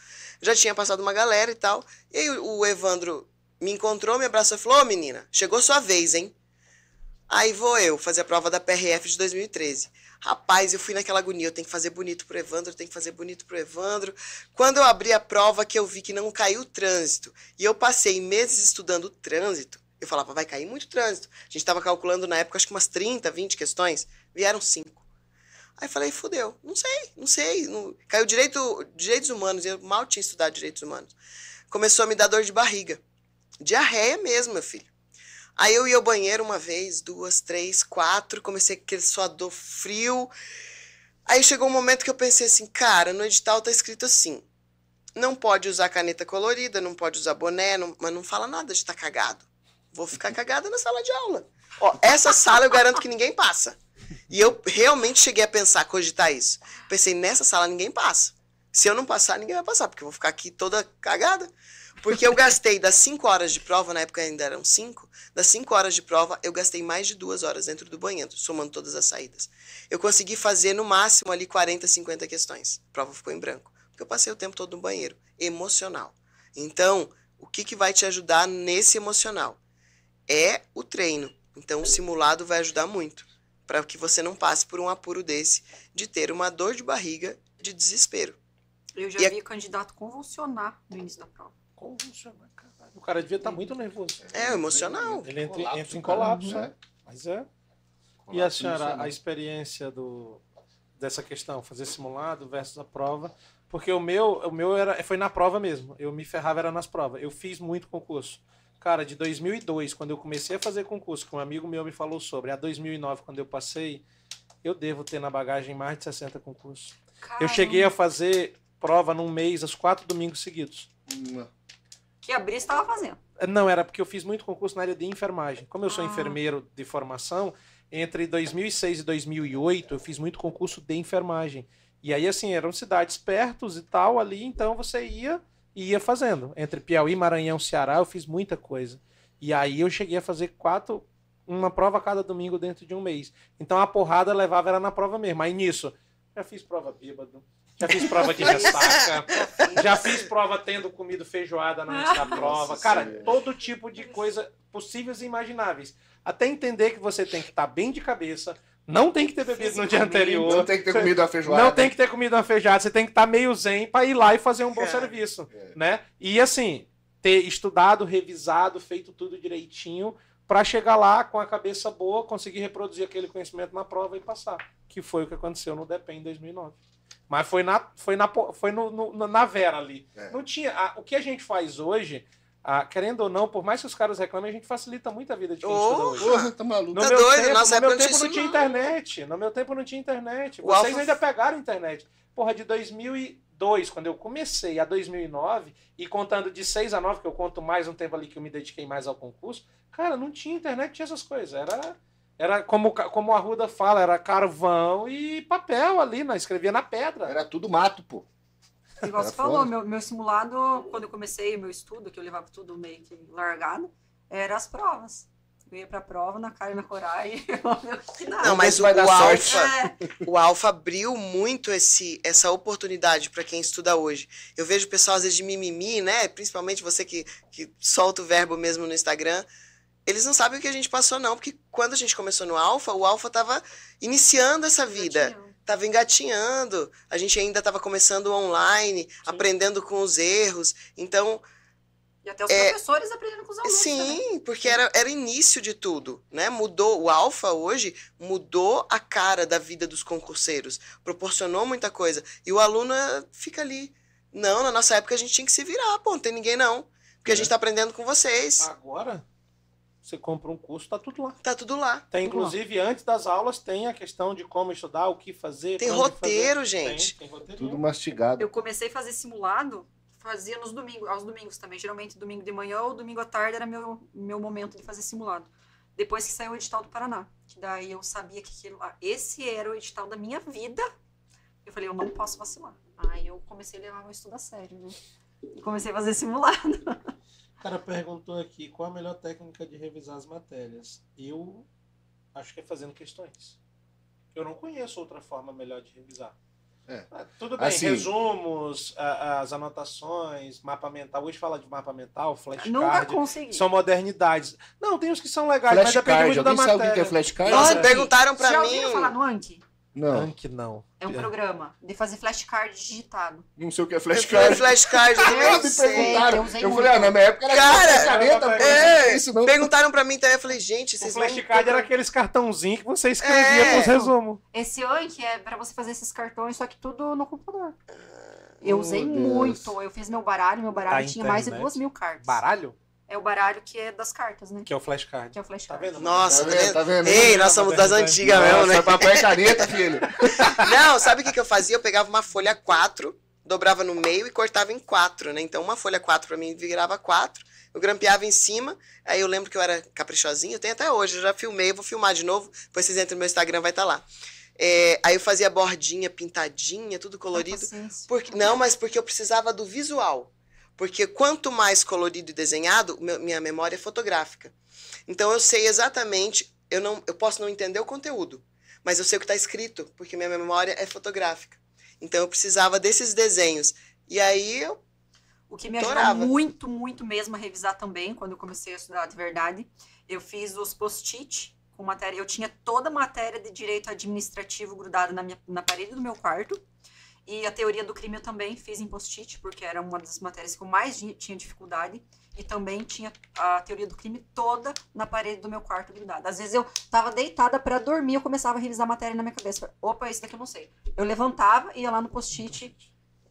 Já tinha passado uma galera e tal. E aí o Evandro me encontrou, me abraçou e falou: Ô oh, menina, chegou sua vez, hein? Aí vou eu fazer a prova da PRF de 2013. Rapaz, eu fui naquela agonia, eu tenho que fazer bonito pro Evandro, eu tenho que fazer bonito pro Evandro. Quando eu abri a prova que eu vi que não caiu o trânsito, e eu passei meses estudando o trânsito, eu falava, vai cair muito trânsito. A gente estava calculando na época, acho que umas 30, 20 questões, vieram cinco. Aí falei, fudeu, não sei, não sei. Não... Caiu direito, direitos humanos, eu mal tinha estudado direitos humanos. Começou a me dar dor de barriga. Diarreia mesmo, meu filho. Aí eu ia ao banheiro uma vez, duas, três, quatro, comecei aquele suador frio. Aí chegou um momento que eu pensei assim, cara, no edital tá escrito assim: não pode usar caneta colorida, não pode usar boné, não, mas não fala nada de estar tá cagado. Vou ficar cagada na sala de aula. Ó, essa sala eu garanto que ninguém passa. E eu realmente cheguei a pensar, cogitar isso. Pensei, nessa sala ninguém passa. Se eu não passar, ninguém vai passar, porque eu vou ficar aqui toda cagada. Porque eu gastei das 5 horas de prova, na época ainda eram 5, das 5 horas de prova, eu gastei mais de 2 horas dentro do banheiro, somando todas as saídas. Eu consegui fazer no máximo ali 40, 50 questões. A prova ficou em branco. Porque eu passei o tempo todo no banheiro. Emocional. Então, o que, que vai te ajudar nesse emocional? É o treino. Então, o simulado vai ajudar muito para que você não passe por um apuro desse de ter uma dor de barriga de desespero. Eu já e vi a... candidato convulsionar no início da prova convulsionar. Caralho. O cara devia estar tá muito nervoso. É, emocional. Ele entra, colapso, entra em né? colapso, né? Mas é. Colapso, e a senhora, a experiência do, dessa questão, fazer simulado versus a prova? Porque o meu, o meu era, foi na prova mesmo. Eu me ferrava era nas provas. Eu fiz muito concurso. Cara, de 2002, quando eu comecei a fazer concurso, que um amigo meu me falou sobre, a 2009, quando eu passei, eu devo ter na bagagem mais de 60 concursos. Caramba. Eu cheguei a fazer prova num mês, aos quatro domingos seguidos. Uma que a estava fazendo. Não, era porque eu fiz muito concurso na área de enfermagem. Como eu sou ah. enfermeiro de formação, entre 2006 e 2008 eu fiz muito concurso de enfermagem. E aí, assim, eram cidades pertos e tal ali, então você ia e ia fazendo. Entre Piauí, Maranhão, Ceará, eu fiz muita coisa. E aí eu cheguei a fazer quatro, uma prova cada domingo dentro de um mês. Então a porrada levava era na prova mesmo. Aí nisso, já fiz prova bêbado, já fiz prova de ressaca. já fiz prova tendo comido feijoada na antes da prova. Nossa, Cara, todo tipo de coisa possíveis e imagináveis. Até entender que você tem que estar tá bem de cabeça, não tem que ter bebido no dia anterior. Não tem que ter você, comido uma feijoada. Não tem que ter comido uma feijoada. Você tem que estar tá meio zen para ir lá e fazer um bom é, serviço, é. né? E assim, ter estudado, revisado, feito tudo direitinho para chegar lá com a cabeça boa, conseguir reproduzir aquele conhecimento na prova e passar, que foi o que aconteceu no DEPEN em 2009. Mas foi na, foi na, foi no, no na Vera ali. É. Não tinha. A, o que a gente faz hoje, a, querendo ou não, por mais que os caras reclamem, a gente facilita muito a vida de quem oh, hoje. Porra, tá maluco. No tá meu doido, tempo, nossa, no meu tempo não tinha internet. No meu tempo não tinha internet. O Vocês Alfa... ainda pegaram internet. Porra, de 2002, quando eu comecei, a 2009, e contando de 6 a 9, que eu conto mais um tempo ali que eu me dediquei mais ao concurso, cara, não tinha internet, tinha essas coisas. Era era como, como a Ruda fala, era carvão e papel ali, né? escrevia na pedra. Era tudo mato, pô. Igual você falou, meu, meu simulado, quando eu comecei meu estudo, que eu levava tudo meio que largado, eram as provas. Eu ia pra prova, na cara e na coragem. Não, é mas o, o Alfa, é. o Alfa abriu muito esse, essa oportunidade para quem estuda hoje. Eu vejo o pessoal, às vezes, de mimimi, né? Principalmente você que, que solta o verbo mesmo no Instagram eles não sabem o que a gente passou, não, porque quando a gente começou no Alfa, o Alfa estava iniciando essa vida. Estava engatinhando, a gente ainda estava começando online, Sim. aprendendo com os erros. Então. E até os é... professores aprendendo com os alunos. Sim, também. porque Era, era início de tudo. né? Mudou. O Alfa hoje mudou a cara da vida dos concurseiros, proporcionou muita coisa. E o aluno eh, fica ali. Não, na nossa época a gente tinha que se virar, pô, não tem ninguém não. Porque é. a gente está aprendendo com vocês. Agora? Você compra um curso, tá tudo lá. Tá tudo lá. Tem, tudo inclusive, lá. antes das aulas, tem a questão de como estudar, o que fazer. Tem roteiro, fazer. gente. Tem, tem roteiro. Tudo mastigado. Eu comecei a fazer simulado, fazia nos domingos, aos domingos também. Geralmente, domingo de manhã ou domingo à tarde era meu, meu momento de fazer simulado. Depois que saiu o edital do Paraná. Que daí eu sabia que aquilo, esse era o edital da minha vida. Eu falei, eu não posso vacilar. Aí eu comecei a levar meu estudo a sério, né? E comecei a fazer simulado. cara perguntou aqui qual a melhor técnica de revisar as matérias. Eu acho que é fazendo questões. Eu não conheço outra forma melhor de revisar. É. Ah, tudo bem, assim, resumos, as anotações, mapa mental. Hoje fala de mapa mental, flashcard. Nunca consegui. São modernidades. Não, tem uns que são legais, flashcard, mas depende muito da matéria. Sabe o que é flashcard? Nossa, é. perguntaram pra mim. Já ouviu falar do Anki? Não. não. É um programa de fazer flashcard digitado. Não sei o que é flashcard. É flashcard, eu perguntaram. Eu, eu falei, ah, na minha época era Cara, é, isso não. Perguntaram pra mim, então eu falei, gente, vocês O flashcard era aqueles cartãozinhos que você escrevia é. pros resumos. Esse Anki é pra você fazer esses cartões, só que tudo no computador. Eu oh, usei muito, eu fiz meu baralho, meu tá baralho tá tinha internet. mais de duas mil cartas. Baralho? é o baralho que é das cartas, né? Que é o flashcard. Que é o flashcard. Tá vendo? Nossa, tá vendo? Né? Tá vendo? Ei, nós somos das antigas mesmo, né? Papel e caneta, filho. Não, sabe o que, que eu fazia? Eu pegava uma folha 4, dobrava no meio e cortava em 4, né? Então uma folha 4 para mim virava 4. Eu grampeava em cima, aí eu lembro que eu era caprichosinho, eu tenho até hoje, eu já filmei, vou filmar de novo, depois vocês entram no meu Instagram, vai estar tá lá. É, aí eu fazia bordinha pintadinha, tudo colorido. Porque, não, mas porque eu precisava do visual. Porque quanto mais colorido e desenhado, minha memória é fotográfica. Então eu sei exatamente, eu não, eu posso não entender o conteúdo, mas eu sei o que está escrito, porque minha memória é fotográfica. Então eu precisava desses desenhos. E aí eu o que me Adorava. ajudou muito, muito mesmo a revisar também, quando eu comecei a estudar de verdade, eu fiz os post-it com matéria. Eu tinha toda a matéria de direito administrativo grudada na, minha, na parede do meu quarto. E a teoria do crime eu também fiz em post-it, porque era uma das matérias que eu mais tinha dificuldade. E também tinha a teoria do crime toda na parede do meu quarto grudada. Às vezes eu tava deitada para dormir, eu começava a revisar a matéria na minha cabeça. Opa, isso daqui eu não sei. Eu levantava, ia lá no post-it,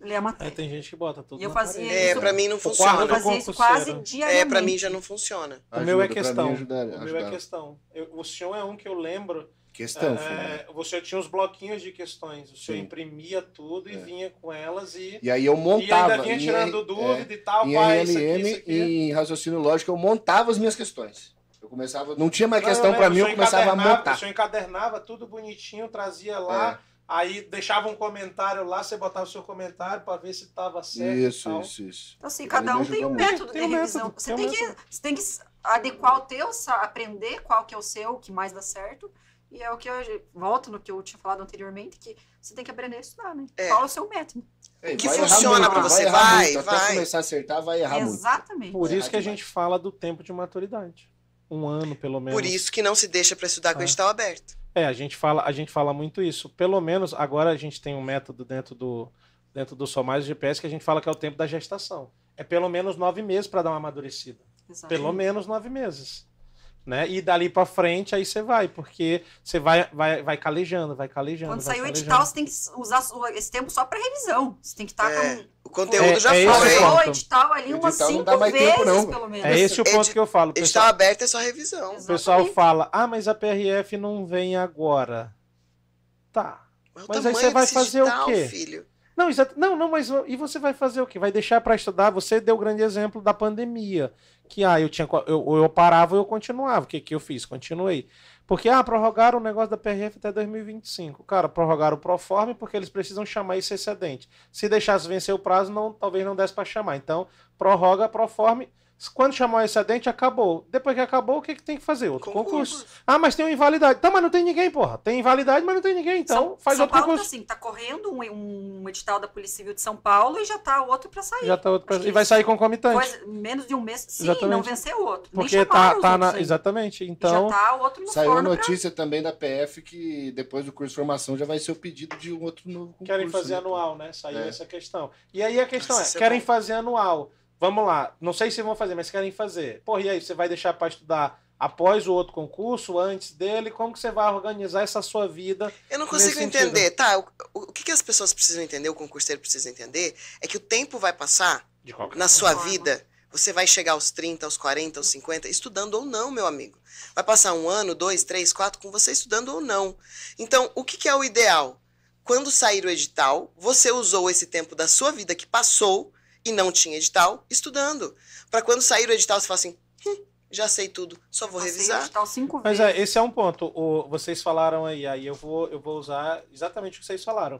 ler a matéria. É, tem gente que bota tudo. E eu fazia parede. É, isso, é, pra mim não funciona. Eu fazia isso quase diariamente. É, pra mim já não funciona. Ajuda, o meu é questão. Ajudar, o meu é questão. Eu, o chão é um que eu lembro Questão, é, Você tinha os bloquinhos de questões, você Sim. imprimia tudo e é. vinha com elas e. E aí eu montava. E ainda vinha tirando em, é, dúvida é, e tal, em pai, RLM, isso aqui, isso aqui. em raciocínio lógico, eu montava as minhas questões. Eu começava. Não tinha mais não, questão para mim, eu começava a montar. Você encadernava tudo bonitinho, trazia lá. É. Aí deixava um comentário lá, você botava o seu comentário para ver se estava certo. Isso, isso, isso. Então, assim, cada um tem um método tem de revisão. Método, você, tem, tem que, você tem que adequar o teu, aprender qual que é o seu, o que mais dá certo. E é o que eu volto no que eu tinha falado anteriormente, que você tem que aprender a estudar, né? É. Qual é o seu método? É, que funciona para você, vai, vai. Muito. Até vai. começar a acertar, vai errar Exatamente. Muito. Por isso que a gente fala do tempo de maturidade. Um ano, pelo menos. Por isso que não se deixa para estudar com o edital ah. aberto. É, a gente, fala, a gente fala muito isso. Pelo menos agora a gente tem um método dentro do, dentro do Somais GPS que a gente fala que é o tempo da gestação. É pelo menos nove meses para dar uma amadurecida. Exatamente. Pelo menos nove meses né? E dali para frente aí você vai, porque você vai, vai, vai calejando, vai calejando. Quando saiu o edital, você tem que usar esse tempo só para revisão. Você tem que estar tá é, com. O conteúdo é, já é foi. Né? O edital ali uma umas cinco vezes, tempo, pelo menos. É esse o ponto que eu falo. Pessoal, edital aberto é só revisão. Exatamente. O pessoal fala, ah, mas a PRF não vem agora. Tá. Mas, mas aí você vai fazer edital, o quê? Filho? Não, exato. Não, não, mas e você vai fazer o quê? Vai deixar para estudar? Você deu o grande exemplo da pandemia, que ah, eu tinha eu, eu parava ou eu continuava. O que que eu fiz? Continuei. Porque ah, prorrogaram o negócio da PRF até 2025. Cara, prorrogaram o Proforme porque eles precisam chamar esse excedente. Se deixasse vencer o prazo, não, talvez não desse para chamar. Então, prorroga Proforme. Quando chamou o excedente, acabou. Depois que acabou, o que, que tem que fazer? Outro concurso. concurso. Ah, mas tem uma invalidade. Tá, mas não tem ninguém, porra. Tem invalidade, mas não tem ninguém. Então, São, faz São outro Paulo tá concurso. Tá assim, tá correndo um, um, edital da Polícia Civil de São Paulo e já tá outro para sair. Já tá outro pra... E vai sair concomitante. Coisa, menos de um mês. Sim, exatamente. não vencer outro. Porque tá, tá na... Exatamente. Então. E já então, tá outro no Saiu notícia pra... também da PF que depois do curso de formação já vai ser o pedido de um outro novo concurso. Querem fazer né? anual, né? Saiu é. essa questão. E aí a questão Nossa, é: é querem vai... fazer anual vamos lá, não sei se vão fazer, mas querem fazer. Porra, e aí, você vai deixar para estudar após o outro concurso, antes dele? Como que você vai organizar essa sua vida? Eu não consigo entender, tá? O, o, que, que as pessoas precisam entender, o concurseiro precisa entender, é que o tempo vai passar na sua vida. Você vai chegar aos 30, aos 40, aos 50, estudando ou não, meu amigo. Vai passar um ano, dois, três, quatro com você estudando ou não. Então, o que, que é o ideal? Quando sair o edital, você usou esse tempo da sua vida que passou e não tinha edital, estudando. Para quando sair o edital, você fala assim: hum, já sei tudo, só vou revisar. Edital cinco vezes. Mas é, esse é um ponto. O, vocês falaram aí, aí eu vou, eu vou usar exatamente o que vocês falaram.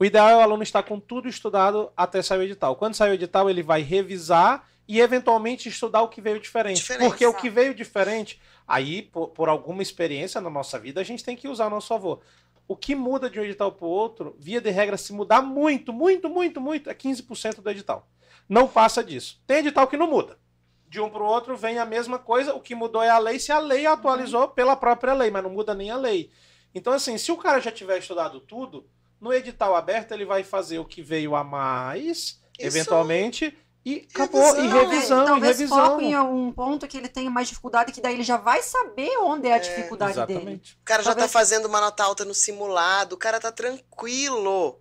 O ideal é o aluno estar com tudo estudado até sair o edital. Quando sair o edital, ele vai revisar e eventualmente estudar o que veio diferente. Porque o que veio diferente, aí por, por, alguma experiência na nossa vida, a gente tem que usar a nosso favor. O que muda de um edital para o outro, via de regra, se mudar muito, muito, muito, muito, é 15% do edital. Não faça disso. Tem edital que não muda. De um para o outro vem a mesma coisa, o que mudou é a lei, se a lei atualizou uhum. pela própria lei, mas não muda nem a lei. Então, assim, se o cara já tiver estudado tudo, no edital aberto ele vai fazer o que veio a mais, Isso. eventualmente, e acabou, é. revisão, e revisão, né? Talvez e revisão. foco em um ponto que ele tenha mais dificuldade, que daí ele já vai saber onde é a é, dificuldade exatamente. dele. O cara já tá fazendo uma nota alta no simulado, o cara tá tranquilo.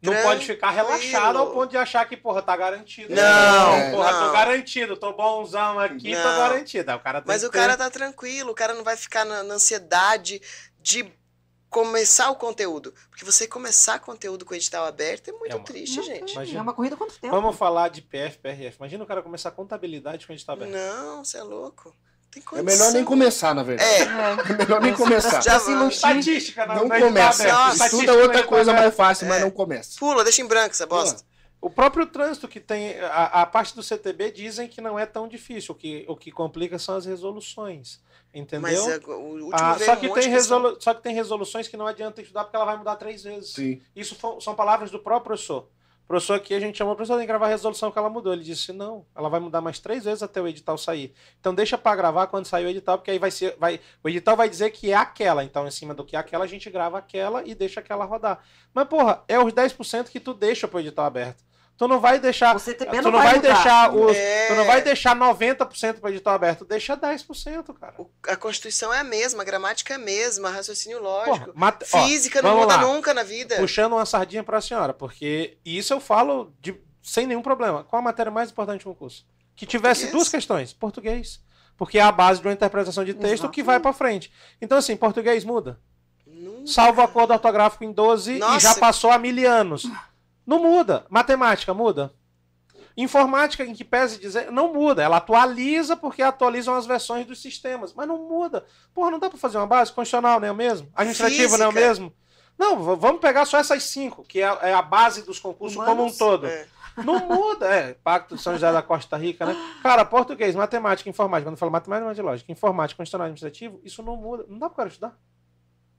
Não tranquilo. pode ficar relaxado ao ponto de achar que, porra, tá garantido. Não, porra, não. tô garantido, tô bonzão aqui, não. tô garantido. O cara Mas o cara tá tranquilo, o cara não vai ficar na, na ansiedade de começar o conteúdo. Porque você começar conteúdo com edital aberto é muito é uma... triste, não, gente. Imagina. É uma corrida quanto tempo. Vamos falar de PF, PRF. Imagina o cara começar contabilidade com edital aberto. Não, você é louco. É melhor nem começar, na verdade. É, é melhor nem começar. Já tá se iludir. Estatística, na, não começa. Tá Estuda outra coisa mais fácil, é. mas não começa. Pula, deixa em branco essa bosta. Pula. O próprio trânsito que tem. A, a, parte do CTB dizem que não é tão difícil. O que, o que complica são as resoluções. Entendeu? Mas é, ah, só, que um tem resolu só que tem resoluções que não adianta estudar porque ela vai mudar três vezes. Sim. Isso são palavras do próprio professor. O professor aqui, a gente chamou o professor, tem que gravar a resolução que ela mudou. Ele disse, não, ela vai mudar mais três vezes até o edital sair. Então deixa para gravar quando sair o edital, porque aí vai ser. Vai, o edital vai dizer que é aquela. Então, em cima do que é aquela, a gente grava aquela e deixa aquela rodar. Mas, porra, é os 10% que tu deixa pro edital aberto. Tu não vai deixar. Você também tu não vai, vai deixar é. os, é... Tu não vai deixar 90% para edital aberto. Deixa 10%, cara. O, a Constituição é a mesma, a gramática é a mesma, raciocínio lógico. Porra, mate... Física Ó, não muda lá. nunca na vida. Puxando uma sardinha para a senhora, porque isso eu falo de, sem nenhum problema. Qual a matéria mais importante do concurso? Que tivesse duas questões: português. Porque é a base de uma interpretação de texto Exato. que vai para frente. Então, assim, português muda. Nunca. Salvo o acordo ortográfico em 12 Nossa. e já passou há mil anos. Não muda. Matemática muda. Informática, em que pese dizer, não muda. Ela atualiza porque atualizam as versões dos sistemas, mas não muda. Porra, não dá para fazer uma base constitucional, nem é o mesmo? Administrativa, não é o mesmo? Não, é vamos pegar só essas cinco, que é, é a base dos concursos Humanos, como um todo. É. Não muda, é. Pacto de São José da Costa Rica, né? Cara, português, matemática, informática. Quando eu falo matemática, é de lógica. Informática, constitucional administrativo, isso não muda. Não dá para estudar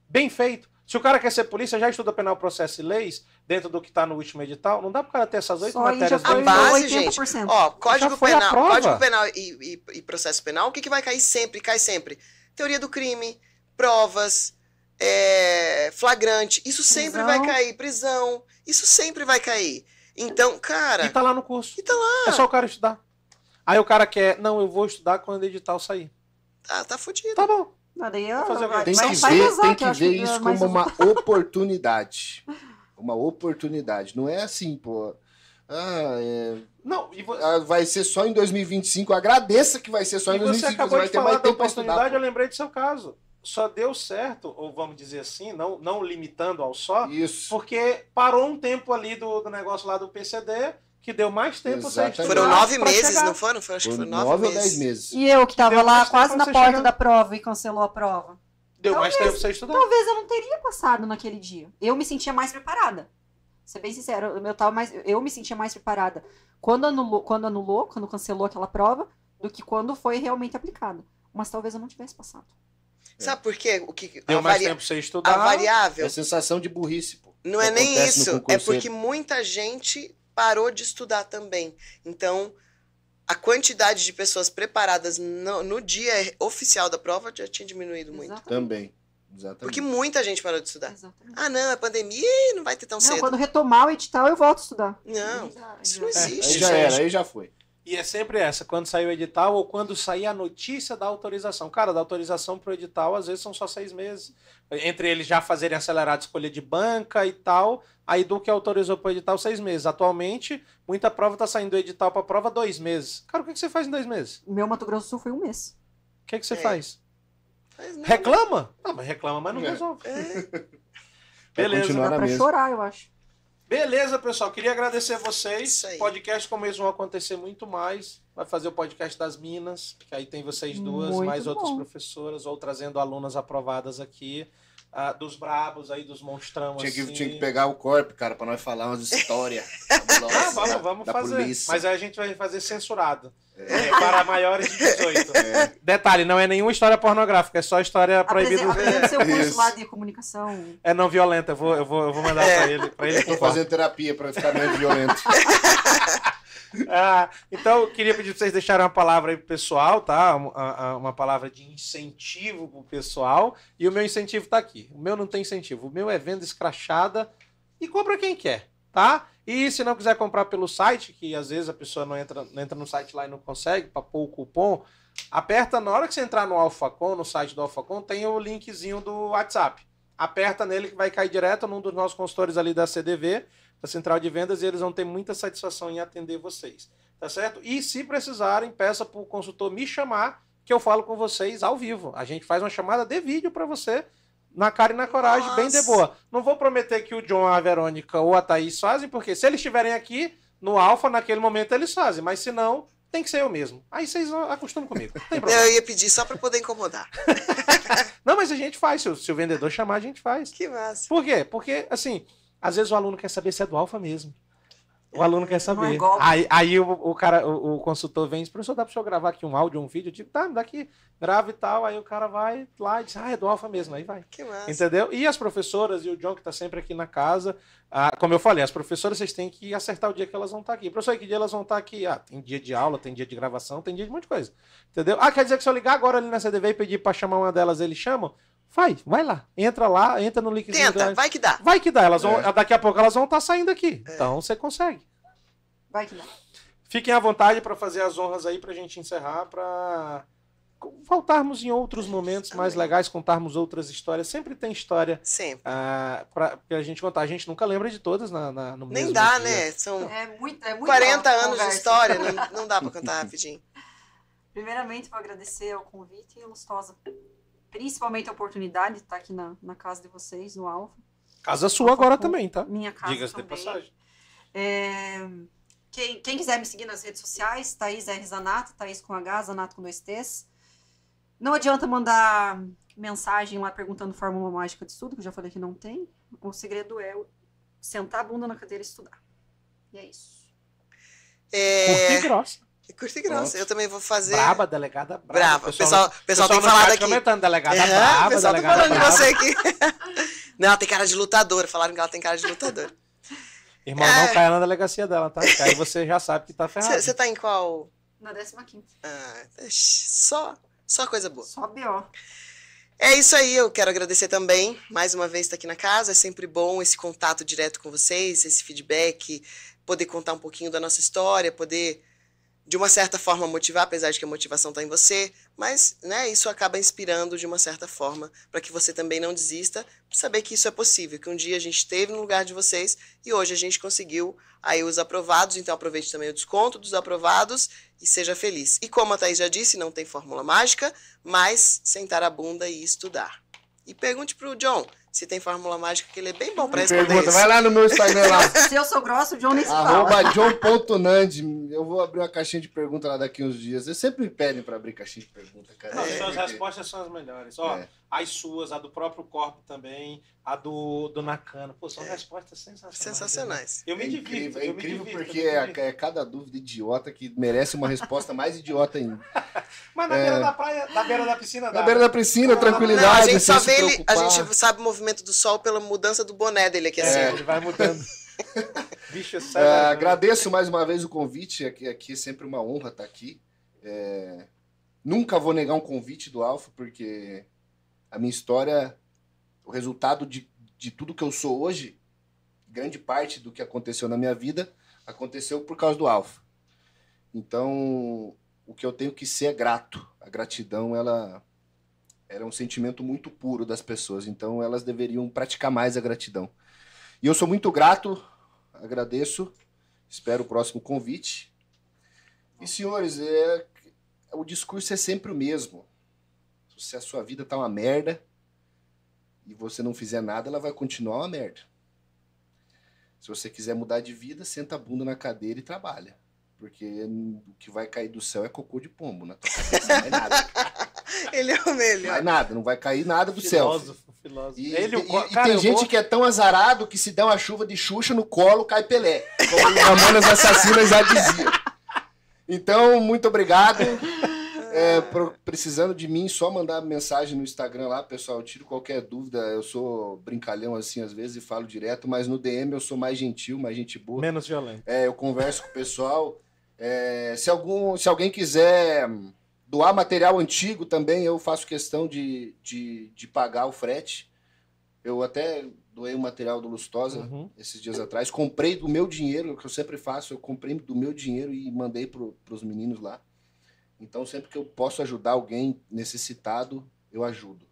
bem feito. Se o cara quer ser polícia, já estuda penal, processo e leis, dentro do que está no último edital. Não dá para o cara ter essas oito matérias. Já foi a base, 80%. gente. Ó, código penal, código penal e, e, e, processo penal, o que, que vai cair sempre? Cai sempre. Teoria do crime, provas, é, flagrante. Isso sempre prisão. vai cair. Prisão. Isso sempre vai cair. Então, cara. E tá lá no curso. E tá lá. É só o cara estudar. Aí o cara quer. Não, eu vou estudar quando o edital sair. Ah, tá fudido. Tá bom tem que ver, tem que, ver é isso como uma oportunidade. Uma oportunidade. Não é assim, pô. Ah, é... Não, vo... Ah, vai ser só em 2025. Agradeça que vai ser só e em 2025. Você acabou você de falar da oportunidade, estudar, eu lembrei do seu caso. Só deu certo, ou vamos dizer assim, não, não limitando ao só, Isso. porque parou um tempo ali do, do negócio lá do PCD que deu mais tempo Exatamente. sem Foram nove meses, chegar. não foram? Foi, acho foram que foram nove, nove ou dez meses. E eu que estava lá quase na porta chegar. da prova e cancelou a prova. Deu talvez, mais tempo sem estudar. Talvez eu não teria passado naquele dia. Eu me sentia mais preparada. Ser bem sincero, eu, tava mais, eu me sentia mais preparada quando anulou, quando anulou, quando cancelou aquela prova, do que quando foi realmente aplicada. Mas talvez eu não tivesse passado. É. Sabe por quê? O que Deu mais tempo sem estudar. A variável. É a sensação de burrice, pô. Não é nem isso. É porque muita gente parou de estudar também. Então, a quantidade de pessoas preparadas no, no dia oficial da prova já tinha diminuído muito. Exatamente. Também. Exatamente. Porque muita gente parou de estudar. Exatamente. Ah, não, é pandemia não vai ter tão não, cedo. Quando retomar o edital, eu volto a estudar. Não, isso não é, existe. É, aí já gente. era, aí já foi. E é sempre essa, quando sai o edital ou quando sair a notícia da autorização. Cara, da autorização para o edital, às vezes são só seis meses. Entre eles já fazerem acelerado escolha de banca e tal, aí do que autorizou para o edital, seis meses. Atualmente, muita prova está saindo do edital para prova dois meses. Cara, o que, que, você faz em dois meses? Meu Mato Grosso do Sul foi um mês. O que, que você é. faz? Reclama? Não, mas reclama, mas não é. resolve. É. Beleza. Dá para né? chorar, eu acho. Beleza, pessoal. Queria agradecer a vocês. Podcast como eles vão acontecer muito mais. Vai fazer o podcast das Minas, que aí tem vocês duas, muito mais bom. outras professoras, ou trazendo alunas aprovadas aqui. Ah, dos brabos aí, dos monstrão. Tinha, que, assim. tinha que pegar o corpo, cara, pra nós falar umas histórias. ah, vamos, vamos da, fazer. Da Mas aí a gente vai fazer censurado. É, para maiores de 18. É. Detalhe, não é nenhuma história pornográfica, é só história proibida. Apresenta seu curso é lá de comunicação. É não violenta, eu vou, eu vou, eu vou mandar é. ele. Pra ele Estou fazendo terapia para ficar menos violento. ah, então, queria pedir para vocês deixarem uma palavra aí pro pessoal, tá? Uma, uma palavra de incentivo pro pessoal. E o meu incentivo está aqui. O meu não tem incentivo. O meu é venda escrachada e compra quem quer, tá? E se não quiser comprar pelo site, que às vezes a pessoa não entra, não entra no site lá e não consegue, para pôr o cupom, aperta na hora que você entrar no AlphaCon, no site do AlphaCon, tem o linkzinho do WhatsApp. Aperta nele que vai cair direto num dos nossos consultores ali da CDV, da Central de Vendas, e eles vão ter muita satisfação em atender vocês. Tá certo? E se precisarem, peça para o consultor me chamar, que eu falo com vocês ao vivo. A gente faz uma chamada de vídeo para você na cara e na coragem, Nossa. bem de boa. Não vou prometer que o John, a Verônica ou a Thaís fazem, porque se eles estiverem aqui, no Alfa, naquele momento eles fazem, mas se não, tem que ser eu mesmo. Aí vocês acostumam comigo. tem problema eu ia pedir só para poder incomodar. não, mas a gente faz. Se o, se o vendedor chamar, a gente faz. Que massa. Por quê? Porque, assim, às vezes o aluno quer saber se é do Alfa mesmo. O aluno quer é saber. É aí, aí o, o cara, o, o, consultor vem e diz, professor, dá para o senhor gravar aqui um áudio, um vídeo? Eu digo, tá, daqui, grava e tal. Aí o cara vai lá e diz, ah, é do Alfa mesmo. Aí vai. Que massa. Entendeu? E as professoras e o John que está sempre aqui na casa, ah, como eu falei, as professoras vocês têm que acertar o dia que elas vão estar tá aqui. Professor, que dia elas vão estar tá aqui? Ah, tem dia de aula, tem dia de gravação, tem dia de muita coisa. Entendeu? Ah, quer dizer que se eu ligar agora ali na CDV e pedir para chamar uma delas, eles chamam? Faz, vai lá. Entra lá, entra no LinkedIn. Tenta, vai que dá. Vai que dá. Elas vão, é. Daqui a pouco elas vão estar tá saindo aqui. É. Então você consegue. Vai que dá. Fiquem à vontade para fazer as honras aí para a gente encerrar, para voltarmos em outros momentos Amém. mais legais, contarmos outras histórias. Sempre tem história Sempre. Uh, ah, para a gente contar. A gente nunca lembra de todas na, na no Nem dá, dia. né? São é muito, é muito 40 anos conversa. de história, não, não dá para contar rapidinho. Primeiramente, vou agradecer ao convite, e Lustosa, principalmente a oportunidade de estar aqui na, na casa de vocês, no Alfa. Casa sua agora também, tá? Minha casa Diga-se de passagem. É, quem, quem, quiser me seguir nas redes sociais, Thaís R. Zanato, Thaís com H, Zanato com dois T's. Não adianta mandar mensagem lá perguntando fórmula mágica de estudo, que eu já falei que não tem. O segredo é sentar a bunda na cadeira e estudar. E é isso. É... Curta e grossa. Curta e grossa. Pronto. Eu também vou fazer. Braba, delegada braba. brava. O pessoal, pessoal, pessoal tem falado aqui. comentando, delegada braba brava. O pessoal tá falando de você aqui. não, ela tem cara de lutador Falaram que ela tem cara de lutador Irmão, é. não caia na delegacia dela, tá? Aí você já sabe que tá ferrado. Você tá em qual? Na 15. Ah, só, só coisa boa. Só B.O. É isso aí, eu quero agradecer também, mais uma vez, estar tá aqui na casa. É sempre bom esse contato direto com vocês, esse feedback, poder contar um pouquinho da nossa história, poder de uma certa forma motivar, apesar de que a motivação está em você, mas né, isso acaba inspirando de uma certa forma para que você também não desista, saber que isso é possível, que um dia a gente esteve no lugar de vocês e hoje a gente conseguiu aí os aprovados, então aproveite também o desconto dos aprovados e seja feliz. E como a Thaís já disse, não tem fórmula mágica, mas sentar a bunda e estudar. E pergunte para o John se tem fórmula mágica, que ele é bem bom para responder pergunta, Vai lá no meu Instagram lá. se eu sou grosso, o John nem se Arroba John.nand. Eu vou abrir uma caixinha de pergunta lá daqui uns dias. Eles sempre pedem para abrir caixinha de pergunta, cara. Não, é, suas respostas são as melhores. Ó, é as suas, a do próprio corpo também, a do, do Nakano. Pô, são é. respostas sensacionais. Sensacionais. Eu me é incrível, divirto. É incrível divirto, porque é, é, cada dúvida idiota que merece uma resposta mais idiota ainda. Mas na beira é. da praia, na beira da piscina. Na beira né? da piscina, tranquilidade. Não, a, gente ele, a gente sabe o movimento do sol pela mudança do boné dele aqui é. assim. ele vai mudando. Bicho, é, sai, uh, agradeço mais uma vez o convite. Aqui, aqui é sempre uma honra estar aqui. Nunca vou negar um convite do Alfa, porque a minha história, o resultado de, de tudo que eu sou hoje, grande parte do que aconteceu na minha vida aconteceu por causa do Alfa. Então, o que eu tenho que ser é grato. A gratidão, ela era é um sentimento muito puro das pessoas, então elas deveriam praticar mais a gratidão. E eu sou muito grato, agradeço, espero o próximo convite. E senhores, é, o discurso é sempre o mesmo. Se a sua vida tá uma merda e você não fizer nada, ela vai continuar uma merda. Se você quiser mudar de vida, senta a bunda na cadeira e trabalha. Porque o que vai cair do céu é cocô de pombo na né? tua cabeça, não é nada. Ele é o melhor. Não vai nada, não vai cair nada do filósofo, céu. Filósofo. E, Ele, e, cara, e tem gente vou... que é tão azarado que se der uma chuva de Xuxa no colo, cai Pelé. Como o Mamonas Assassinas já dizia. Então, muito obrigado é, precisando de mim, só mandar mensagem no Instagram lá, pessoal. Tiro qualquer dúvida. Eu sou brincalhão assim às vezes e falo direto, mas no DM eu sou mais gentil, mais gente boa. Menos violento. É, eu converso com o pessoal. É, se, algum, se alguém quiser doar material antigo também, eu faço questão de, de, de pagar o frete. Eu até doei o material do Lustosa uhum. esses dias atrás. Comprei do meu dinheiro, que eu sempre faço, eu comprei do meu dinheiro e mandei para os meninos lá. Então, sempre que eu posso ajudar alguém necessitado, eu ajudo.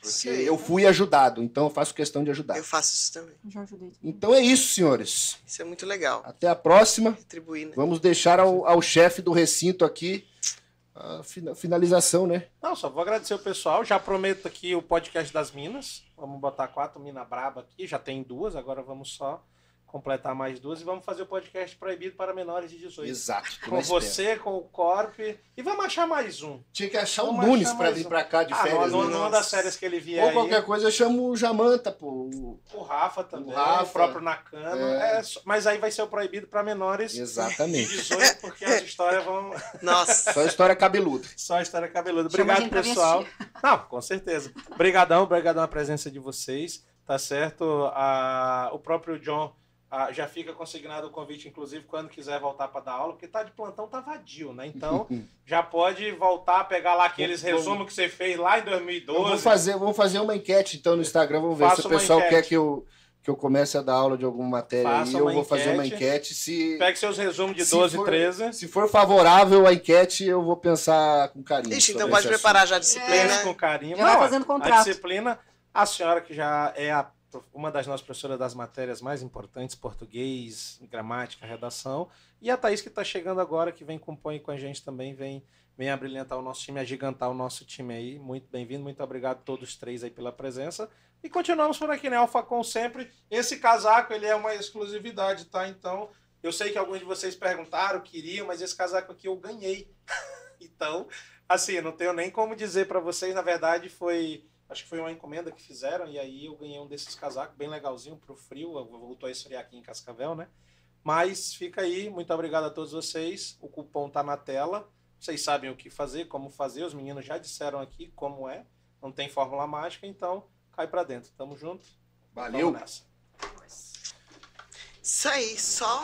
Porque eu fui ajudado, então eu faço questão de ajudar. Eu faço isso também. Já ajudei. Também. Então é isso, senhores. Isso é muito legal. Até a próxima. né? Vamos deixar ao, ao chefe do recinto aqui a finalização, né? Não, só vou agradecer o pessoal. Já prometo aqui o podcast das Minas. Vamos botar quatro Mina Braba aqui. Já tem duas, agora vamos só completar mais duas e vamos fazer o podcast proibido para menores de 18. Exato. Com você, com o Corp. E vamos achar mais um. Tinha que achar vamos um Nunes para vir um. para cá de ah, férias. Não, numa né? das férias que ele vier. Ou aí. qualquer coisa, eu chamo o Jamanta, pô. O, o Rafa também. O, Rafa, o próprio Nakano. É... É, mas aí vai ser o proibido para menores Exatamente. de 18, porque as histórias vão. Nossa. Só história cabeluda. Só história cabeluda. Obrigado, pessoal. Não, com certeza. Obrigadão, obrigadão a presença de vocês. Tá certo? Ah, o próprio John ah, já fica consignado o convite, inclusive, quando quiser voltar para dar aula, porque tá de plantão, tá vadio, né? Então, já pode voltar, pegar lá aqueles resumos que você fez lá em 2012. vamos fazer, vou fazer uma enquete, então, no Instagram, vamos ver se o pessoal quer que eu, que eu comece a dar aula de alguma matéria Faça aí, eu vou enquete, fazer uma enquete. Se, pega seus resumos de 12 for, 13. Se for favorável a enquete, eu vou pensar com carinho. Ixi, então pode preparar assunto. já a disciplina. É, com carinho. Já Não, vai fazendo contrato. A disciplina, a senhora que já é a uma das nossas professoras das matérias mais importantes, português, gramática, redação, e a Thaís que está chegando agora, que vem compõe com a gente também, vem vem abrilhantar o nosso time, agigantar o nosso time aí. Muito bem-vindo, muito obrigado a todos três aí pela presença. E continuamos por aqui, né? Alfacom sempre. Esse casaco, ele é uma exclusividade, tá? Então, eu sei que alguns de vocês perguntaram, queriam, mas esse casaco aqui eu ganhei. então, assim, não tenho nem como dizer para vocês, na verdade, foi Acho que foi uma encomenda que fizeram e aí eu ganhei um desses casacos bem legalzinho pro frio. Voltou a esfriar aqui em Cascavel, né? Mas fica aí, muito obrigado a todos vocês. O cupom tá na tela. Vocês sabem o que fazer, como fazer. Os meninos já disseram aqui como é. Não tem fórmula mágica, então cai para dentro. Tamo junto. Valeu. Vamos nessa. Isso aí, só.